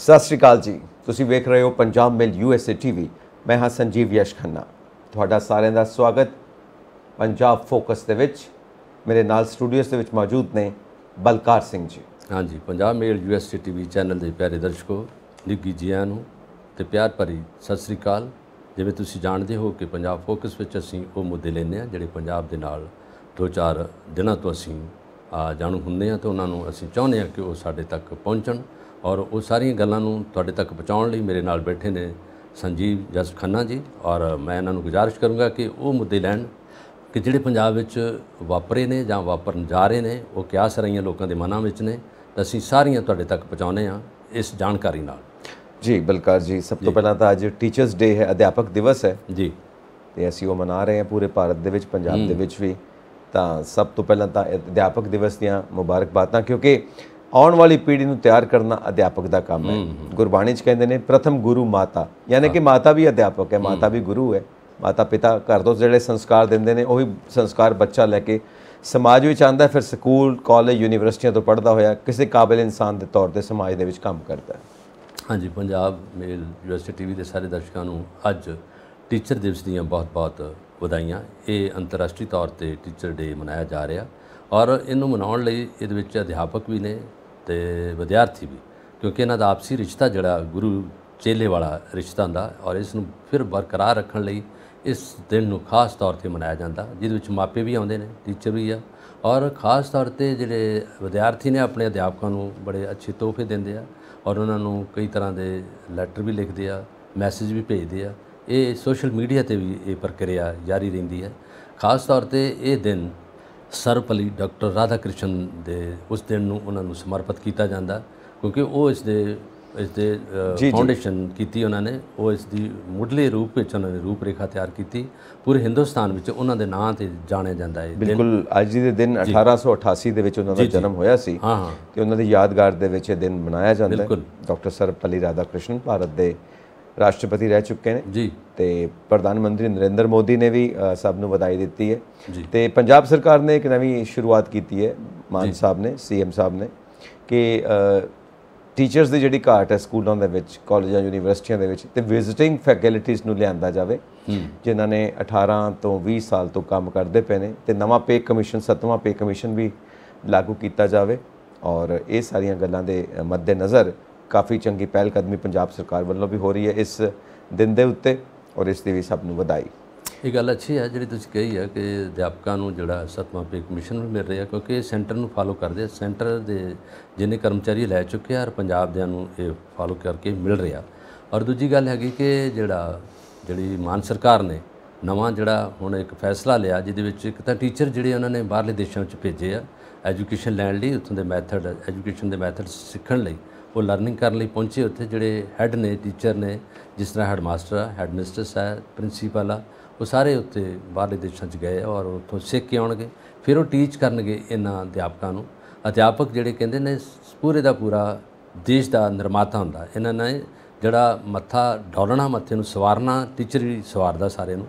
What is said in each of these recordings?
ਸਤਿ ਸ਼੍ਰੀ ਅਕਾਲ ਜੀ ਤੁਸੀਂ ਵੇਖ ਰਹੇ ਹੋ ਪੰਜਾਬ ਮਿਲ ਯੂਐਸਏ ਟੀਵੀ ਮੈਂ ਹਾਂ ਸੰਜੀਵ ਯਸ਼ ਖੰਨਾ ਤੁਹਾਡਾ ਸਾਰਿਆਂ ਦਾ ਸਵਾਗਤ ਪੰਜਾਬ ਫੋਕਸ ਦੇ ਵਿੱਚ ਮੇਰੇ ਨਾਲ ਸਟੂਡੀਓਸ ਦੇ ਵਿੱਚ ਮੌਜੂਦ ਨੇ ਬਲਕਾਰ ਸਿੰਘ ਜੀ ਹਾਂਜੀ Punjab Mail USA TV channel ਦੇ ਪਿਆਰੇ ਦਰਸ਼ਕੋ ਨਿੱਗੀ ਜੀਆਂ ਨੂੰ ਤੇ ਪਿਆਰ ਭਰੀ ਸਤਿ ਸ਼੍ਰੀ ਅਕਾਲ ਜਿਵੇਂ ਤੁਸੀਂ ਜਾਣਦੇ ਹੋ ਕਿ ਪੰਜਾਬ ਫੋਕਸ ਵਿੱਚ ਅਸੀਂ ਉਹ ਮੁੱਦੇ ਲੈਂਦੇ ਹਾਂ ਜਿਹੜੇ ਪੰਜਾਬ ਦੇ ਨਾਲ ਦੋ ਚਾਰ ਦਿਨਾਂ ਤੋਂ ਅਸੀਂ ਜਾਣੂ ਹੁੰਦੇ ਹਾਂ ਤੇ ਉਹਨਾਂ ਨੂੰ ਅਸੀਂ ਚਾਹੁੰਦੇ ਹਾਂ ਕਿ ਉਹ ਸਾਡੇ ਤੱਕ ਪਹੁੰਚਣ ਔਰ ਉਹ ਸਾਰੀਆਂ ਗੱਲਾਂ ਨੂੰ ਤੁਹਾਡੇ ਤੱਕ ਪਹੁੰਚਾਉਣ ਲਈ ਮੇਰੇ ਨਾਲ ਬੈਠੇ ਨੇ ਸੰਜੀਵ ਜਸ ਖੰਨਾ ਜੀ ਔਰ ਮੈਂ ਇਹਨਾਂ ਨੂੰ ਗੁਜ਼ਾਰਿਸ਼ ਕਰੂੰਗਾ ਕਿ ਉਹ ਮੁੱਦੇ ਲੈਣ ਕਿ ਜਿਹੜੇ ਪੰਜਾਬ ਵਿੱਚ ਵਾਪਰੇ ਨੇ ਜਾਂ ਵਾਪਰਨ ਜਾ ਰਹੇ ਨੇ ਉਹ ਕਿਆ ਸਰਾਈਆਂ ਲੋਕਾਂ ਦੇ ਮਨਾਂ ਵਿੱਚ ਨੇ ਤਾਂ ਅਸੀਂ ਸਾਰੀਆਂ ਤੁਹਾਡੇ ਤੱਕ ਪਹੁੰਚਾਉਨੇ ਆ ਇਸ ਜਾਣਕਾਰੀ ਨਾਲ ਜੀ ਬਲਕਾਰ ਜੀ ਸਭ ਤੋਂ ਪਹਿਲਾਂ ਤਾਂ ਅੱਜ ਟੀਚਰਸ ਡੇ ਹੈ ਅਧਿਆਪਕ ਦਿਵਸ ਹੈ ਜੀ ਤੇ ਅਸੀਂ ਉਹ ਮਨਾ ਰਹੇ ਹਾਂ ਪੂਰੇ ਭਾਰਤ ਦੇ ਵਿੱਚ ਪੰਜਾਬ ਦੇ ਵਿੱਚ ਵੀ ਤਾਂ ਸਭ ਤੋਂ ਪਹਿਲਾਂ ਤਾਂ ਅਧਿਆਪਕ ਦਿਵਸ ਦੀਆਂ ਮੁਬਾਰਕਬਾਦਾਂ ਕਿਉਂਕਿ ਆਉਣ ਵਾਲੀ ਪੀੜ੍ਹੀ ਨੂੰ ਤਿਆਰ ਕਰਨਾ ਅਧਿਆਪਕ ਦਾ ਕੰਮ ਹੈ ਗੁਰਬਾਣੀ ਚ ਕਹਿੰਦੇ ਨੇ ਪ੍ਰਥਮ ਗੁਰੂ ਮਾਤਾ ਯਾਨੀ ਕਿ ਮਾਤਾ ਵੀ ਅਧਿਆਪਕ ਹੈ ਮਾਤਾ ਵੀ ਗੁਰੂ ਹੈ ਮਾਤਾ ਪਿਤਾ ਘਰ ਤੋਂ ਜਿਹੜੇ ਸੰਸਕਾਰ ਦਿੰਦੇ ਨੇ ਉਹੀ ਸੰਸਕਾਰ ਬੱਚਾ ਲੈ ਕੇ ਸਮਾਜ ਵਿੱਚ ਆਂਦਾ ਫਿਰ ਸਕੂਲ ਕਾਲਜ ਯੂਨੀਵਰਸਿਟੀਆਂ ਤੋਂ ਪੜਦਾ ਹੋਇਆ ਕਿਸੇ ਕਾਬਿਲ ਇਨਸਾਨ ਦੇ ਤੌਰ ਤੇ ਸਮਾਜ ਦੇ ਵਿੱਚ ਕੰਮ ਕਰਦਾ ਹੈ ਹਾਂਜੀ ਪੰਜਾਬ ਮੇਲ ਯੂਨੀਵਰਸਿਟੀ ਟੀਵੀ ਦੇ ਸਾਰੇ ਦਰਸ਼ਕਾਂ ਨੂੰ ਅੱਜ ਟੀਚਰ ਦਿਵਸ ਦੀਆਂ ਬਹੁਤ-ਬਹੁਤ ਵਧਾਈਆਂ ਇਹ ਅੰਤਰਰਾਸ਼ਟਰੀ ਤੌਰ ਤੇ ਟੀਚਰ ਡੇ ਮਨਾਇਆ ਜਾ ਰਿਹਾ ਔਰ ਇਹਨੂੰ ਮਨਾਉਣ ਲਈ ਇਹਦੇ ਵਿੱਚ ਅਧਿਆਪਕ ਵੀ ਨੇ ਤੇ ਵਿਦਿਆਰਥੀ ਵੀ ਕਿਉਂਕਿ ਇਹਨਾਂ ਦਾ ਆਪਸੀ ਰਿਸ਼ਤਾ ਜਿਹੜਾ ਗੁਰੂ ਚੇਲੇ ਵਾਲਾ ਰਿਸ਼ਤਾ ਹੁੰਦਾ ਔਰ ਇਸ ਨੂੰ ਫਿਰ ਬਰਕਰਾਰ ਰੱਖਣ ਲਈ ਇਸ ਦਿਨ ਨੂੰ ਖਾਸ ਤੌਰ ਤੇ ਮਨਾਇਆ ਜਾਂਦਾ ਜਿਸ ਵਿੱਚ ਮਾਪੇ ਵੀ ਆਉਂਦੇ ਨੇ ਟੀਚਰ ਵੀ ਆ ਔਰ ਖਾਸ ਤੌਰ ਤੇ ਜਿਹੜੇ ਵਿਦਿਆਰਥੀ ਨੇ ਆਪਣੇ ਅਧਿਆਪਕਾਂ ਨੂੰ ਬੜੇ ਅੱਛੇ ਤੋਹਫੇ ਦਿੰਦੇ ਆ ਔਰ ਉਹਨਾਂ ਨੂੰ ਕਈ ਤਰ੍ਹਾਂ ਦੇ ਲੈਟਰ ਵੀ ਲਿਖਦੇ ਆ ਮੈਸੇਜ ਵੀ ਭੇਜਦੇ ਆ ਇਹ ਸੋਸ਼ਲ ਮੀਡੀਆ ਤੇ ਵੀ ਇਹ ਪ੍ਰਕਿਰਿਆ ਜਾਰੀ ਰਹਿੰਦੀ ਹੈ ਖਾਸ ਤੌਰ ਤੇ ਇਹ ਦਿਨ ਸਰਪਲੀ ਡਾਕਟਰ ਰਾਧਾ ਕ੍ਰਿਸ਼ਨ ਦੇ ਉਸ ਦਿਨ ਨੂੰ ਉਹਨਾਂ ਨੂੰ ਸਮਰਪਿਤ ਕੀਤਾ ਜਾਂਦਾ ਕਿਉਂਕਿ ਉਹ ਇਸ ਦੇ ਇਸ ਦੇ ਫਾਊਂਡੇਸ਼ਨ ਕੀਤੀ ਉਹਨਾਂ ਨੇ ਉਹ ਇਸ ਦੀ ਮੁੱਢਲੇ ਰੂਪ ਵਿੱਚ ਉਹਨਾਂ ਨੇ ਰੂਪ ਰੇਖਾ ਤਿਆਰ ਕੀਤੀ ਪੂਰੇ ਹਿੰਦੁਸਤਾਨ ਵਿੱਚ ਉਹਨਾਂ ਦੇ ਨਾਂ ਤੇ ਜਾਣਿਆ ਜਾਂਦਾ ਹੈ ਬਿਲਕੁਲ ਅੱਜ ਦੇ ਦਿਨ 1888 ਦੇ ਵਿੱਚ ਉਹਨਾਂ ਦਾ ਜਨਮ ਹੋਇਆ ਸੀ ਤੇ ਉਹਨਾਂ ਦੀ ਯਾਦਗਾਰ ਦੇ ਵਿੱਚ ਇਹ ਦਿਨ ਮਨਾਇਆ ਜਾਂਦਾ ਹੈ ਡਾਕਟਰ ਸਰਪਲੀ ਰਾਧਾ ਕ੍ਰਿਸ਼ਨ ਭਾਰਤ ਦੇ ਰਾਸ਼ਟਰਪਤੀ ਰਹਿ ਚੁੱਕੇ ਨੇ ਜੀ ਤੇ ਪ੍ਰਧਾਨ ਮੰਤਰੀ ਨਰਿੰਦਰ ਮੋਦੀ ਨੇ ਵੀ ਸਭ ਨੂੰ ਵਧਾਈ ਦਿੱਤੀ ਹੈ ਤੇ ਪੰਜਾਬ ਸਰਕਾਰ ਨੇ ਇੱਕ ਨਵੀਂ ਸ਼ੁਰੂਆਤ ਕੀਤੀ ਹੈ ਮਾਨ ਸਾਹਿਬ ਨੇ ਸੀਐਮ ਸਾਹਿਬ ਨੇ ਕਿ ਟੀਚਰਸ ਦੀ ਜਿਹੜੀ ਘਾਟ ਹੈ ਸਕੂਲਾਂ ਦੇ ਵਿੱਚ ਕਾਲਜਾਂ ਯੂਨੀਵਰਸਿਟੀਆਂ ਦੇ ਵਿੱਚ ਤੇ ਵਿਜ਼ਿਟਿੰਗ ਫੈਕਲਟੀਜ਼ ਨੂੰ ਲਿਆਂਦਾ ਜਾਵੇ ਜਿਨ੍ਹਾਂ ਨੇ 18 ਤੋਂ 20 ਸਾਲ ਤੋਂ ਕੰਮ ਕਰਦੇ ਪਏ ਨੇ ਤੇ ਨਵਾਂ ਪੇ ਕਮਿਸ਼ਨ ਸੱਤਵਾਂ ਪੇ ਕਮਿਸ਼ਨ ਵੀ ਲਾਗੂ ਕੀਤਾ ਜਾਵੇ ਔਰ ਇਹ ਸਾਰੀਆਂ ਗੱਲਾਂ ਦੇ ਮੱਦੇ ਨਜ਼ਰ ਕਾਫੀ ਚੰਗੀ ਪਹਿਲ ਕਦਮੀ ਪੰਜਾਬ ਸਰਕਾਰ ਵੱਲੋਂ ਵੀ ਹੋ ਰਹੀ ਹੈ ਇਸ ਦਿਨ ਦੇ ਉੱਤੇ ਔਰ ਇਸ ਦੀ ਵੀ ਸਭ ਨੂੰ ਵਧਾਈ ਇਹ ਗੱਲ ਅੱਛੀ ਹੈ ਜਿਹੜੀ ਤੁਸੀਂ ਕਹੀ ਹੈ ਕਿ ਅਧਿਆਪਕਾਂ ਨੂੰ ਜਿਹੜਾ ਸਤਵਾਂ ਪੇ ਕਮਿਸ਼ਨ ਮਿਲ ਰਿਹਾ ਕਿਉਂਕਿ ਇਹ ਸੈਂਟਰ ਨੂੰ ਫਾਲੋ ਕਰਦੇ ਆ ਸੈਂਟਰ ਦੇ ਜਿੰਨੇ ਕਰਮਚਾਰੀ ਲੈ ਚੁੱਕੇ ਆ ਔਰ ਪੰਜਾਬ ਦੇ ਨੂੰ ਇਹ ਫਾਲੋ ਕਰਕੇ ਮਿਲ ਰਿਹਾ ਔਰ ਦੂਜੀ ਗੱਲ ਹੈਗੀ ਕਿ ਜਿਹੜਾ ਜਿਹੜੀ ਮਾਨ ਸਰਕਾਰ ਨੇ ਨਵਾਂ ਜਿਹੜਾ ਹੁਣ ਇੱਕ ਫੈਸਲਾ ਲਿਆ ਜਿਹਦੇ ਵਿੱਚ ਇੱਕ ਤਾਂ ਟੀਚਰ ਜਿਹੜੇ ਉਹਨਾਂ ਨੇ ਬਾਹਰਲੇ ਦੇਸ਼ਾਂ ਵਿੱਚ ਭੇਜੇ ਆ ਐਜੂਕੇਸ਼ਨ ਲੈਣ ਲਈ ਉੱਥੋਂ ਦੇ ਮੈਥਡ ਐਜੂਕੇਸ਼ਨ ਦੇ ਮੈਥਡ ਸਿੱਖਣ ਲਈ ਉਹ ਲਰਨਿੰਗ ਕਰਨ ਲਈ ਪਹੁੰਚੇ ਉੱਥੇ ਜਿਹੜੇ ਹੈੱਡ ਨੇ ਟੀਚਰ ਨੇ ਜਿਸ ਤਰ੍ਹਾਂ ਹੈੱਡ ਮਾਸਟਰ ਆ ਹੈੱਡ ਮਿਸਟਰਸ ਆ ਪ੍ਰਿੰਸੀਪਲ ਆ ਉਹ ਸਾਰੇ ਉੱਥੇ ਬਾਹਰਲੇ ਦੇਸ਼ਾਂ 'ਚ ਗਏ ਔਰ ਉੱਥੋਂ ਸਿੱਖ ਕੇ ਆਉਣਗੇ ਫਿਰ ਉਹ ਟੀਚ ਕਰਨਗੇ ਇਹਨਾਂ ਅਧਿਆਪਕਾਂ ਨੂੰ ਅਧਿਆਪਕ ਜਿਹੜੇ ਕਹਿੰਦੇ ਨੇ ਪੂਰੇ ਦਾ ਪੂਰਾ ਦੇਸ਼ ਦਾ ਨਿਰਮਾਤਾ ਹੁੰਦਾ ਇਹਨਾਂ ਨੇ ਜਿਹੜਾ ਮੱਥਾ ਡੋਲਣਾ ਮੱਥੇ ਨੂੰ ਸਵਾਰਨਾ ਟੀਚਰ ਹੀ ਸਵਾਰਦਾ ਸਾਰੇ ਨੂੰ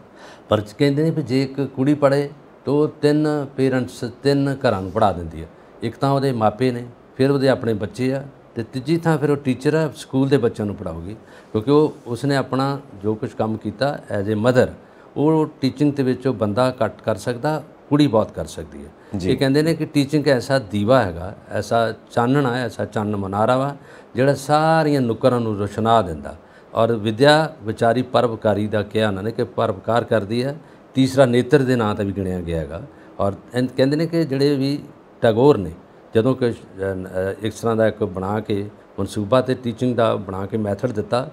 ਪਰ ਕਹਿੰਦੇ ਨੇ ਵੀ ਜੇ ਇੱਕ ਕੁੜੀ ਪੜੇ ਤੋ ਤਿੰਨ ਪੇਰੈਂਟਸ ਤਿੰਨ ਘਰਾਂ ਨੂੰ ਪੜਾ ਦਿੰਦੀ ਹੈ ਇੱਕ ਤਾਂ ਉਹਦੇ ਮਾਪੇ ਨੇ ਫਿਰ ਉਹਦੇ ਆਪਣੇ ਬੱਚੇ ਆ ਤੇ ਤੀਜੀ ਥਾਂ ਫਿਰ ਉਹ ਟੀਚਰ ਆ ਸਕੂਲ ਦੇ ਬੱਚਿਆਂ ਨੂੰ ਪੜਾਉਗੀ ਕਿਉਂਕਿ ਉਹ ਉਸਨੇ ਆਪਣਾ ਜੋ ਕੁਝ ਕੰਮ ਕੀਤਾ ਐਜ਼ ਅ ਮਦਰ ਉਹ ਟੀਚਿੰਗ ਦੇ ਵਿੱਚ ਉਹ ਬੰਦਾ ਕੱਟ ਕਰ ਸਕਦਾ ਕੁੜੀ ਬਹੁਤ ਕਰ ਸਕਦੀ ਹੈ ਇਹ ਕਹਿੰਦੇ ਨੇ ਕਿ ਟੀਚਿੰਗ ਐਸਾ ਦੀਵਾ ਹੈਗਾ ਐਸਾ ਚਾਨਣਾ ਹੈ ਐਸਾ ਚੰਨ ਮਨਾਰਾ ਵਾ ਜਿਹੜਾ ਸਾਰੀਆਂ ਨੁਕਰਾਂ ਨੂੰ ਰੋਸ਼ਨਾ ਦਿੰਦਾ ਔਰ ਵਿਦਿਆ ਵਿਚਾਰੀ ਪਰਵਕਾਰੀ ਦਾ ਕਿਹਾ ਉਹਨਾਂ ਨੇ ਕਿ ਪਰਵਕਾਰ ਕਰਦੀ ਹੈ ਤੀਸਰਾ ਨੇਤਰ ਦੇ ਨਾਂ ਤੇ ਵੀ ਗਿਣਿਆ ਗਿਆ ਹੈਗਾ ਔਰ ਕਹਿੰਦੇ ਨੇ ਕਿ ਜਿਹੜੇ ਵੀ ਟੈਗੋਰ ਨੇ ਜਦੋਂ ਕਿ ਇੱਕ ਤਰ੍ਹਾਂ ਦਾ ਇੱਕ ਬਣਾ ਕੇ ਮਨਸੂਬਾ ਤੇ ਟੀਚਿੰਗ ਦਾ ਬਣਾ ਕੇ ਮੈਥਡ ਦਿੱਤਾ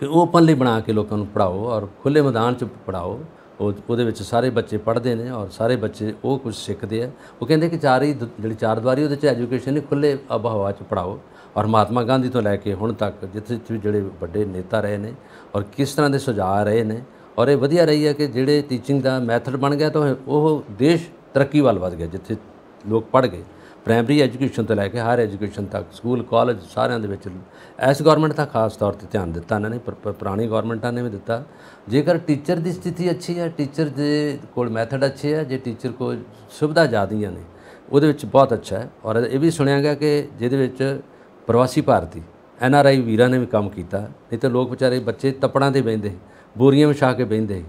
ਕਿ ਉਹ ਓਪਨਲੀ ਬਣਾ ਕੇ ਲੋਕਾਂ ਨੂੰ ਪੜਾਓ ਔਰ ਖੁੱਲੇ ਮੈਦਾਨ 'ਚ ਪੜਾਓ ਉਹਦੇ ਵਿੱਚ ਸਾਰੇ ਬੱਚੇ ਪੜ੍ਹਦੇ ਨੇ ਔਰ ਸਾਰੇ ਬੱਚੇ ਉਹ ਕੁਝ ਸਿੱਖਦੇ ਆ ਉਹ ਕਹਿੰਦੇ ਕਿ ਚਾਰੀ ਜਿਹੜੀ ਚਾਰ ਦਵਾਰੀ ਉਹਦੇ 'ਚ ਐਜੂਕੇਸ਼ਨ ਨਹੀਂ ਖੁੱਲੇ ਅਬ 'ਚ ਪੜਾਓ ਔਰ ਮਹਾਤਮਾ ਗਾਂਧੀ ਤੋਂ ਲੈ ਕੇ ਹੁਣ ਤੱਕ ਜਿੱਥੇ ਜਿੱਥੇ ਜਿਹੜੇ ਵੱਡੇ ਨੇਤਾ ਰਹੇ ਨੇ ਔਰ ਕਿਸ ਤਰ੍ਹਾਂ ਦੇ ਸੁਝਾਅ ਰਹੇ ਨੇ ਔਰ ਇਹ ਵਧੀਆ ਰਹੀ ਹੈ ਕਿ ਜਿਹੜੇ ਟੀਚਿੰਗ ਦਾ ਮੈਥਡ ਬਣ ਗਿਆ ਤਾਂ ਉਹ ਦੇਸ਼ ਤਰੱਕੀ ਵੱਲ ਵਧ ਗਿਆ ਜਿੱਥੇ ਲੋਕ ਪੜ ਗਏ ਪ੍ਰਾਇਮਰੀ ਐਜੂਕੇਸ਼ਨ ਤੋਂ ਲੈ ਕੇ ਹਾਇਰ ਐਜੂਕੇਸ਼ਨ ਤੱਕ ਸਕੂਲ ਕਾਲਜ ਸਾਰਿਆਂ ਦੇ ਵਿੱਚ ਐਸ ਗਵਰਨਮੈਂਟ ਦਾ ਖਾਸ ਤੌਰ ਤੇ ਧਿਆਨ ਦਿੱਤਾ ਇਹਨਾਂ ਨੇ ਪੁਰਾਣੀ ਗਵਰਨਮੈਂਟਾਂ ਨੇ ਵੀ ਦਿੱਤਾ ਜੇਕਰ ਟੀਚਰ ਦੀ ਸਥਿਤੀ ਅੱਛੀ ਹੈ ਟੀਚਰ ਦੇ ਕੋਲ ਮੈਥਡ ਅੱਛੇ ਹੈ ਜੇ ਟੀਚਰ ਕੋਲ ਸੁਵਿਧਾ ਜ਼ਿਆਦੀਆਂ ਨੇ ਉਹਦੇ ਵਿੱਚ ਬਹੁਤ ਅੱਛਾ ਹੈ ਔਰ ਇਹ ਵੀ ਸੁਣਿਆ ਗਿਆ ਕਿ ਜਿਹਦੇ ਵਿੱਚ ਪ੍ਰਵਾਸੀ ਭਾਰਤੀ ਐਨ ਆਰ ਆਈ ਵੀਰਾਂ ਨੇ ਵੀ ਕੰਮ ਕੀਤਾ ਨਹੀਂ ਤਾਂ ਲੋਕ ਵਿਚਾਰੇ ਬੱਚੇ ਤਪੜਾਂ ਦੇ ਬੈੰਦੇ ਬੋਰੀਆਂ ਵਿਛਾ ਕੇ ਬੈੰਦੇ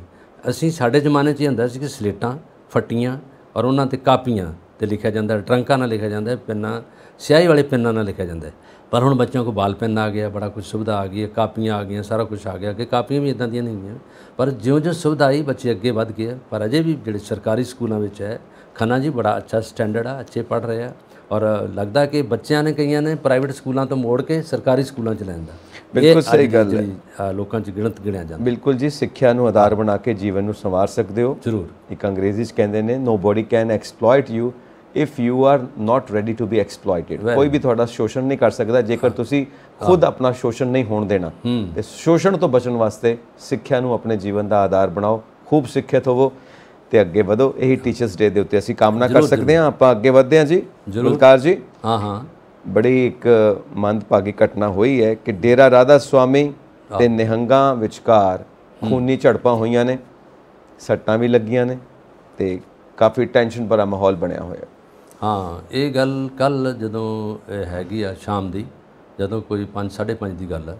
ਅਸੀਂ ਸਾਡੇ ਜ਼ਮਾਨੇ 'ਚ ਹੁੰਦਾ ਸੀ ਕਿ ਸਲੇਟਾਂ ਫੱਟੀਆਂ ਔਰ ਉਹਨਾਂ ਤੇ ਕਾਪੀਆਂ ਤੇ ਲਿਖਿਆ ਜਾਂਦਾ ਟਰੰਕਾਂ ਨਾਲ ਲਿਖਿਆ ਜਾਂਦਾ ਪੈਨਾਂ ਸਿਆਹੀ ਵਾਲੇ ਪੈਨਾਂ ਨਾਲ ਲਿਖਿਆ ਜਾਂਦਾ ਪਰ ਹੁਣ ਬੱਚਿਆਂ ਕੋ ਬਾਲ ਪੈਨ ਆ ਗਿਆ ਬੜਾ ਕੁਝ ਸੁਵਿਧਾ ਆ ਗਈ ਹੈ ਕਾਪੀਆਂ ਆ ਗਈਆਂ ਸਾਰਾ ਕੁਝ ਆ ਗਿਆ ਕਿ ਕਾਪੀਆਂ ਵੀ ਇਦਾਂ ਦੀਆਂ ਨਹੀਂ ਗਈਆਂ ਪਰ ਜਿਉਂ-ਜਿਉਂ ਸੁਵਿਧਾ ਆਈ ਬੱਚੇ ਅੱਗੇ ਵੱਧ ਗਏ ਪਰ ਅਜੇ ਵੀ ਜਿਹੜੇ ਸਰਕਾਰੀ ਸਕੂਲਾਂ ਵਿੱਚ ਹੈ ਖੰਨਾ ਜੀ ਬੜਾ ਅੱਛਾ ਸਟੈਂਡਰਡ ਆ ਅੱਛੇ ਪੜ ਰਹੇ ਆ ਔਰ ਲੱਗਦਾ ਕਿ ਬੱਚਿਆਂ ਨੇ ਕਈਆਂ ਨੇ ਪ੍ਰਾਈਵੇਟ ਸਕੂਲਾਂ ਤੋਂ ਮੋੜ ਕੇ ਸਰਕਾਰੀ ਸਕੂਲਾਂ ਚ ਲੈਂਦਾ ਬਿਲਕੁਲ ਸਹੀ ਗੱਲ ਹੈ ਲੋਕਾਂ ਚ ਗਿਣਤ ਗਿਣਿਆ ਜਾਂਦਾ ਬਿਲਕੁਲ ਜੀ ਸਿੱਖਿਆ ਨੂੰ ਆਧਾਰ ਬਣਾ ਕੇ ਜੀਵਨ ਨੂੰ ਸੰਵਾਰ ਸਕਦੇ ਹੋ ਜ਼ਰੂਰ ਇੱਕ ਅੰਗਰੇਜ਼ੀ ਚ ਕਹਿੰਦੇ ਨੇ nobody can exploit you if you are not ready to be exploited ਕੋਈ ਵੀ ਤੁਹਾਡਾ ਸ਼ੋਸ਼ਣ ਨਹੀਂ ਕਰ ਸਕਦਾ ਜੇਕਰ ਤੁਸੀਂ ਖੁਦ ਆਪਣਾ ਸ਼ੋਸ਼ਣ ਨਹੀਂ ਹੋਣ ਦੇਣਾ ਤੇ ਸ਼ੋਸ਼ਣ ਤੋਂ ਬਚਣ ਵਾਸਤੇ ਸਿੱਖਿਆ ਨੂੰ ਆਪਣੇ ਜੀਵਨ ਦਾ ਆਧਾਰ ਬਣਾਓ ਖੂਬ ਸਿੱਖਿਅਤ ਹੋਵੋ ਤੇ ਅੱਗੇ ਵਧੋ ਇਹੀ ਟੀਚਰਸ ਡੇ ਦੇ ਉੱਤੇ ਅਸੀਂ ਕਾਮਨਾ ਕਰ ਸਕਦੇ ਹਾਂ ਆਪਾਂ ਅੱਗੇ ਵਧਦੇ ਹਾਂ ਜੀ ਗੁਲਕਾਰ ਜੀ ਹਾਂ ਹਾਂ ਬੜੀ ਇੱਕ ਮੰਦਭਾਗੀ ਘਟਨਾ ਹੋਈ ਹੈ ਕਿ ਡੇਰਾ ਰਾਧਾ ਸੁਆਮੀ ਤੇ ਨਿਹੰਗਾਂ ਵਿਚਕਾਰ ਖੂਨੀ ਝੜਪਾਂ ਹੋਈਆਂ ਨੇ ਸੱਟਾਂ ਵੀ ਲੱਗੀਆਂ ਨੇ ਤੇ ਕਾਫੀ ਟੈਨਸ਼ਨ ਭਰਾ ਮਾਹੌਲ ਬਣਿਆ ਹੋਇਆ ਹੈ ਹਾਂ ਇਹ ਗੱਲ ਕੱਲ ਜਦੋਂ ਹੈਗੀ ਆ ਸ਼ਾਮ ਦੀ ਜਦੋਂ ਕੋਈ 5 5:30 ਦੀ ਗੱਲ ਹੈ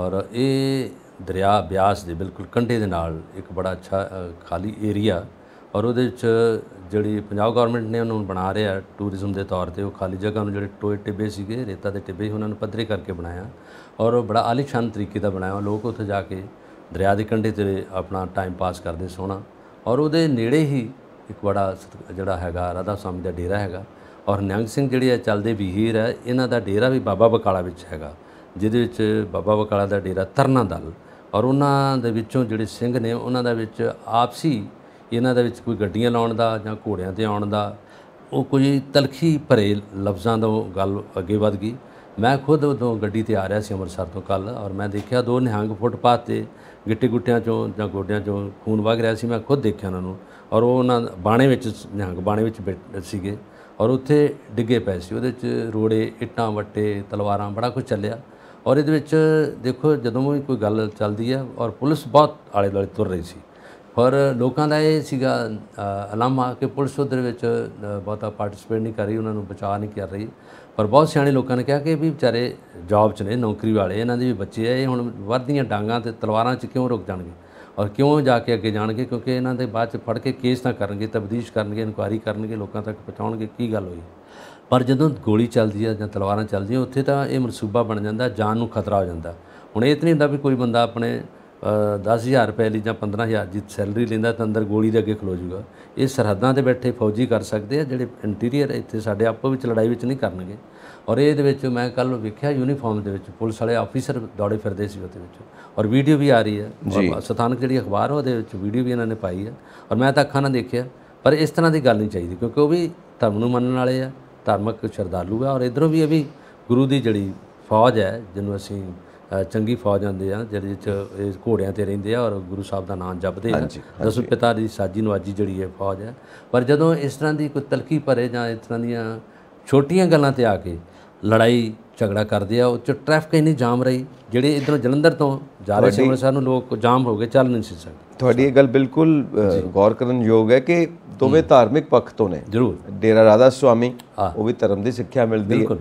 ਔਰ ਇਹ ਦਰਿਆ ਬਿਆਸ ਦੇ ਬਿਲਕੁਲ ਕੰਢੇ ਦੇ ਨਾਲ ਇੱਕ ਬੜਾ ਅੱਛਾ ਖਾਲੀ ਏਰੀਆ ਔਰ ਉਹਦੇ ਵਿੱਚ ਜਿਹੜੀ ਪੰਜਾਬ ਗਵਰਨਮੈਂਟ ਨੇ ਉਹਨੂੰ ਬਣਾ ਰਿਹਾ ਟੂਰਿਜ਼ਮ ਦੇ ਤੌਰ ਤੇ ਉਹ ਖਾਲੀ ਜਗ੍ਹਾ ਨੂੰ ਜਿਹੜੇ ਟੋਏ ਟਿੱਬੇ ਸੀਗੇ ਰੇਤਾ ਦੇ ਟਿੱਬੇ ਉਹਨਾਂ ਨੂੰ ਪੱਧਰੇ ਕਰਕੇ ਬਣਾਇਆ ਔਰ ਉਹ ਬੜਾ ਆਲੀਸ਼ਾਨ ਤਰੀਕੇ ਦਾ ਬਣਾਇਆ ਲੋਕ ਉੱਥੇ ਜਾ ਕੇ ਦਰਿਆ ਦੇ ਕੰਢੇ ਤੇ ਆਪਣਾ ਟਾਈਮ ਪਾਸ ਕਰਦੇ ਸੋਣਾ ਔਰ ਉਹਦੇ ਨੇੜੇ ਹੀ ਇੱਕ ਬੜਾ ਜਿਹੜਾ ਹੈਗਾ ਰਾਧਾ ਸਵਾਮੀ ਦਾ ਡੇਰਾ ਹੈਗਾ ਔਰ ਨਿਹੰਗ ਸਿੰਘ ਜਿਹੜੇ ਆ ਚੱਲਦੇ ਵੀਰ ਹੈ ਇਹਨਾਂ ਦਾ ਡੇਰਾ ਵੀ ਬਾਬਾ ਬਕਾਲਾ ਵਿੱਚ ਹੈਗਾ ਜਿਹਦੇ ਵਿੱਚ ਬਾਬਾ ਬਕਾਲਾ ਦਾ ਡੇਰਾ ਤਰਨਾ ਦਲ ਔਰ ਉਹਨਾਂ ਦੇ ਵਿੱਚੋਂ ਜਿਹੜੇ ਸਿੰਘ ਨੇ ਉਹਨਾਂ ਦਾ ਵਿੱਚ ਆਪਸੀ ਇਹਨਾਂ ਦੇ ਵਿੱਚ ਕੋਈ ਗੱਡੀਆਂ ਲਾਉਣ ਦਾ ਜਾਂ ਘੋੜਿਆਂ ਤੇ ਆਉਣ ਦਾ ਉਹ ਕੋਈ ਤਲਖੀ ਭਰੇ ਲਫ਼ਜ਼ਾਂ ਦਾ ਗੱਲ ਅੱਗੇ ਵਧ ਗਈ ਮੈਂ ਖੁਦ ਉਦੋਂ ਗੱਡੀ ਤੇ ਆ ਰਿਹਾ ਸੀ ਅੰਮ੍ਰਿਤਸਰ ਤੋਂ ਕੱਲ ਔਰ ਮੈਂ ਦੇਖਿਆ ਦੋ ਨਿਹੰਗ ਫੁੱਟਪਾਥ ਤੇ ਗਿੱਟੇ ਗੁੱਟਿਆਂ ਚੋਂ ਜਾਂ ਗੋਡਿਆਂ ਚੋਂ ਖੂਨ ਵਗ ਰਿਹਾ ਸੀ ਮੈਂ ਖੁਦ ਦੇਖਿਆ ਉਹਨਾਂ ਨੂੰ ਔਰ ਉਹ ਉਹਨਾਂ ਬਾਣੇ ਵਿੱਚ ਨਿਹੰਗ ਬਾਣੇ ਵਿੱਚ ਸੀਗੇ ਔਰ ਉੱਥੇ ਡਿੱਗੇ ਪਏ ਸੀ ਉਹਦੇ ਵਿੱਚ ਰੋੜੇ ਇੱਟਾਂ ਵੱਟੇ ਤਲਵਾਰਾਂ ਬੜਾ ਕੁਝ ਚੱਲਿਆ ਔਰ ਇਹਦੇ ਵਿੱਚ ਦੇਖੋ ਜਦੋਂ ਵੀ ਕੋਈ ਗੱਲ ਚੱਲਦੀ ਹੈ ਔਰ ਪੁਲਿਸ ਬਹੁਤ ਆਲੇ ਦੁਆਲੇ ਤੁਰ ਰਹੀ ਸੀ ਪਰ ਲੋਕਾਂ ਦਾ ਇਹ ਸੀਗਾ ਅਲਾਮਾ ਕਿ ਪੁਲਿਸ ਉਧਰ ਵਿੱਚ ਬਹੁਤਾ ਪਾਰਟਿਸਪੇਟ ਨਹੀਂ ਕਰ ਰਹੀ ਉਹਨਾਂ ਨੂੰ ਬਚਾ ਨਹੀਂ ਕਰ ਰਹੀ ਪਰ ਬਹੁਤ ਸਿਆਣੇ ਲੋਕਾਂ ਨੇ ਕਿਹਾ ਕਿ ਵੀ ਵਿਚਾਰੇ ਜੌਬ 'ਚ ਨੇ ਨੌਕਰੀ ਵਾਲੇ ਇਹਨਾਂ ਦੇ ਵੀ ਬੱਚੇ ਆ ਇਹ ਹੁਣ ਵੱਧਦੀਆਂ ਡਾਂਗਾਂ ਤੇ ਤਲਵਾਰਾਂ 'ਚ ਕਿਉਂ ਰੁਕ ਜਾਣਗੇ ਔਰ ਕਿਉਂ ਜਾ ਕੇ ਅੱਗੇ ਜਾਣਗੇ ਕਿਉਂਕਿ ਇਹਨਾਂ ਦੇ ਬਾਅਦ ਚ ਫੜ ਕੇ ਕੇਸ ਨਾ ਕਰਨਗੇ ਤਬਦੀਸ਼ ਕਰਨਗੇ ਇਨਕੁਆਰੀ ਕਰਨਗੇ ਲੋਕਾਂ ਤੱਕ ਪਹੁੰਚਾਉਣਗੇ ਕੀ ਗੱਲ ਹੋਈ ਪਰ ਜਦੋਂ ਗੋਲੀ ਚੱਲਦੀ ਹੈ ਜਾਂ ਤਲਵਾਰਾਂ ਚੱਲਦੀਆਂ ਉੱਥੇ ਤਾਂ ਇਹ ਮਨਸੂਬਾ ਬਣ ਜਾਂਦਾ ਜਾਨ ਨੂੰ ਖਤਰਾ ਹੋ ਜਾਂਦਾ ਹੁਣ ਇਹ ਇਤਨੀ ਹੁੰਦਾ ਵੀ ਕੋਈ ਬੰਦਾ ਆਪਣੇ 10000 ਰੁਪਏ ਲਈ ਜਾਂ 15000 ਦੀ ਸੈਲਰੀ ਲੈਂਦਾ ਤਾਂ ਅੰਦਰ ਗੋਲੀ ਦੇ ਅੱਗੇ ਖਲੋ ਜਾਊਗਾ ਇਹ ਸਰਹੱਦਾਂ ਤੇ ਬੈਠੇ ਫੌਜੀ ਕਰ ਸਕਦੇ ਆ ਜਿਹੜੇ ਇੰਟੀਰੀਅਰ ਇੱਥੇ ਸਾਡੇ ਆਪੋ ਵਿੱਚ ਲੜਾਈ ਵਿੱਚ ਨਹੀਂ ਕਰਨਗੇ ਔਰ ਇਹਦੇ ਵਿੱਚ ਮੈਂ ਕੱਲ ਵੇਖਿਆ ਯੂਨੀਫਾਰਮ ਦੇ ਵਿੱਚ ਪੁਲਿਸ ਵਾਲੇ ਆਫੀਸਰ ਦੌੜੇ ਫਿਰਦੇ ਸੀ ਉਹਦੇ ਵਿੱਚ ਔਰ ਵੀਡੀਓ ਵੀ ਆ ਰਹੀ ਹੈ ਸਥਾਨਕ ਜਿਹੜੀ ਅਖਬਾਰ ਉਹਦੇ ਵਿੱਚ ਵੀਡੀਓ ਵੀ ਇਹਨਾਂ ਨੇ ਪਾਈ ਹੈ ਔਰ ਮੈਂ ਤਾਂ ਅੱਖਾਂ ਨਾਲ ਦੇਖਿਆ ਪਰ ਇਸ ਤਰ੍ਹਾਂ ਦੀ ਗੱਲ ਨਹੀਂ ਚਾਹੀਦੀ ਕਿਉਂਕਿ ਉਹ ਵੀ ਧਰਮ ਨੂੰ ਮੰਨਣ ਵਾਲੇ ਆ ਧਾਰਮਿਕ ਸ਼ਰਧਾਲੂ ਆ ਔਰ ਇਧਰੋਂ ਵੀ ਇਹ ਵੀ ਗੁਰੂ ਦੀ ਜਿਹੜੀ ਫੌਜ ਹੈ ਜਿਹਨੂੰ ਅਸੀਂ ਚੰਗੀ ਫੌਜ ਆਂਦੇ ਆ ਜਿਹਦੇ ਵਿੱਚ ਇਹ ਘੋੜਿਆਂ ਤੇ ਰਹਿੰਦੇ ਆ ਔਰ ਗੁਰੂ ਸਾਹਿਬ ਦਾ ਨਾਮ ਜਪਦੇ ਆ ਦਸੂ ਪਿਤਾ ਦੀ ਸਾਜੀ ਨਵਾਜੀ ਜਿਹੜੀ ਹੈ ਫੌਜ ਹੈ ਪਰ ਜਦੋਂ ਇਸ ਤਰ੍ਹਾਂ ਦੀ ਕੋਈ ਤਲਕੀ ਭਰੇ ਜਾਂ ਇਸ ਤਰ੍ਹਾਂ ਦੀਆਂ ਛੋਟੀਆਂ ਗੱਲਾਂ ਤੇ ਆ ਕੇ ਲੜਾਈ ਝਗੜਾ ਕਰਦੇ ਆ ਉਹ ਚ ਟ੍ਰੈਫਿਕ ਇੰਨੀ ਜਾਮ ਰਹੀ ਜਿਹੜੇ ਇਧਰ ਜਲੰਧਰ ਤੋਂ ਜਾ ਰਹੇ ਸੀ ਉਹਨਾਂ ਨੂੰ ਲੋਕ ਜਾਮ ਹੋ ਗਏ ਚੱਲ ਨਹੀਂ ਸੀ ਸਕਦੇ ਤੁਹਾਡੀ ਇਹ ਗੱਲ ਬਿਲਕੁਲ ਗੌਰ ਕਰਨ ਯੋਗ ਹੈ ਕਿ ਦੋਵੇਂ ਧਾਰਮਿਕ ਪੱਖ ਤੋਂ ਨੇ ਜ਼ਰੂਰ ਡੇਰਾ ਰਾਧਾ ਸੁਆਮੀ ਉਹ ਵੀ ਧਰਮ ਦੀ ਸਿੱਖਿਆ ਮਿਲਦੀ ਹੈ ਬਿਲਕੁਲ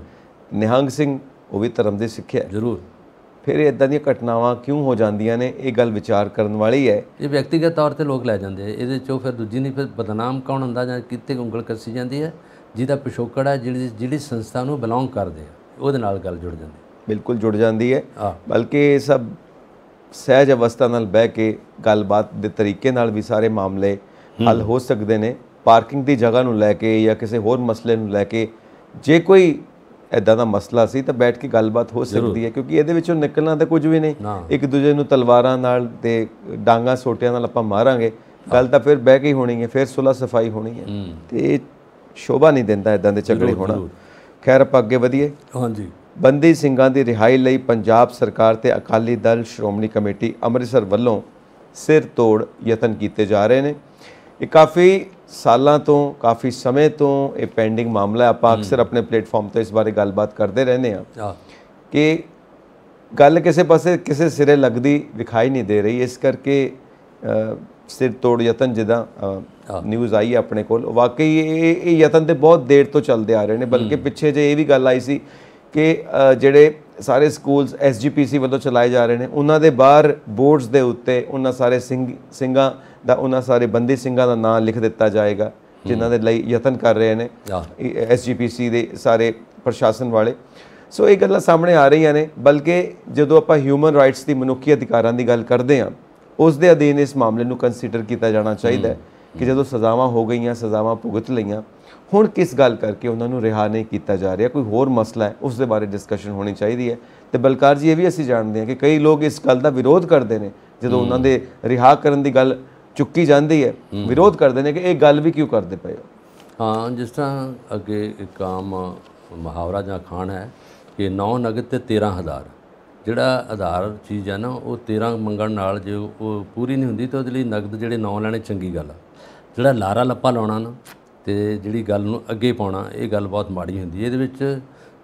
ਨਿਹੰਗ ਸਿੰਘ ਉਹ ਵੀ ਧਰਮ ਦੀ ਸਿੱਖਿਆ ਜ਼ਰੂਰ ਫਿਰ ਇਦਾਂ ਦੀਆਂ ਘਟਨਾਵਾਂ ਕਿਉਂ ਹੋ ਜਾਂਦੀਆਂ ਨੇ ਇਹ ਗੱਲ ਵਿਚਾਰ ਕਰਨ ਵਾਲੀ ਹੈ ਇਹ ਵਿਅਕਤੀਗਤ ਤੌਰ ਤੇ ਲੋਕ ਲੈ ਜਾਂਦੇ ਆ ਇਹਦੇ ਚੋਂ ਫਿਰ ਦੂਜੀ ਨਹੀਂ ਫਿਰ ਬਦਨਾਮ ਕੌਣ ਹੁੰਦਾ ਜਾਂ ਕਿਤੇ ਉਂਗਲ ਕੱਸੀ ਜਾਂਦੀ ਹੈ ਜਿਹਦਾ ਪਿਛੋਕੜ ਹੈ ਜਿਹੜੀ ਜਿਹੜੀ ਸੰਸਥਾ ਨੂੰ ਬਿਲੋਂਗ ਕਰਦੇ ਆ ਉਹਦੇ ਨਾਲ ਗੱਲ ਜੁੜ ਜਾਂਦੀ ਬਿਲਕੁਲ ਜੁੜ ਜਾਂਦੀ ਹੈ ਬਲਕਿ ਇਹ ਸਭ ਸਹਿਜ ਅਵਸਥਾ ਨਾਲ ਬਹਿ ਕੇ ਗੱਲਬਾਤ ਦੇ ਤਰੀਕੇ ਨਾਲ ਵੀ ਸਾਰੇ ਮਾਮਲੇ ਹੱਲ ਹੋ ਸਕਦੇ ਨੇ ਪਾਰਕਿੰਗ ਦੀ ਜਗ੍ਹਾ ਨੂੰ ਲੈ ਕੇ ਜਾਂ ਕਿਸੇ ਹੋਰ ਮਸਲੇ ਨੂੰ ਲੈ ਕੇ ਜੇ ਕੋਈ ਐਦਾਂ ਦਾ ਮਸਲਾ ਸੀ ਤਾਂ ਬੈਠ ਕੇ ਗੱਲਬਾਤ ਹੋ ਸਕਦੀ ਹੈ ਕਿਉਂਕਿ ਇਹਦੇ ਵਿੱਚੋਂ ਨਿਕਲਣਾ ਤਾਂ ਕੁਝ ਵੀ ਨਹੀਂ ਇੱਕ ਦੂਜੇ ਨੂੰ ਤਲਵਾਰਾਂ ਨਾਲ ਤੇ ਡਾਂਗਾ ਸੋਟਿਆਂ ਨਾਲ ਆਪਾਂ ਮਾਰਾਂਗੇ ਗੱਲ ਤਾਂ ਫਿਰ ਬਹਿ ਕੇ ਹੀ ਹੋਣੀ ਹੈ ਫਿਰ ਸੁਲਾ ਸਫਾਈ ਹੋਣੀ ਹੈ ਤੇ ਸ਼ੋਭਾ ਨਹੀਂ ਦਿੰਦਾ ਇਦਾਂ ਦੇ ਝਗੜੇ ਹੋਣਾ ਖੈਰ ਆਪਾਂ ਅੱਗੇ ਵਧੀਏ ਹਾਂਜੀ ਬੰਦੀ ਸਿੰਘਾਂ ਦੀ ਰਿਹਾਈ ਲਈ ਪੰਜਾਬ ਸਰਕਾਰ ਤੇ ਅਕਾਲੀ ਦਲ ਸ਼੍ਰੋਮਣੀ ਕਮੇਟੀ ਅੰਮ੍ਰਿਤਸਰ ਵੱਲੋਂ ਸਿਰ ਤੋੜ ਯਤਨ ਕੀਤੇ ਜਾ ਰਹੇ ਨੇ ਇਹ ਕਾਫੀ ਸਾਲਾਂ ਤੋਂ ਕਾਫੀ ਸਮੇਂ ਤੋਂ ਇਹ ਪੈਂਡਿੰਗ ਮਾਮਲਾ ਹੈ ਆਪਾਂ ਅਕਸਰ ਆਪਣੇ ਪਲੇਟਫਾਰਮ ਤੇ ਇਸ ਬਾਰੇ ਗੱਲਬਾਤ ਕਰਦੇ ਰਹਿੰਦੇ ਆ ਕਿ ਗੱਲ ਕਿਸੇ ਪਾਸੇ ਕਿਸੇ ਸਿਰੇ ਲੱਗਦੀ ਵਿਖਾਈ ਨਹੀਂ ਦੇ ਰਹੀ ਇਸ ਕਰਕੇ ਸਿਰ ਤੋੜ ਯਤਨ ਜਿਦਾ ਨਿਊਜ਼ ਆਈ ਆਪਣੇ ਕੋਲ ਵਾਕਈ ਇਹ ਯਤਨ ਤੇ ਬਹੁਤ ਦੇਰ ਤੋਂ ਚੱਲਦੇ ਆ ਰਹੇ ਨੇ ਬਲਕਿ ਪਿੱਛੇ ਜੇ ਇਹ ਵੀ ਗੱਲ ਆਈ ਸੀ ਕਿ ਜਿਹੜੇ ਸਾਰੇ ਸਕੂਲਸ ਐਸਜੀਪੀਸੀ ਵੱਲੋਂ ਚਲਾਏ ਜਾ ਰਹੇ ਨੇ ਉਹਨਾਂ ਦੇ ਬਾਹਰ ਬੋਰਡਸ ਦੇ ਉੱਤੇ ਉਹਨਾਂ ਸਾਰੇ ਸਿੰਘ ਸਿੰਘਾਂ ਦਾ ਉਹਨਾਂ ਸਾਰੇ ਬੰਦੀ ਸਿੰਘਾਂ ਦਾ ਨਾਮ ਲਿਖ ਦਿੱਤਾ ਜਾਏਗਾ ਜਿਨ੍ਹਾਂ ਦੇ ਲਈ ਯਤਨ ਕਰ ਰਹੇ ਨੇ ਐਸਜੀਪੀਸੀ ਦੇ ਸਾਰੇ ਪ੍ਰਸ਼ਾਸਨ ਵਾਲੇ ਸੋ ਇਹ ਗੱਲਾਂ ਸਾਹਮਣੇ ਆ ਰਹੀਆਂ ਨੇ ਬਲਕਿ ਜਦੋਂ ਆਪਾਂ ਹਿਊਮਨ ਰਾਈਟਸ ਦੀ ਮਨੁੱਖੀ ਅਧਿਕਾਰਾਂ ਦੀ ਗੱਲ ਕਰਦੇ ਹਾਂ ਉਸ ਦੇ ਅਧੀਨ ਇਸ ਮਾਮਲੇ ਨੂੰ ਕੰਸੀਡਰ ਕੀਤਾ ਜਾਣਾ ਚਾਹੀਦਾ ਹੈ ਕਿ ਜਦੋਂ ਸਜ਼ਾਵਾਂ ਹੋ ਗਈਆਂ ਸਜ਼ਾਵਾਂ ਭੁਗਤ ਲਈਆਂ ਹੁਣ ਕਿਸ ਗੱਲ ਕਰਕੇ ਉਹਨਾਂ ਨੂੰ ਰਿਹਾ ਨਹੀਂ ਕੀਤਾ ਜਾ ਰਿਹਾ ਕੋਈ ਹੋਰ ਮਸਲਾ ਹੈ ਉਸ ਦੇ ਬਾਰੇ ਡਿਸਕਸ਼ਨ ਹੋਣੀ ਚਾਹੀਦੀ ਹੈ ਤੇ ਬਲਕਾਰ ਜੀ ਇਹ ਵੀ ਅਸੀਂ ਜਾਣਦੇ ਹਾਂ ਕਿ ਕਈ ਲੋਕ ਇਸ ਗੱਲ ਦਾ ਵਿਰੋਧ ਕਰਦੇ ਨੇ ਜਦੋਂ ਉਹਨਾਂ ਦੇ ਰਿਹਾ ਕਰਨ ਦੀ ਗੱਲ ਚੁੱਕੀ ਜਾਂਦੀ ਹੈ ਵਿਰੋਧ ਕਰਦੇ ਨੇ ਕਿ ਇਹ ਗੱਲ ਵੀ ਕਿਉਂ ਕਰਦੇ ਪਏ ਹੋ ਹਾਂ ਜਿਸ ਤਰ੍ਹਾਂ ਅੱਗੇ ਇੱਕ ਆਮ ਮੁਹਾਵਰਾ ਜਾਂ ਖਾਣ ਹੈ ਕਿ 9 ਨਗਦ ਤੇ 13000 ਜਿਹੜਾ ਆਧਾਰ ਚੀਜ਼ ਹੈ ਨਾ ਉਹ 13 ਮੰਗਣ ਨਾਲ ਜੇ ਉਹ ਪੂਰੀ ਨਹੀਂ ਹੁੰਦੀ ਤਾਂ ਉਹਦੇ ਲਈ ਨਗਦ ਜਿਹੜੇ ਨੌ ਲੈਣੇ ਚੰਗੀ ਗੱਲ ਆ ਜਿਹੜਾ ਲਾਰਾ ਲੱਪਾ ਲਾਉਣਾ ਨਾ ਤੇ ਜਿਹੜੀ ਗੱਲ ਨੂੰ ਅੱਗੇ ਪਾਉਣਾ ਇਹ ਗੱਲ ਬਹੁਤ ਮਾੜੀ ਹੁੰਦੀ ਹੈ ਇਹਦੇ ਵਿੱਚ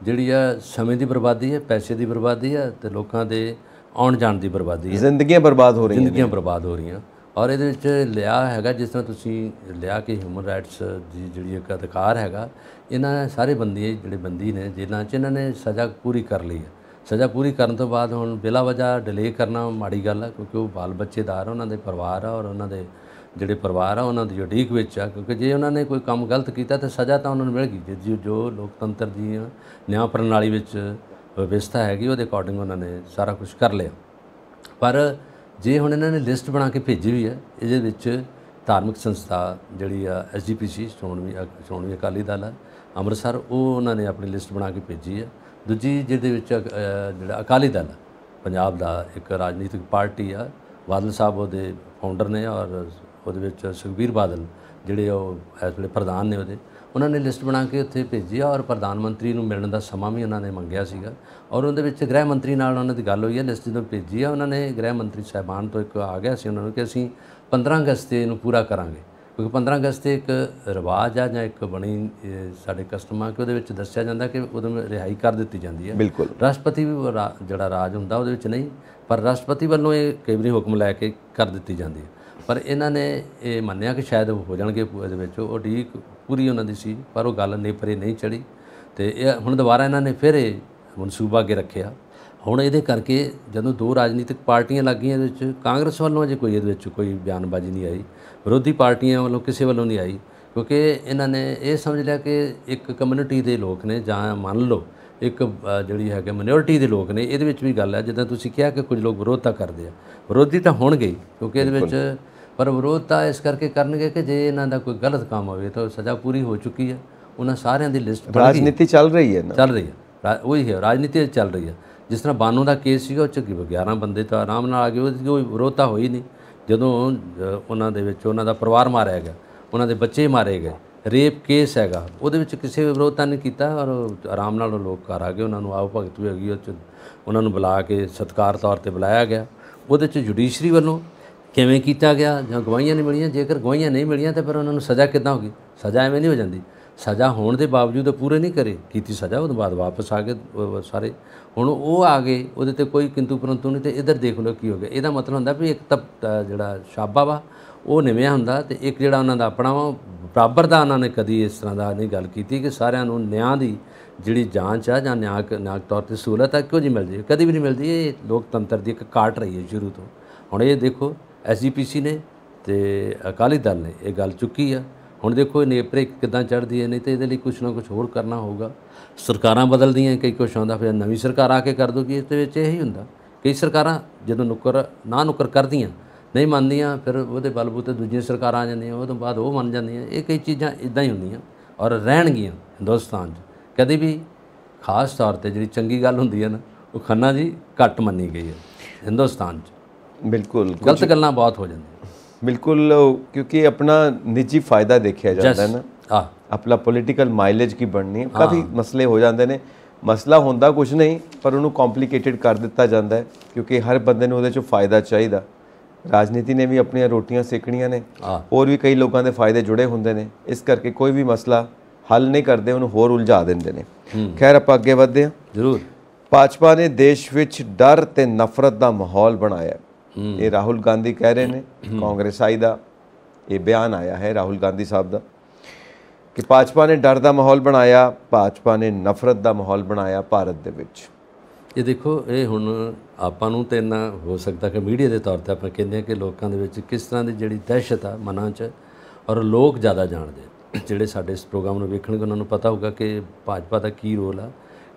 ਜਿਹੜੀ ਆ ਸਮੇਂ ਦੀ ਬਰਬਾਦੀ ਹੈ ਪੈਸੇ ਦੀ ਬਰਬਾਦੀ ਹੈ ਤੇ ਲੋਕਾਂ ਦੇ ਆਉਣ ਜਾਣ ਦੀ ਬਰਬਾਦੀ ਹੈ ਜ਼ਿੰਦਗੀਆਂ ਬਰਬਾਦ ਹੋ ਰਹੀਆਂ ਜ਼ਿੰਦਗੀਆਂ ਬਰਬਾਦ ਹੋ ਰਹੀਆਂ ਔਰ ਇਹਦੇ ਵਿੱਚ ਲਿਆ ਹੈਗਾ ਜਿਸ ਤਰ੍ਹਾਂ ਤੁਸੀਂ ਲਿਆ ਕਿ ਹਿਊਮਨ ਰਾਈਟਸ ਦੀ ਜਿਹੜੀ ਇੱਕ ਅਧਿਕਾਰ ਹੈਗਾ ਇਹਨਾਂ ਸਾਰੇ ਬੰਦੀ ਜਿਹੜੇ ਬੰਦੀ ਨੇ ਜਿਨ੍ਹਾਂ ਚ ਇਹਨਾਂ ਨੇ ਸਜ਼ਾ ਪੂਰੀ ਕਰ ਲਈ ਹੈ ਸਜ਼ਾ ਪੂਰੀ ਕਰਨ ਤੋਂ ਬਾਅਦ ਹੁਣ ਬਿਲਾ ਵਜਾ ਡਿਲੇ ਕਰਨਾ ਮਾੜੀ ਗੱਲ ਆ ਕਿਉਂਕਿ ਉਹ ਬਾਲ ਬੱਚੇਦਾਰ ਉਹਨਾਂ ਦੇ ਪਰਿਵਾਰ ਆ ਔਰ ਉਹਨਾਂ ਦੇ ਜਿਹੜੇ ਪਰਿਵਾਰ ਆ ਉਹਨਾਂ ਦੀ ਉਡੀਕ ਵਿੱਚ ਆ ਕਿਉਂਕਿ ਜੇ ਉਹਨਾਂ ਨੇ ਕੋਈ ਕੰਮ ਗਲਤ ਕੀਤਾ ਤਾਂ ਸਜ਼ਾ ਤਾਂ ਉਹਨਾਂ ਨੂੰ ਮਿਲ ਗਈ ਜੇ ਜੋ ਲੋਕਤੰਤਰ ਦੀ ਨਿਆਂ ਪ੍ਰਣਾਲੀ ਵਿੱਚ ਵਿਵਸਥਾ ਹੈਗੀ ਉਹਦੇ ਅਕੋਰਡਿੰਗ ਉਹਨਾਂ ਨੇ ਸਾਰਾ ਕੁਝ ਕਰ ਲਿਆ ਪਰ ਜੇ ਹੁਣ ਇਹਨਾਂ ਨੇ ਲਿਸਟ ਬਣਾ ਕੇ ਭੇਜੀ ਵੀ ਹੈ ਇਹਦੇ ਵਿੱਚ ਧਾਰਮਿਕ ਸੰਸਥਾ ਜਿਹੜੀ ਆ ਐਸਜੀਪੀਸੀ ਸ਼੍ਰੋਮਣੀ ਸ਼੍ਰੋਮਣੀ ਅਕਾਲੀ ਦਲ ਆ ਅੰਮ੍ਰਿਤਸਰ ਉਹ ਉਹਨਾਂ ਨੇ ਆਪਣੀ ਲਿਸਟ ਬਣਾ ਕੇ ਭੇਜੀ ਹੈ ਦੂਜੀ ਜਿਹਦੇ ਵਿੱਚ ਜਿਹੜਾ ਅਕਾਲੀ ਦਲ ਪੰਜਾਬ ਦਾ ਇੱਕ ਰਾਜਨੀਤਿਕ ਪਾਰਟੀ ਆ ਬਾਦਲ ਸਾਹਿਬ ਉਹਦੇ ਫਾਊਂਡਰ ਨੇ ਔਰ ਉਹਦੇ ਵਿੱਚ ਸੁਖਬੀਰ ਬਾਦਲ ਜਿਹੜੇ ਉਹ ਇਸ ਵੇਲੇ ਪ੍ਰਧਾਨ ਨੇ ਉਹਦੇ ਉਹਨਾਂ ਨੇ ਲਿਸਟ ਬਣਾ ਕੇ ਉੱਥੇ ਭੇਜੀ ਔਰ ਪ੍ਰਧਾਨ ਮੰਤਰੀ ਨੂੰ ਮਿਲਣ ਦਾ ਸਮਾਂ ਵੀ ਉਹਨਾਂ ਨੇ ਮੰਗਿਆ ਸੀਗਾ ਔਰ ਉਹਦੇ ਵਿੱਚ ਗ੍ਰਹਿ ਮੰਤਰੀ ਨਾਲ ਉਹਨਾਂ ਦੀ ਗੱਲ ਹੋਈ ਹੈ ਲਿਸਟ ਜਦੋਂ ਭੇਜੀ ਆ ਉਹਨਾਂ ਨੇ ਗ੍ਰਹਿ ਮੰਤਰੀ ਸਹਿਬਾਨ ਤੋਂ ਇੱਕ ਆ ਗਿਆ ਸੀ ਉਹਨਾਂ ਨੂੰ ਕਿ ਅਸੀਂ 15 ਅਗਸਤ ਨੂੰ ਪੂਰਾ ਕਰਾਂਗੇ ਕਿਉਂਕਿ 15 ਅਗਸਤ ਤੇ ਇੱਕ ਰਿਵਾਜ ਆ ਜਾਂ ਇੱਕ ਬਣੀ ਸਾਡੇ ਕਸਟਮਰਾਂ ਕਿ ਉਹਦੇ ਵਿੱਚ ਦੱਸਿਆ ਜਾਂਦਾ ਕਿ ਉਦੋਂ ਰਿਹਾਈ ਕਰ ਦਿੱਤੀ ਜਾਂਦੀ ਹੈ ਬਿਲਕੁਲ ਰਾਸ਼ਟਰਪਤੀ ਵੀ ਜਿਹੜਾ ਰਾਜ ਹੁੰਦਾ ਉਹਦੇ ਵਿੱਚ ਨਹੀਂ ਪਰ ਰਾਸ਼ਟਰਪਤੀ ਵੱਲੋਂ ਇਹ ਕਈ ਵਾਰੀ ਹੁਕਮ ਲੈ ਕੇ ਕਰ ਦਿੱਤੀ ਜਾਂਦੀ ਹੈ ਪਰ ਇਹਨਾਂ ਨੇ ਇਹ ਮੰਨਿਆ ਕਿ ਸ਼ਾਇਦ ਹੋ ਜਾਣਗੇ ਉਹਦੇ ਵਿੱਚ ਉਹ ਠੀਕ ਪੂਰੀ ਉਹਨਾਂ ਦੀ ਸੀ ਪਰ ਉਹ ਗੱਲ ਨੇਪਰੇ ਨਹੀਂ ਚੜੀ ਤੇ ਇਹ ਹੁਣ ਦੁਬਾਰਾ ਇਹਨਾਂ ਨੇ ਫਿਰ ਇਹ ਮਨਸੂਬਾ ਅੱਗੇ ਰੱਖਿਆ ਹੁਣ ਇਹਦੇ ਕਰਕੇ ਜਦੋਂ ਦੋ ਰਾਜਨੀਤਿਕ ਪਾਰਟੀਆਂ ਲੱਗੀਆਂ ਇਹਦੇ ਵਿੱਚ ਕਾਂਗਰਸ ਵੱਲੋਂ ਅਜੇ ਕੋਈ ਇਹਦੇ ਵਿੱਚ ਕੋਈ ਬਿਆਨਬਾਜ਼ੀ ਨਹੀਂ ਆਈ ਵਿਰੋਧੀ ਪਾਰਟੀਆਂ ਵੱਲੋਂ ਕਿਸੇ ਵੱਲੋਂ ਨਹੀਂ ਆਈ ਕਿਉਂਕਿ ਇਹਨਾਂ ਨੇ ਇਹ ਸਮਝ ਲਿਆ ਕਿ ਇੱਕ ਕਮਿਊਨਿਟੀ ਦੇ ਲੋਕ ਨੇ ਜਾਂ ਮੰਨ ਲਓ ਇੱਕ ਜਿਹੜੀ ਹੈਗੇ ਮਿਨੋਰਟੀ ਮਿਨੋਰਿਟੀ ਦੇ ਲੋਕ ਨੇ ਇਹਦੇ ਵਿੱਚ ਵੀ ਗੱਲ ਹੈ ਜਿੱਦਾਂ ਤੁਸੀਂ ਕਿਹਾ ਕਿ ਕੁਝ ਲੋਕ ਵਿਰੋਧ ਤਾਂ ਕਰਦੇ ਆ ਵਿਰੋਧੀ ਤਾਂ ਹੋਣਗੇ ਕਿਉਂਕਿ ਇਹਦੇ ਵਿੱਚ ਪਰ ਵਿਰੋਧ ਤਾਂ ਇਸ ਕਰਕੇ ਕਰਨਗੇ ਕਿ ਜੇ ਇਹਨਾਂ ਦਾ ਕੋਈ ਗਲਤ ਕੰਮ ਹੋਵੇ ਤਾਂ ਸਜ਼ਾ ਪੂਰੀ ਹੋ ਚੁੱਕੀ ਹੈ ਉਹਨਾਂ ਸਾਰਿਆਂ ਦੀ ਲਿਸਟ ਰਾਜਨੀਤੀ ਚੱਲ ਰਹੀ ਹੈ ਨਾ ਚੱਲ ਰਹੀ ਹੈ ਉਹੀ ਹੈ ਰਾਜਨੀਤੀ ਚੱਲ ਰਹੀ ਹੈ ਜਿਸ ਤਰ੍ਹਾਂ ਬਾਨੋ ਦਾ ਕੇਸ ਸੀਗਾ ਉਹ ਚ 11 ਬੰਦੇ ਤਾਂ ਆਰਾਮ ਨਾਲ ਆ ਗਏ ਉਹ ਵਿਰੋਧਤਾ ਹੋਈ ਨਹੀਂ ਜਦੋਂ ਉਹਨਾਂ ਦੇ ਵਿੱਚ ਉਹਨਾਂ ਦਾ ਪਰਿਵਾਰ ਮਾਰਿਆ ਗਿਆ ਉਹਨਾਂ ਦੇ ਬੱਚੇ ਮਾਰੇ ਗਏ ਰੇਪ ਕੇਸ ਹੈਗਾ ਉਹਦੇ ਵਿੱਚ ਕਿਸੇ ਵਿਰੋਧਤਾ ਨਹੀਂ ਕੀਤਾ ਔਰ ਆਰਾਮ ਨਾਲ ਉਹ ਲੋਕ ਘਰ ਆ ਗਏ ਉਹਨਾਂ ਨੂੰ ਆਪ ਭਗਤ ਵੀ ਹੈਗੀ ਉਹਨਾਂ ਨੂੰ ਬੁਲਾ ਕੇ ਸਤਕਾਰ ਤੌਰ ਤੇ ਬੁਲਾਇਆ ਗਿਆ ਉਹਦੇ ਵਿੱਚ ਜੁਡੀਸ਼ਰੀ ਵੱਲੋਂ ਕਿਵੇਂ ਕੀਤਾ ਗਿਆ ਜਾਂ ਗਵਾਹੀਆਂ ਨਹੀਂ ਮਿਲੀਆਂ ਜੇਕਰ ਗਵਾਹੀਆਂ ਨਹੀਂ ਮਿਲੀਆਂ ਤਾਂ ਫਿਰ ਉਹਨਾਂ ਨੂੰ ਸਜ਼ਾ ਕਿੱਦਾਂ ਹੋਗੀ ਸਜ਼ਾ ਐਵੇਂ ਨਹੀਂ ਹੋ ਜਾਂਦੀ ਸਜ਼ਾ ਹੋਣ ਦੇ ਬਾਵਜੂਦ ਪੂਰੇ ਨਹੀਂ ਕਰੇ ਕੀਤੀ ਸਜ਼ਾ ਉਹਦੇ ਬਾਅਦ ਵਾਪਸ ਆ ਕੇ ਸਾਰੇ ਹੁਣ ਉਹ ਆ ਗਏ ਉਹਦੇ ਤੇ ਕੋਈ ਕਿੰਤੂ ਪਰੰਤੂ ਨਹੀਂ ਤੇ ਇਧਰ ਦੇਖ ਲਓ ਕੀ ਹੋ ਗਿਆ ਇਹਦਾ ਮਤਲਬ ਹੁੰਦਾ ਵੀ ਇੱਕ ਤਪ ਜਿਹੜਾ ਸ਼ਾਬਾ ਵਾ ਉਹ ਨਿਵੇਂ ਹੁੰਦਾ ਤੇ ਇੱਕ ਜਿਹੜਾ ਉਹਨਾਂ ਦਾ ਆਪਣਾ ਵਾ ਬਰਾਬਰ ਦਾ ਉਹਨਾਂ ਨੇ ਕਦੀ ਇਸ ਤਰ੍ਹਾਂ ਦਾ ਨਹੀਂ ਗੱਲ ਕੀਤੀ ਕਿ ਸਾਰਿਆਂ ਨੂੰ ਨਿਆਂ ਦੀ ਜਿਹੜੀ ਜਾਂਚ ਆ ਜਾਂ ਨਿਆਂ ਨਾਲ ਤੌਰ ਤੇ ਸਹੂਲਤ ਆ ਕਿਉਂ ਨਹੀਂ ਮਿਲਦੀ ਕਦੀ ਵੀ ਨਹੀਂ ਮਿਲਦੀ ਇਹ ਲੋਕਤੰਤਰ ਦੀ ਇੱਕ ਕਾਟ ਰਹੀ ਹੈ ਸ਼ੁਰੂ ਤੋਂ ਹੁਣ ਇਹ ਦੇਖੋ ਐਸਜੀਪੀਸੀ ਨੇ ਤੇ ਅਕਾਲੀ ਦਲ ਨੇ ਇਹ ਗੱਲ ਚੁੱਕੀ ਆ ਹੁਣ ਦੇਖੋ ਇਹ ਨੇਪਰੇ ਕਿਦਾਂ ਚੜਦੀ ਹੈ ਨਹੀਂ ਤੇ ਇਹਦੇ ਲਈ ਕੁਝ ਨਾ ਕੁਝ ਹੋਰ ਕਰਨਾ ਹੋਊਗਾ ਸਰਕਾਰਾਂ ਬਦਲਦੀਆਂ ਕਈ ਕੁਝ ਆਉਂਦਾ ਫਿਰ ਨਵੀਂ ਸਰਕਾਰ ਆ ਕੇ ਕਰ ਦੋਗੀ ਇਸ ਦੇ ਵਿੱਚ ਇਹੀ ਹੁੰਦਾ ਕਈ ਸਰਕਾਰਾਂ ਜਦੋਂ ਨੁਕਰ ਨਾ ਨੁਕਰ ਕਰਦੀਆਂ ਨਹੀਂ ਮੰਨਦੀਆਂ ਫਿਰ ਉਹਦੇ ਬਲਬੂਤੇ ਦੂਜੀਆਂ ਸਰਕਾਰਾਂ ਆ ਜਾਂਦੀਆਂ ਉਹ ਤੋਂ ਬਾਅਦ ਉਹ ਮੰਨ ਜਾਂਦੀਆਂ ਇਹ ਕਈ ਚੀਜ਼ਾਂ ਇਦਾਂ ਹੀ ਹੁੰਦੀਆਂ ਔਰ ਰਹਿਣਗੀਆਂ ਹਿੰਦੁਸਤਾਨ 'ਚ ਕਦੇ ਵੀ ਖਾਸ ਤੌਰ ਤੇ ਜਿਹੜੀ ਚੰਗੀ ਗੱਲ ਹੁੰਦੀ ਹੈ ਨਾ ਉਹ ਖੰਨਾ ਜੀ ਘੱਟ ਮੰਨੀ ਗਈ ਹੈ ਹਿੰਦੁਸਤਾਨ 'ਚ ਬਿਲਕੁਲ ਗਲਤ ਗੱਲਾਂ ਬਹੁਤ ਹੋ ਜਾਂਦੀਆਂ ਬਿਲਕੁਲ ਕਿਉਂਕਿ ਆਪਣਾ ਨਿੱਜੀ ਫਾਇਦਾ ਦੇਖਿਆ ਜਾਂਦਾ ਹੈ ਨਾ ਆ ਆਪਣਾ ਪੋਲਿਟੀਕਲ ਮਾਈਲੇਜ ਕੀ ਬਣਨੀ ਹੈ ਕਾਫੀ ਮਸਲੇ ਹੋ ਜਾਂਦੇ ਨੇ ਮਸਲਾ ਹੁੰਦਾ ਕੁਝ ਨਹੀਂ ਪਰ ਉਹਨੂੰ ਕੰਪਲਿਕੇਟਿਡ ਕਰ ਦਿੱਤਾ ਜਾਂਦਾ ਹੈ ਕਿਉਂਕਿ ਹਰ ਬੰਦੇ ਨੂੰ ਉਹਦੇ ਚੋਂ ਫਾਇਦਾ ਚਾਹੀਦਾ ਰਾਜਨੀਤੀ ਨੇ ਵੀ ਆਪਣੀਆਂ ਰੋਟੀਆਂ ਸੇਕਣੀਆਂ ਨੇ ਹੋਰ ਵੀ ਕਈ ਲੋਕਾਂ ਦੇ ਫਾਇਦੇ ਜੁੜੇ ਹੁੰਦੇ ਨੇ ਇਸ ਕਰਕੇ ਕੋਈ ਵੀ ਮਸਲਾ ਹੱਲ ਨਹੀਂ ਕਰਦੇ ਉਹਨੂੰ ਹੋਰ ਉਲਝਾ ਦਿੰਦੇ ਨੇ ਖੈਰ ਆਪਾਂ ਅੱਗੇ ਵਧਦੇ ਹਾਂ ਜ਼ਰੂਰ ਪਾਜਪਾ ਨੇ ਦੇਸ਼ ਵਿੱਚ ਡਰ ਤੇ ਨਫ਼ਰਤ ਦਾ ਮਾਹੌਲ ਬਣਾਇਆ ਇਹ ਰਾਹੁਲ ਗਾਂਧੀ ਕਹਿ ਰਹੇ ਨੇ ਕਾਂਗਰਸ ਆਈ ਦਾ ਇਹ ਬਿਆਨ ਆਇਆ ਹੈ ਰਾਹੁਲ ਗਾਂਧੀ ਸਾਹਿਬ ਦਾ ਕਿ ਭਾਜਪਾ ਨੇ ਡਰ ਦਾ ਮਾਹੌਲ ਬਣਾਇਆ ਭਾਜਪਾ ਨੇ ਨਫ਼ਰਤ ਦਾ ਮਾਹੌਲ ਬਣਾਇਆ ਭਾਰਤ ਦੇ ਵਿੱਚ ਇਹ ਦੇਖੋ ਇਹ ਹੁਣ ਆਪਾਂ ਨੂੰ ਤੇ ਨਾ ਹੋ ਸਕਦਾ ਕਿ ਮੀਡੀਆ ਦੇ ਤੌਰ ਤੇ ਆਪਾਂ ਕਹਿੰਦੇ ਆ ਕਿ ਲੋਕਾਂ ਦੇ ਵਿੱਚ ਕਿਸ ਤਰ੍ਹਾਂ ਦੀ ਜਿਹੜੀ ਦਹਿਸ਼ਤ ਆ ਮਨਾਂ 'ਚ ਔਰ ਲੋਕ ਜ਼ਿਆਦਾ ਜਾਣਦੇ ਜਿਹੜੇ ਸਾਡੇ ਇਸ ਪ੍ਰੋਗਰਾਮ ਨੂੰ ਵੇਖਣਗੇ ਉਹਨਾਂ ਨੂੰ ਪਤਾ ਹੋਊਗਾ ਕਿ ਭਾਜਪਾ ਦਾ ਕੀ ਰੋਲ ਆ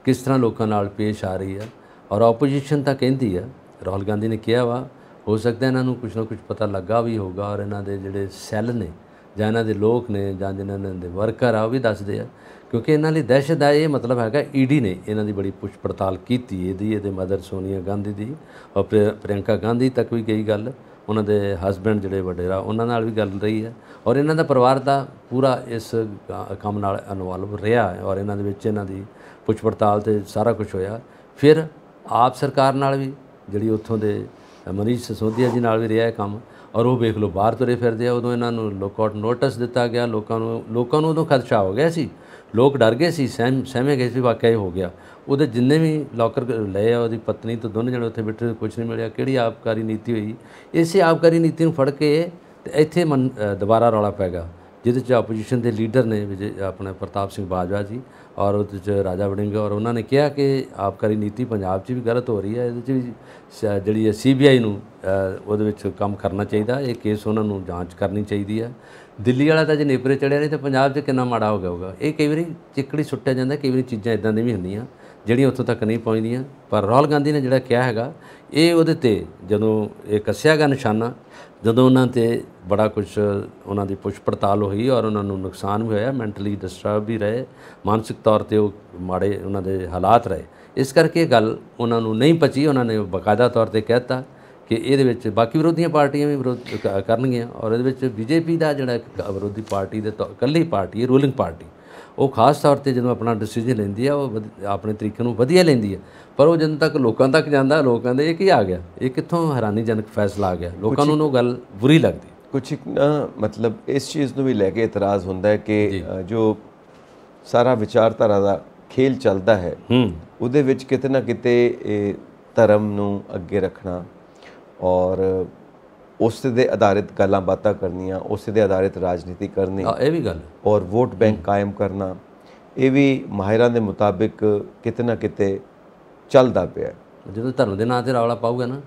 ਕਿਸ ਤਰ੍ਹਾਂ ਲੋਕਾਂ ਨਾਲ ਪੇਸ਼ ਆ ਰਹੀ ਆ ਔਰ ਆਪੋਜੀਸ਼ਨ ਤਾਂ ਕਹਿੰਦੀ ਆ ਰਾਹੁਲ ਗਾਂਧੀ ਨੇ ਕਿਹਾ ਵਾ ਹੋ ਸਕਦਾ ਇਹਨਾਂ ਨੂੰ ਕੁਝ ਨਾ ਕੁਝ ਪਤਾ ਲੱਗਾ ਵੀ ਹੋਗਾ ਔਰ ਇਹਨਾਂ ਦੇ ਜਿਹੜੇ ਸੈੱਲ ਨੇ ਜਾਂ ਇਹਨਾਂ ਦੇ ਲੋਕ ਨੇ ਜਾਂ ਨੇ ਦੇ ਵਰਕਰ ਆ ਉਹ ਵੀ ਦੱਸਦੇ ਆ ਕਿਉਂਕਿ ਇਹਨਾਂ ਲਈ ਦਹਿਸ਼ਤ ਆ ਇਹ ਮਤਲਬ ਹੈਗਾ ਈਡੀ ਨੇ ਇਹਨਾਂ ਦੀ ਬੜੀ ਪੁੱਛ ਪੜਤਾਲ ਕੀਤੀ ਇਹਦੀ ਇਹਦੇ ਮਦਰ ਸੋਨੀਆ ਗਾਂਧੀ ਦੀ ਔਰ ਪ੍ਰਿਯੰਕਾ ਗਾਂਧੀ ਤੱਕ ਵੀ ਗਈ ਗੱਲ ਉਹਨਾਂ ਦੇ ਹਸਬੰਡ ਜਿਹੜੇ ਵਡੇਰਾ ਉਹਨਾਂ ਨਾਲ ਵੀ ਗੱਲ ਰਹੀ ਹੈ ਔਰ ਇਹਨਾਂ ਦਾ ਪਰਿਵਾਰ ਦਾ ਪੂਰਾ ਇਸ ਕੰਮ ਨਾਲ ਇਨਵੋਲਵ ਰਿਹਾ ਹੈ ਔਰ ਇਹਨਾਂ ਦੇ ਵਿੱਚ ਇਹਨਾਂ ਦੀ ਪੁੱਛ ਪੜਤਾਲ ਤੇ ਸਾਰਾ ਕੁਝ ਹੋਇਆ ਫਿਰ ਆਪ ਸਰਕਾਰ ਨਾਲ ਵੀ ਜਿਹੜੀ ਉੱਥੋਂ ਦੇ ਮਨੀਸ਼ ਸਸੋਦੀਆ ਜੀ ਨਾਲ ਵੀ ਰਿਹਾ ਕੰਮ ਔਰ ਉਹ ਵੇਖ ਲੋ ਬਾਹਰ ਤੁਰੇ ਫਿਰਦੇ ਆ ਉਦੋਂ ਇਹਨਾਂ ਨੂੰ ਲੋਕਆਊਟ ਨੋਟਿਸ ਦਿੱਤਾ ਗਿਆ ਲੋਕਾਂ ਨੂੰ ਲੋਕਾਂ ਨੂੰ ਉਦੋਂ ਖਦਸ਼ਾ ਹੋ ਗਿਆ ਸੀ ਲੋਕ ਡਰ ਗਏ ਸੀ ਸਹਿਮ ਸਹਿਮੇ ਗਏ ਸੀ ਵਾਕਿਆ ਹੀ ਹੋ ਗਿਆ ਉਹਦੇ ਜਿੰਨੇ ਵੀ ਲੋਕਰ ਲਏ ਆ ਉਹਦੀ ਪਤਨੀ ਤੋਂ ਦੋਨੇ ਜਣੇ ਉੱਥੇ ਬਿਠੇ ਕੁਝ ਨਹੀਂ ਮਿਲਿਆ ਕਿਹੜੀ ਆਪਕਾਰੀ ਨੀਤੀ ਹੋਈ ਇਸੇ ਆਪਕਾਰੀ ਨੀਤੀ ਨੂੰ ਫੜ ਕੇ ਤੇ ਇੱਥੇ ਦੁਬਾਰਾ ਰੌਲਾ ਪੈ ਗਿਆ ਜਿਹਦੇ ਚ ਆਪੋਜੀਸ਼ਨ ਦੇ ਲੀਡਰ ਨੇ ਆਪਣਾ ਪ੍ਰਤਾਪ ਸਿੰਘ ਬਾਜਵਾ ਜੀ ਔਰ ਉਹਦੇ ਚ ਰਾਜਾ ਵੜਿੰਗ ਔਰ ਉਹਨਾਂ ਨੇ ਕਿਹਾ ਕਿ ਆਪਕਾਰੀ ਨੀਤੀ ਪੰਜਾਬ 'ਚ ਵੀ ਗਲਤ ਹੋ ਰਹੀ ਹੈ ਇਹਦੇ 'ਚ ਵੀ ਜਿਹੜੀ ਹੈ ਸੀਬੀਆਈ ਨੂੰ ਉਹਦੇ ਵਿੱਚ ਕੰਮ ਕਰਨਾ ਚਾਹੀਦਾ ਇਹ ਕੇਸ ਉਹਨਾਂ ਨੂੰ ਜਾਂਚ ਕਰਨੀ ਚਾਹੀਦੀ ਹੈ ਦਿੱਲੀ ਵਾਲਾ ਤਾਂ ਜੇ ਨੇਪਰੇ ਚੜਿਆ ਨਹੀਂ ਤਾਂ ਪੰਜਾਬ 'ਚ ਕਿੰਨਾ ਮਾੜਾ ਹੋ ਗਿਆ ਹੋਗਾ ਇਹ ਕਈ ਵਾਰੀ ਚਿੱਕੜੀ ਸੁੱਟਿਆ ਜਾਂਦਾ ਕਈ ਵਾਰੀ ਚੀਜ਼ਾਂ ਇਦਾਂ ਦੇ ਵੀ ਹੁੰਦੀਆਂ ਜਿਹੜੀਆਂ ਉੱਥੋਂ ਤੱਕ ਨਹੀਂ ਪਹੁੰਚਦੀਆਂ ਪਰ ਰੌਲ ਗਾਂਧੀ ਨੇ ਜਿਹੜਾ ਕਿਹਾ ਹੈਗਾ ਇਹ ਉਹਦੇ ਤੇ ਜਦੋਂ ਇਹ ਕੱਸਿਆ ਗਿਆ ਨਿਸ਼ਾਨਾ ਜਦੋਂ ਉਹਨਾਂ ਤੇ ਬੜਾ ਕੁਝ ਉਹਨਾਂ ਦੀ ਪੁੱਛ ਪੜਤਾਲ ਹੋਈ ਔਰ ਉਹਨਾਂ ਨੂੰ ਨੁਕਸਾਨ ਵੀ ਹੋਇਆ ਮੈਂਟਲੀ ਡਿਸਟਰਬ ਵੀ ਰਹੇ ਮਾਨਸਿਕ ਤੌਰ ਤੇ ਉਹ ਮਾੜੇ ਉਹਨਾਂ ਦੇ ਹਾਲਾਤ ਰਹੇ ਇਸ ਕਰਕੇ ਗੱਲ ਉਹਨਾਂ ਨੂੰ ਨਹੀਂ ਪਚੀ ਉਹਨਾਂ ਨੇ ਬਕਾਇਦਾ ਤੌਰ ਤੇ ਕਹਿਤਾ ਕਿ ਇਹਦੇ ਵਿੱਚ ਬਾਕੀ ਵਿਰੋਧੀਆਂ ਪਾਰਟੀਆਂ ਵੀ ਵਿਰੋਧ ਕਰਨਗੀਆਂ ਔਰ ਇਹਦੇ ਵਿੱਚ ਬੀਜੇਪੀ ਦਾ ਜਿਹੜਾ ਵਿਰੋਧੀ ਪਾਰਟੀ ਦੇ ਇਕੱਲੀ ਪਾਰਟੀ ਰੂਲਿੰਗ ਪਾਰਟੀ ਉਹ ਖਾਸ ਤੌਰ ਤੇ ਜਦੋਂ ਆਪਣਾ ਡਿਸੀਜਨ ਲੈਂਦੀ ਆ ਉਹ ਆਪਣੇ ਤਰੀਕੇ ਨੂੰ ਵਧੀਆ ਲੈਂਦੀ ਆ ਪਰ ਉਹ ਜਦੋਂ ਤੱਕ ਲੋਕਾਂ ਤੱਕ ਜਾਂਦਾ ਲੋਕਾਂ ਦੇ ਇਹ ਕੀ ਆ ਗਿਆ ਇਹ ਕਿੱਥੋਂ ਹੈਰਾਨੀਜਨਕ ਫੈਸਲਾ ਆ ਗਿਆ ਲੋਕਾਂ ਨੂੰ ਉਹ ਗੱਲ ਬੁਰੀ ਲੱਗਦੀ ਕੁਝ ਨਾ ਮਤਲਬ ਇਸ ਚੀਜ਼ ਨੂੰ ਵੀ ਲੈ ਕੇ ਇਤਰਾਜ਼ ਹੁੰਦਾ ਹੈ ਕਿ ਜੋ ਸਾਰਾ ਵਿਚਾਰਧਾਰਾ ਦਾ ਖੇਲ ਚੱਲਦਾ ਹੈ ਉਹਦੇ ਵਿੱਚ ਕਿਤੇ ਨਾ ਕਿਤੇ ਇਹ ਧਰਮ ਨੂੰ ਅੱਗੇ ਰੱਖਣਾ ਔਰ ਉਸ ਦੇ ਆਧਾਰਿਤ ਗੱਲਾਂ ਬਾਤਾਂ ਕਰਨੀਆਂ ਉਸ ਦੇ ਆਧਾਰਿਤ ਰਾਜਨੀਤੀ ਕਰਨੀ ਆ ਇਹ ਵੀ ਗੱਲ ਔਰ ਵੋਟ ਬੈਂਕ ਕਾਇਮ ਕਰਨਾ ਇਹ ਵੀ ਮਾਹਿਰਾਂ ਦੇ ਮੁਤਾਬਿਕ ਕਿਤਨਾ ਕਿਤੇ ਚੱਲਦਾ ਪਿਆ ਜਦੋਂ ਧਰਮ ਦੇ ਨਾਂ ਤੇ ਰੌਲਾ ਪਾਉਗਾ ਨਾ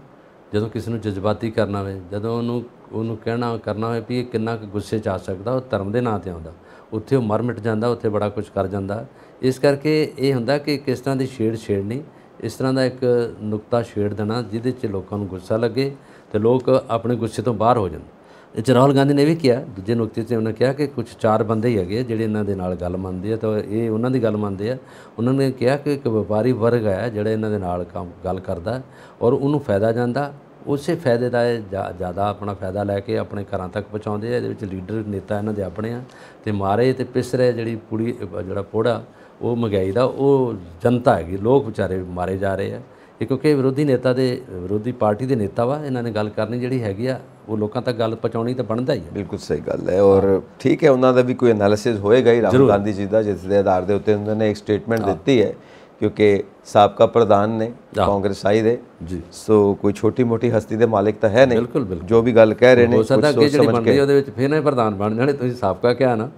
ਜਦੋਂ ਕਿਸੇ ਨੂੰ ਜਜ਼ਬਾਤੀ ਕਰਨਾ ਹੋਵੇ ਜਦੋਂ ਉਹਨੂੰ ਉਹਨੂੰ ਕਹਿਣਾ ਕਰਨਾ ਹੋਵੇ ਵੀ ਇਹ ਕਿੰਨਾ ਕੁ ਗੁੱਸੇ 'ਚ ਆ ਸਕਦਾ ਉਹ ਧਰਮ ਦੇ ਨਾਂ ਤੇ ਆਉਂਦਾ ਉੱਥੇ ਉਹ ਮਰ ਮਿਟ ਜਾਂਦਾ ਉੱਥੇ ਬੜਾ ਕੁਝ ਕਰ ਜਾਂਦਾ ਇਸ ਕਰਕੇ ਇਹ ਹੁੰਦਾ ਕਿ ਕਿਸ ਤਰ੍ਹਾਂ ਦੀ ਛੇੜ ਛੇੜਨੀ ਇਸ ਤਰ੍ਹਾਂ ਦਾ ਇੱਕ ਨੁਕਤਾ ਛੇੜ ਦੇਣਾ ਜਿਹਦੇ 'ਚ ਲੋਕਾਂ ਨੂੰ ਗੁੱਸਾ ਲੱਗੇ ਤੇ ਲੋਕ ਆਪਣੇ ਗੁੱਸੇ ਤੋਂ ਬਾਹਰ ਹੋ ਜਾਂਦੇ ਇਹ ਰਾਹੁਲ ਗਾਂਧੀ ਨੇ ਵੀ ਕਿਹਾ ਦੂਜੇ ਨੁਕਤੇ ਤੇ ਉਹਨਾਂ ਕਿਹਾ ਕਿ ਕੁਝ ਚਾਰ ਬੰਦੇ ਹੀ ਹੈਗੇ ਜਿਹੜੇ ਇਹਨਾਂ ਦੇ ਨਾਲ ਗੱਲ ਮੰਨਦੇ ਆ ਤਾਂ ਇਹ ਉਹਨਾਂ ਦੀ ਗੱਲ ਮੰਨਦੇ ਆ ਉਹਨਾਂ ਨੇ ਕਿਹਾ ਕਿ ਇੱਕ ਵਪਾਰੀ ਵਰਗ ਹੈ ਜਿਹੜਾ ਇਹਨਾਂ ਦੇ ਨਾਲ ਕੰਮ ਗੱਲ ਕਰਦਾ ਔਰ ਉਹਨੂੰ ਫਾਇਦਾ ਜਾਂਦਾ ਉਸੇ ਫਾਇਦੇ ਦਾ ਜਿਆਦਾ ਆਪਣਾ ਫਾਇਦਾ ਲੈ ਕੇ ਆਪਣੇ ਘਰਾਂ ਤੱਕ ਪਹੁੰਚਾਉਂਦੇ ਆ ਇਹਦੇ ਵਿੱਚ ਲੀਡਰ ਨੇਤਾ ਇਹਨਾਂ ਦੇ ਆਪਣੇ ਆ ਤੇ ਮਾਰੇ ਤੇ ਪਿਸ ਰਹੇ ਜਿਹੜੀ ਪੂਰੀ ਜਿਹੜਾ ਪੋੜਾ ਉਹ ਮਹਿੰਗਾਈ ਦਾ ਉਹ ਜਨਤਾ ਹੈਗੀ ਲੋਕ ਵਿਚਾਰੇ ਮਾਰੇ ਜਾ ਰਹੇ ਆ ਕਿਉਂਕਿ ਵਿਰੋਧੀ ਨੇਤਾ ਦੇ ਵਿਰੋਧੀ ਪਾਰਟੀ ਦੇ ਨੇਤਾ ਵਾ ਇਹਨਾਂ ਨੇ ਗੱਲ ਕਰਨੀ ਜਿਹੜੀ ਹੈਗੀ ਆ ਉਹ ਲੋਕਾਂ ਤੱਕ ਗੱਲ ਪਹੁੰਚਾਉਣੀ ਤਾਂ ਬਣਦਾ ਹੀ ਹੈ ਬਿਲਕੁਲ ਸਹੀ ਗੱਲ ਹੈ ਔਰ ਠੀਕ ਹੈ ਉਹਨਾਂ ਦਾ ਵੀ ਕੋਈ ਐਨਾਲਿਸਿਸ ਹੋਏਗਾ ਹੀ ਰਾਹੁਲ ਗਾਂਧੀ ਜੀ ਦਾ ਜਿਸ ਦੇ ਆਧਾਰ ਦੇ ਉੱਤੇ ਉਹਨਾਂ ਨੇ ਇੱਕ ਸਟੇਟਮੈਂਟ ਦਿੱਤੀ ਹੈ ਕਿਉਂਕਿ ਸਾਬਕਾ ਪ੍ਰਧਾਨ ਨੇ ਕਾਂਗਰਸ ਆਈ ਦੇ ਜੀ ਸੋ ਕੋਈ ਛੋਟੀ ਮੋਟੀ ਹਸਤੀ ਦੇ ਮਾਲਕ ਤਾਂ ਹੈ ਨਹੀਂ ਜੋ ਵੀ ਗੱਲ ਕਹਿ ਰਹੇ ਨੇ ਉਹ ਸਦਾ ਕਿ ਜਿਹੜੀ ਬਣਦੀ ਉਹਦੇ ਵਿੱਚ ਫਿਰ ਨਾ ਪ੍ਰਧਾਨ ਬਣ ਜਾਣੇ ਤੁਸੀਂ ਸਾਬਕਾ ਕਿਹਾ ਨਾ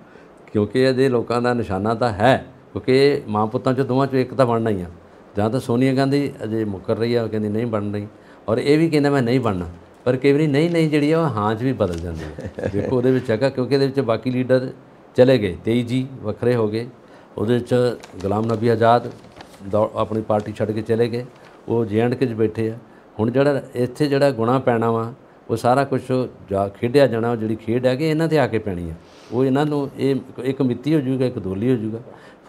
ਕਿਉਂਕਿ ਇਹ ਲੋਕਾਂ ਦਾ ਨਿਸ਼ਾਨਾ ਤਾਂ ਹੈ ਕਿਉਂਕਿ ਮਾਂ ਪੁੱਤਾਂ ਚੋਂ ਦੋਵਾਂ ਚੋਂ ਇੱਕ ਤਾਂ ਬਣਨਾ ਹੀ ਆ ਜਾਂ ਤਾਂ ਸੋਨੀਆ ਗਾਂਧੀ ਅਜੇ ਮੁਕਰ ਰਹੀ ਆ ਕਹਿੰਦੀ ਨਹੀਂ ਬਣ ਰਹੀ ਔਰ ਇਹ ਵੀ ਕਹਿੰਦਾ ਮੈਂ ਨਹੀਂ ਬਣਨਾ ਪਰ ਕਈ ਵਾਰੀ ਨਹੀਂ ਨਹੀਂ ਜਿਹੜੀ ਆ ਉਹ ਹਾਂ 'ਚ ਵੀ ਬਦਲ ਜਾਂਦੀ ਹੈ ਦੇਖੋ ਉਹਦੇ ਵਿੱਚ ਹੈਗਾ ਕਿਉਂਕਿ ਇਹਦੇ ਵਿੱਚ ਬਾਕੀ ਲੀਡਰ ਚਲੇ ਗਏ ਤੇਈ ਜੀ ਵੱਖਰੇ ਹੋ ਗਏ ਉਹਦੇ ਵਿੱਚ ਗੁਲਾਮ ਨਬੀ ਆਜ਼ਾਦ ਆਪਣੀ ਪਾਰਟੀ ਛੱਡ ਕੇ ਚਲੇ ਗਏ ਉਹ ਕੇ 'ਚ ਬੈਠੇ ਆ ਹੁਣ ਜਿਹੜਾ ਇੱਥੇ ਜਿਹੜਾ ਗੁਣਾ ਪੈਣਾ ਵਾ ਉਹ ਸਾਰਾ ਕੁਝ ਜਾ ਖੇਡਿਆ ਜਾਣਾ ਜਿਹੜੀ ਖੇਡ ਹੈਗੇ ਇਹਨਾਂ ਤੇ ਆ ਕੇ ਪੈਣੀ ਆ ਉਹ ਇਹਨਾਂ ਨੂੰ ਇਹ ਇੱਕ ਮਿੱਤੀ ਹੋ ਜੂਗਾ ਇੱਕ ਦੋਲੀ ਹੋ ਜੂਗਾ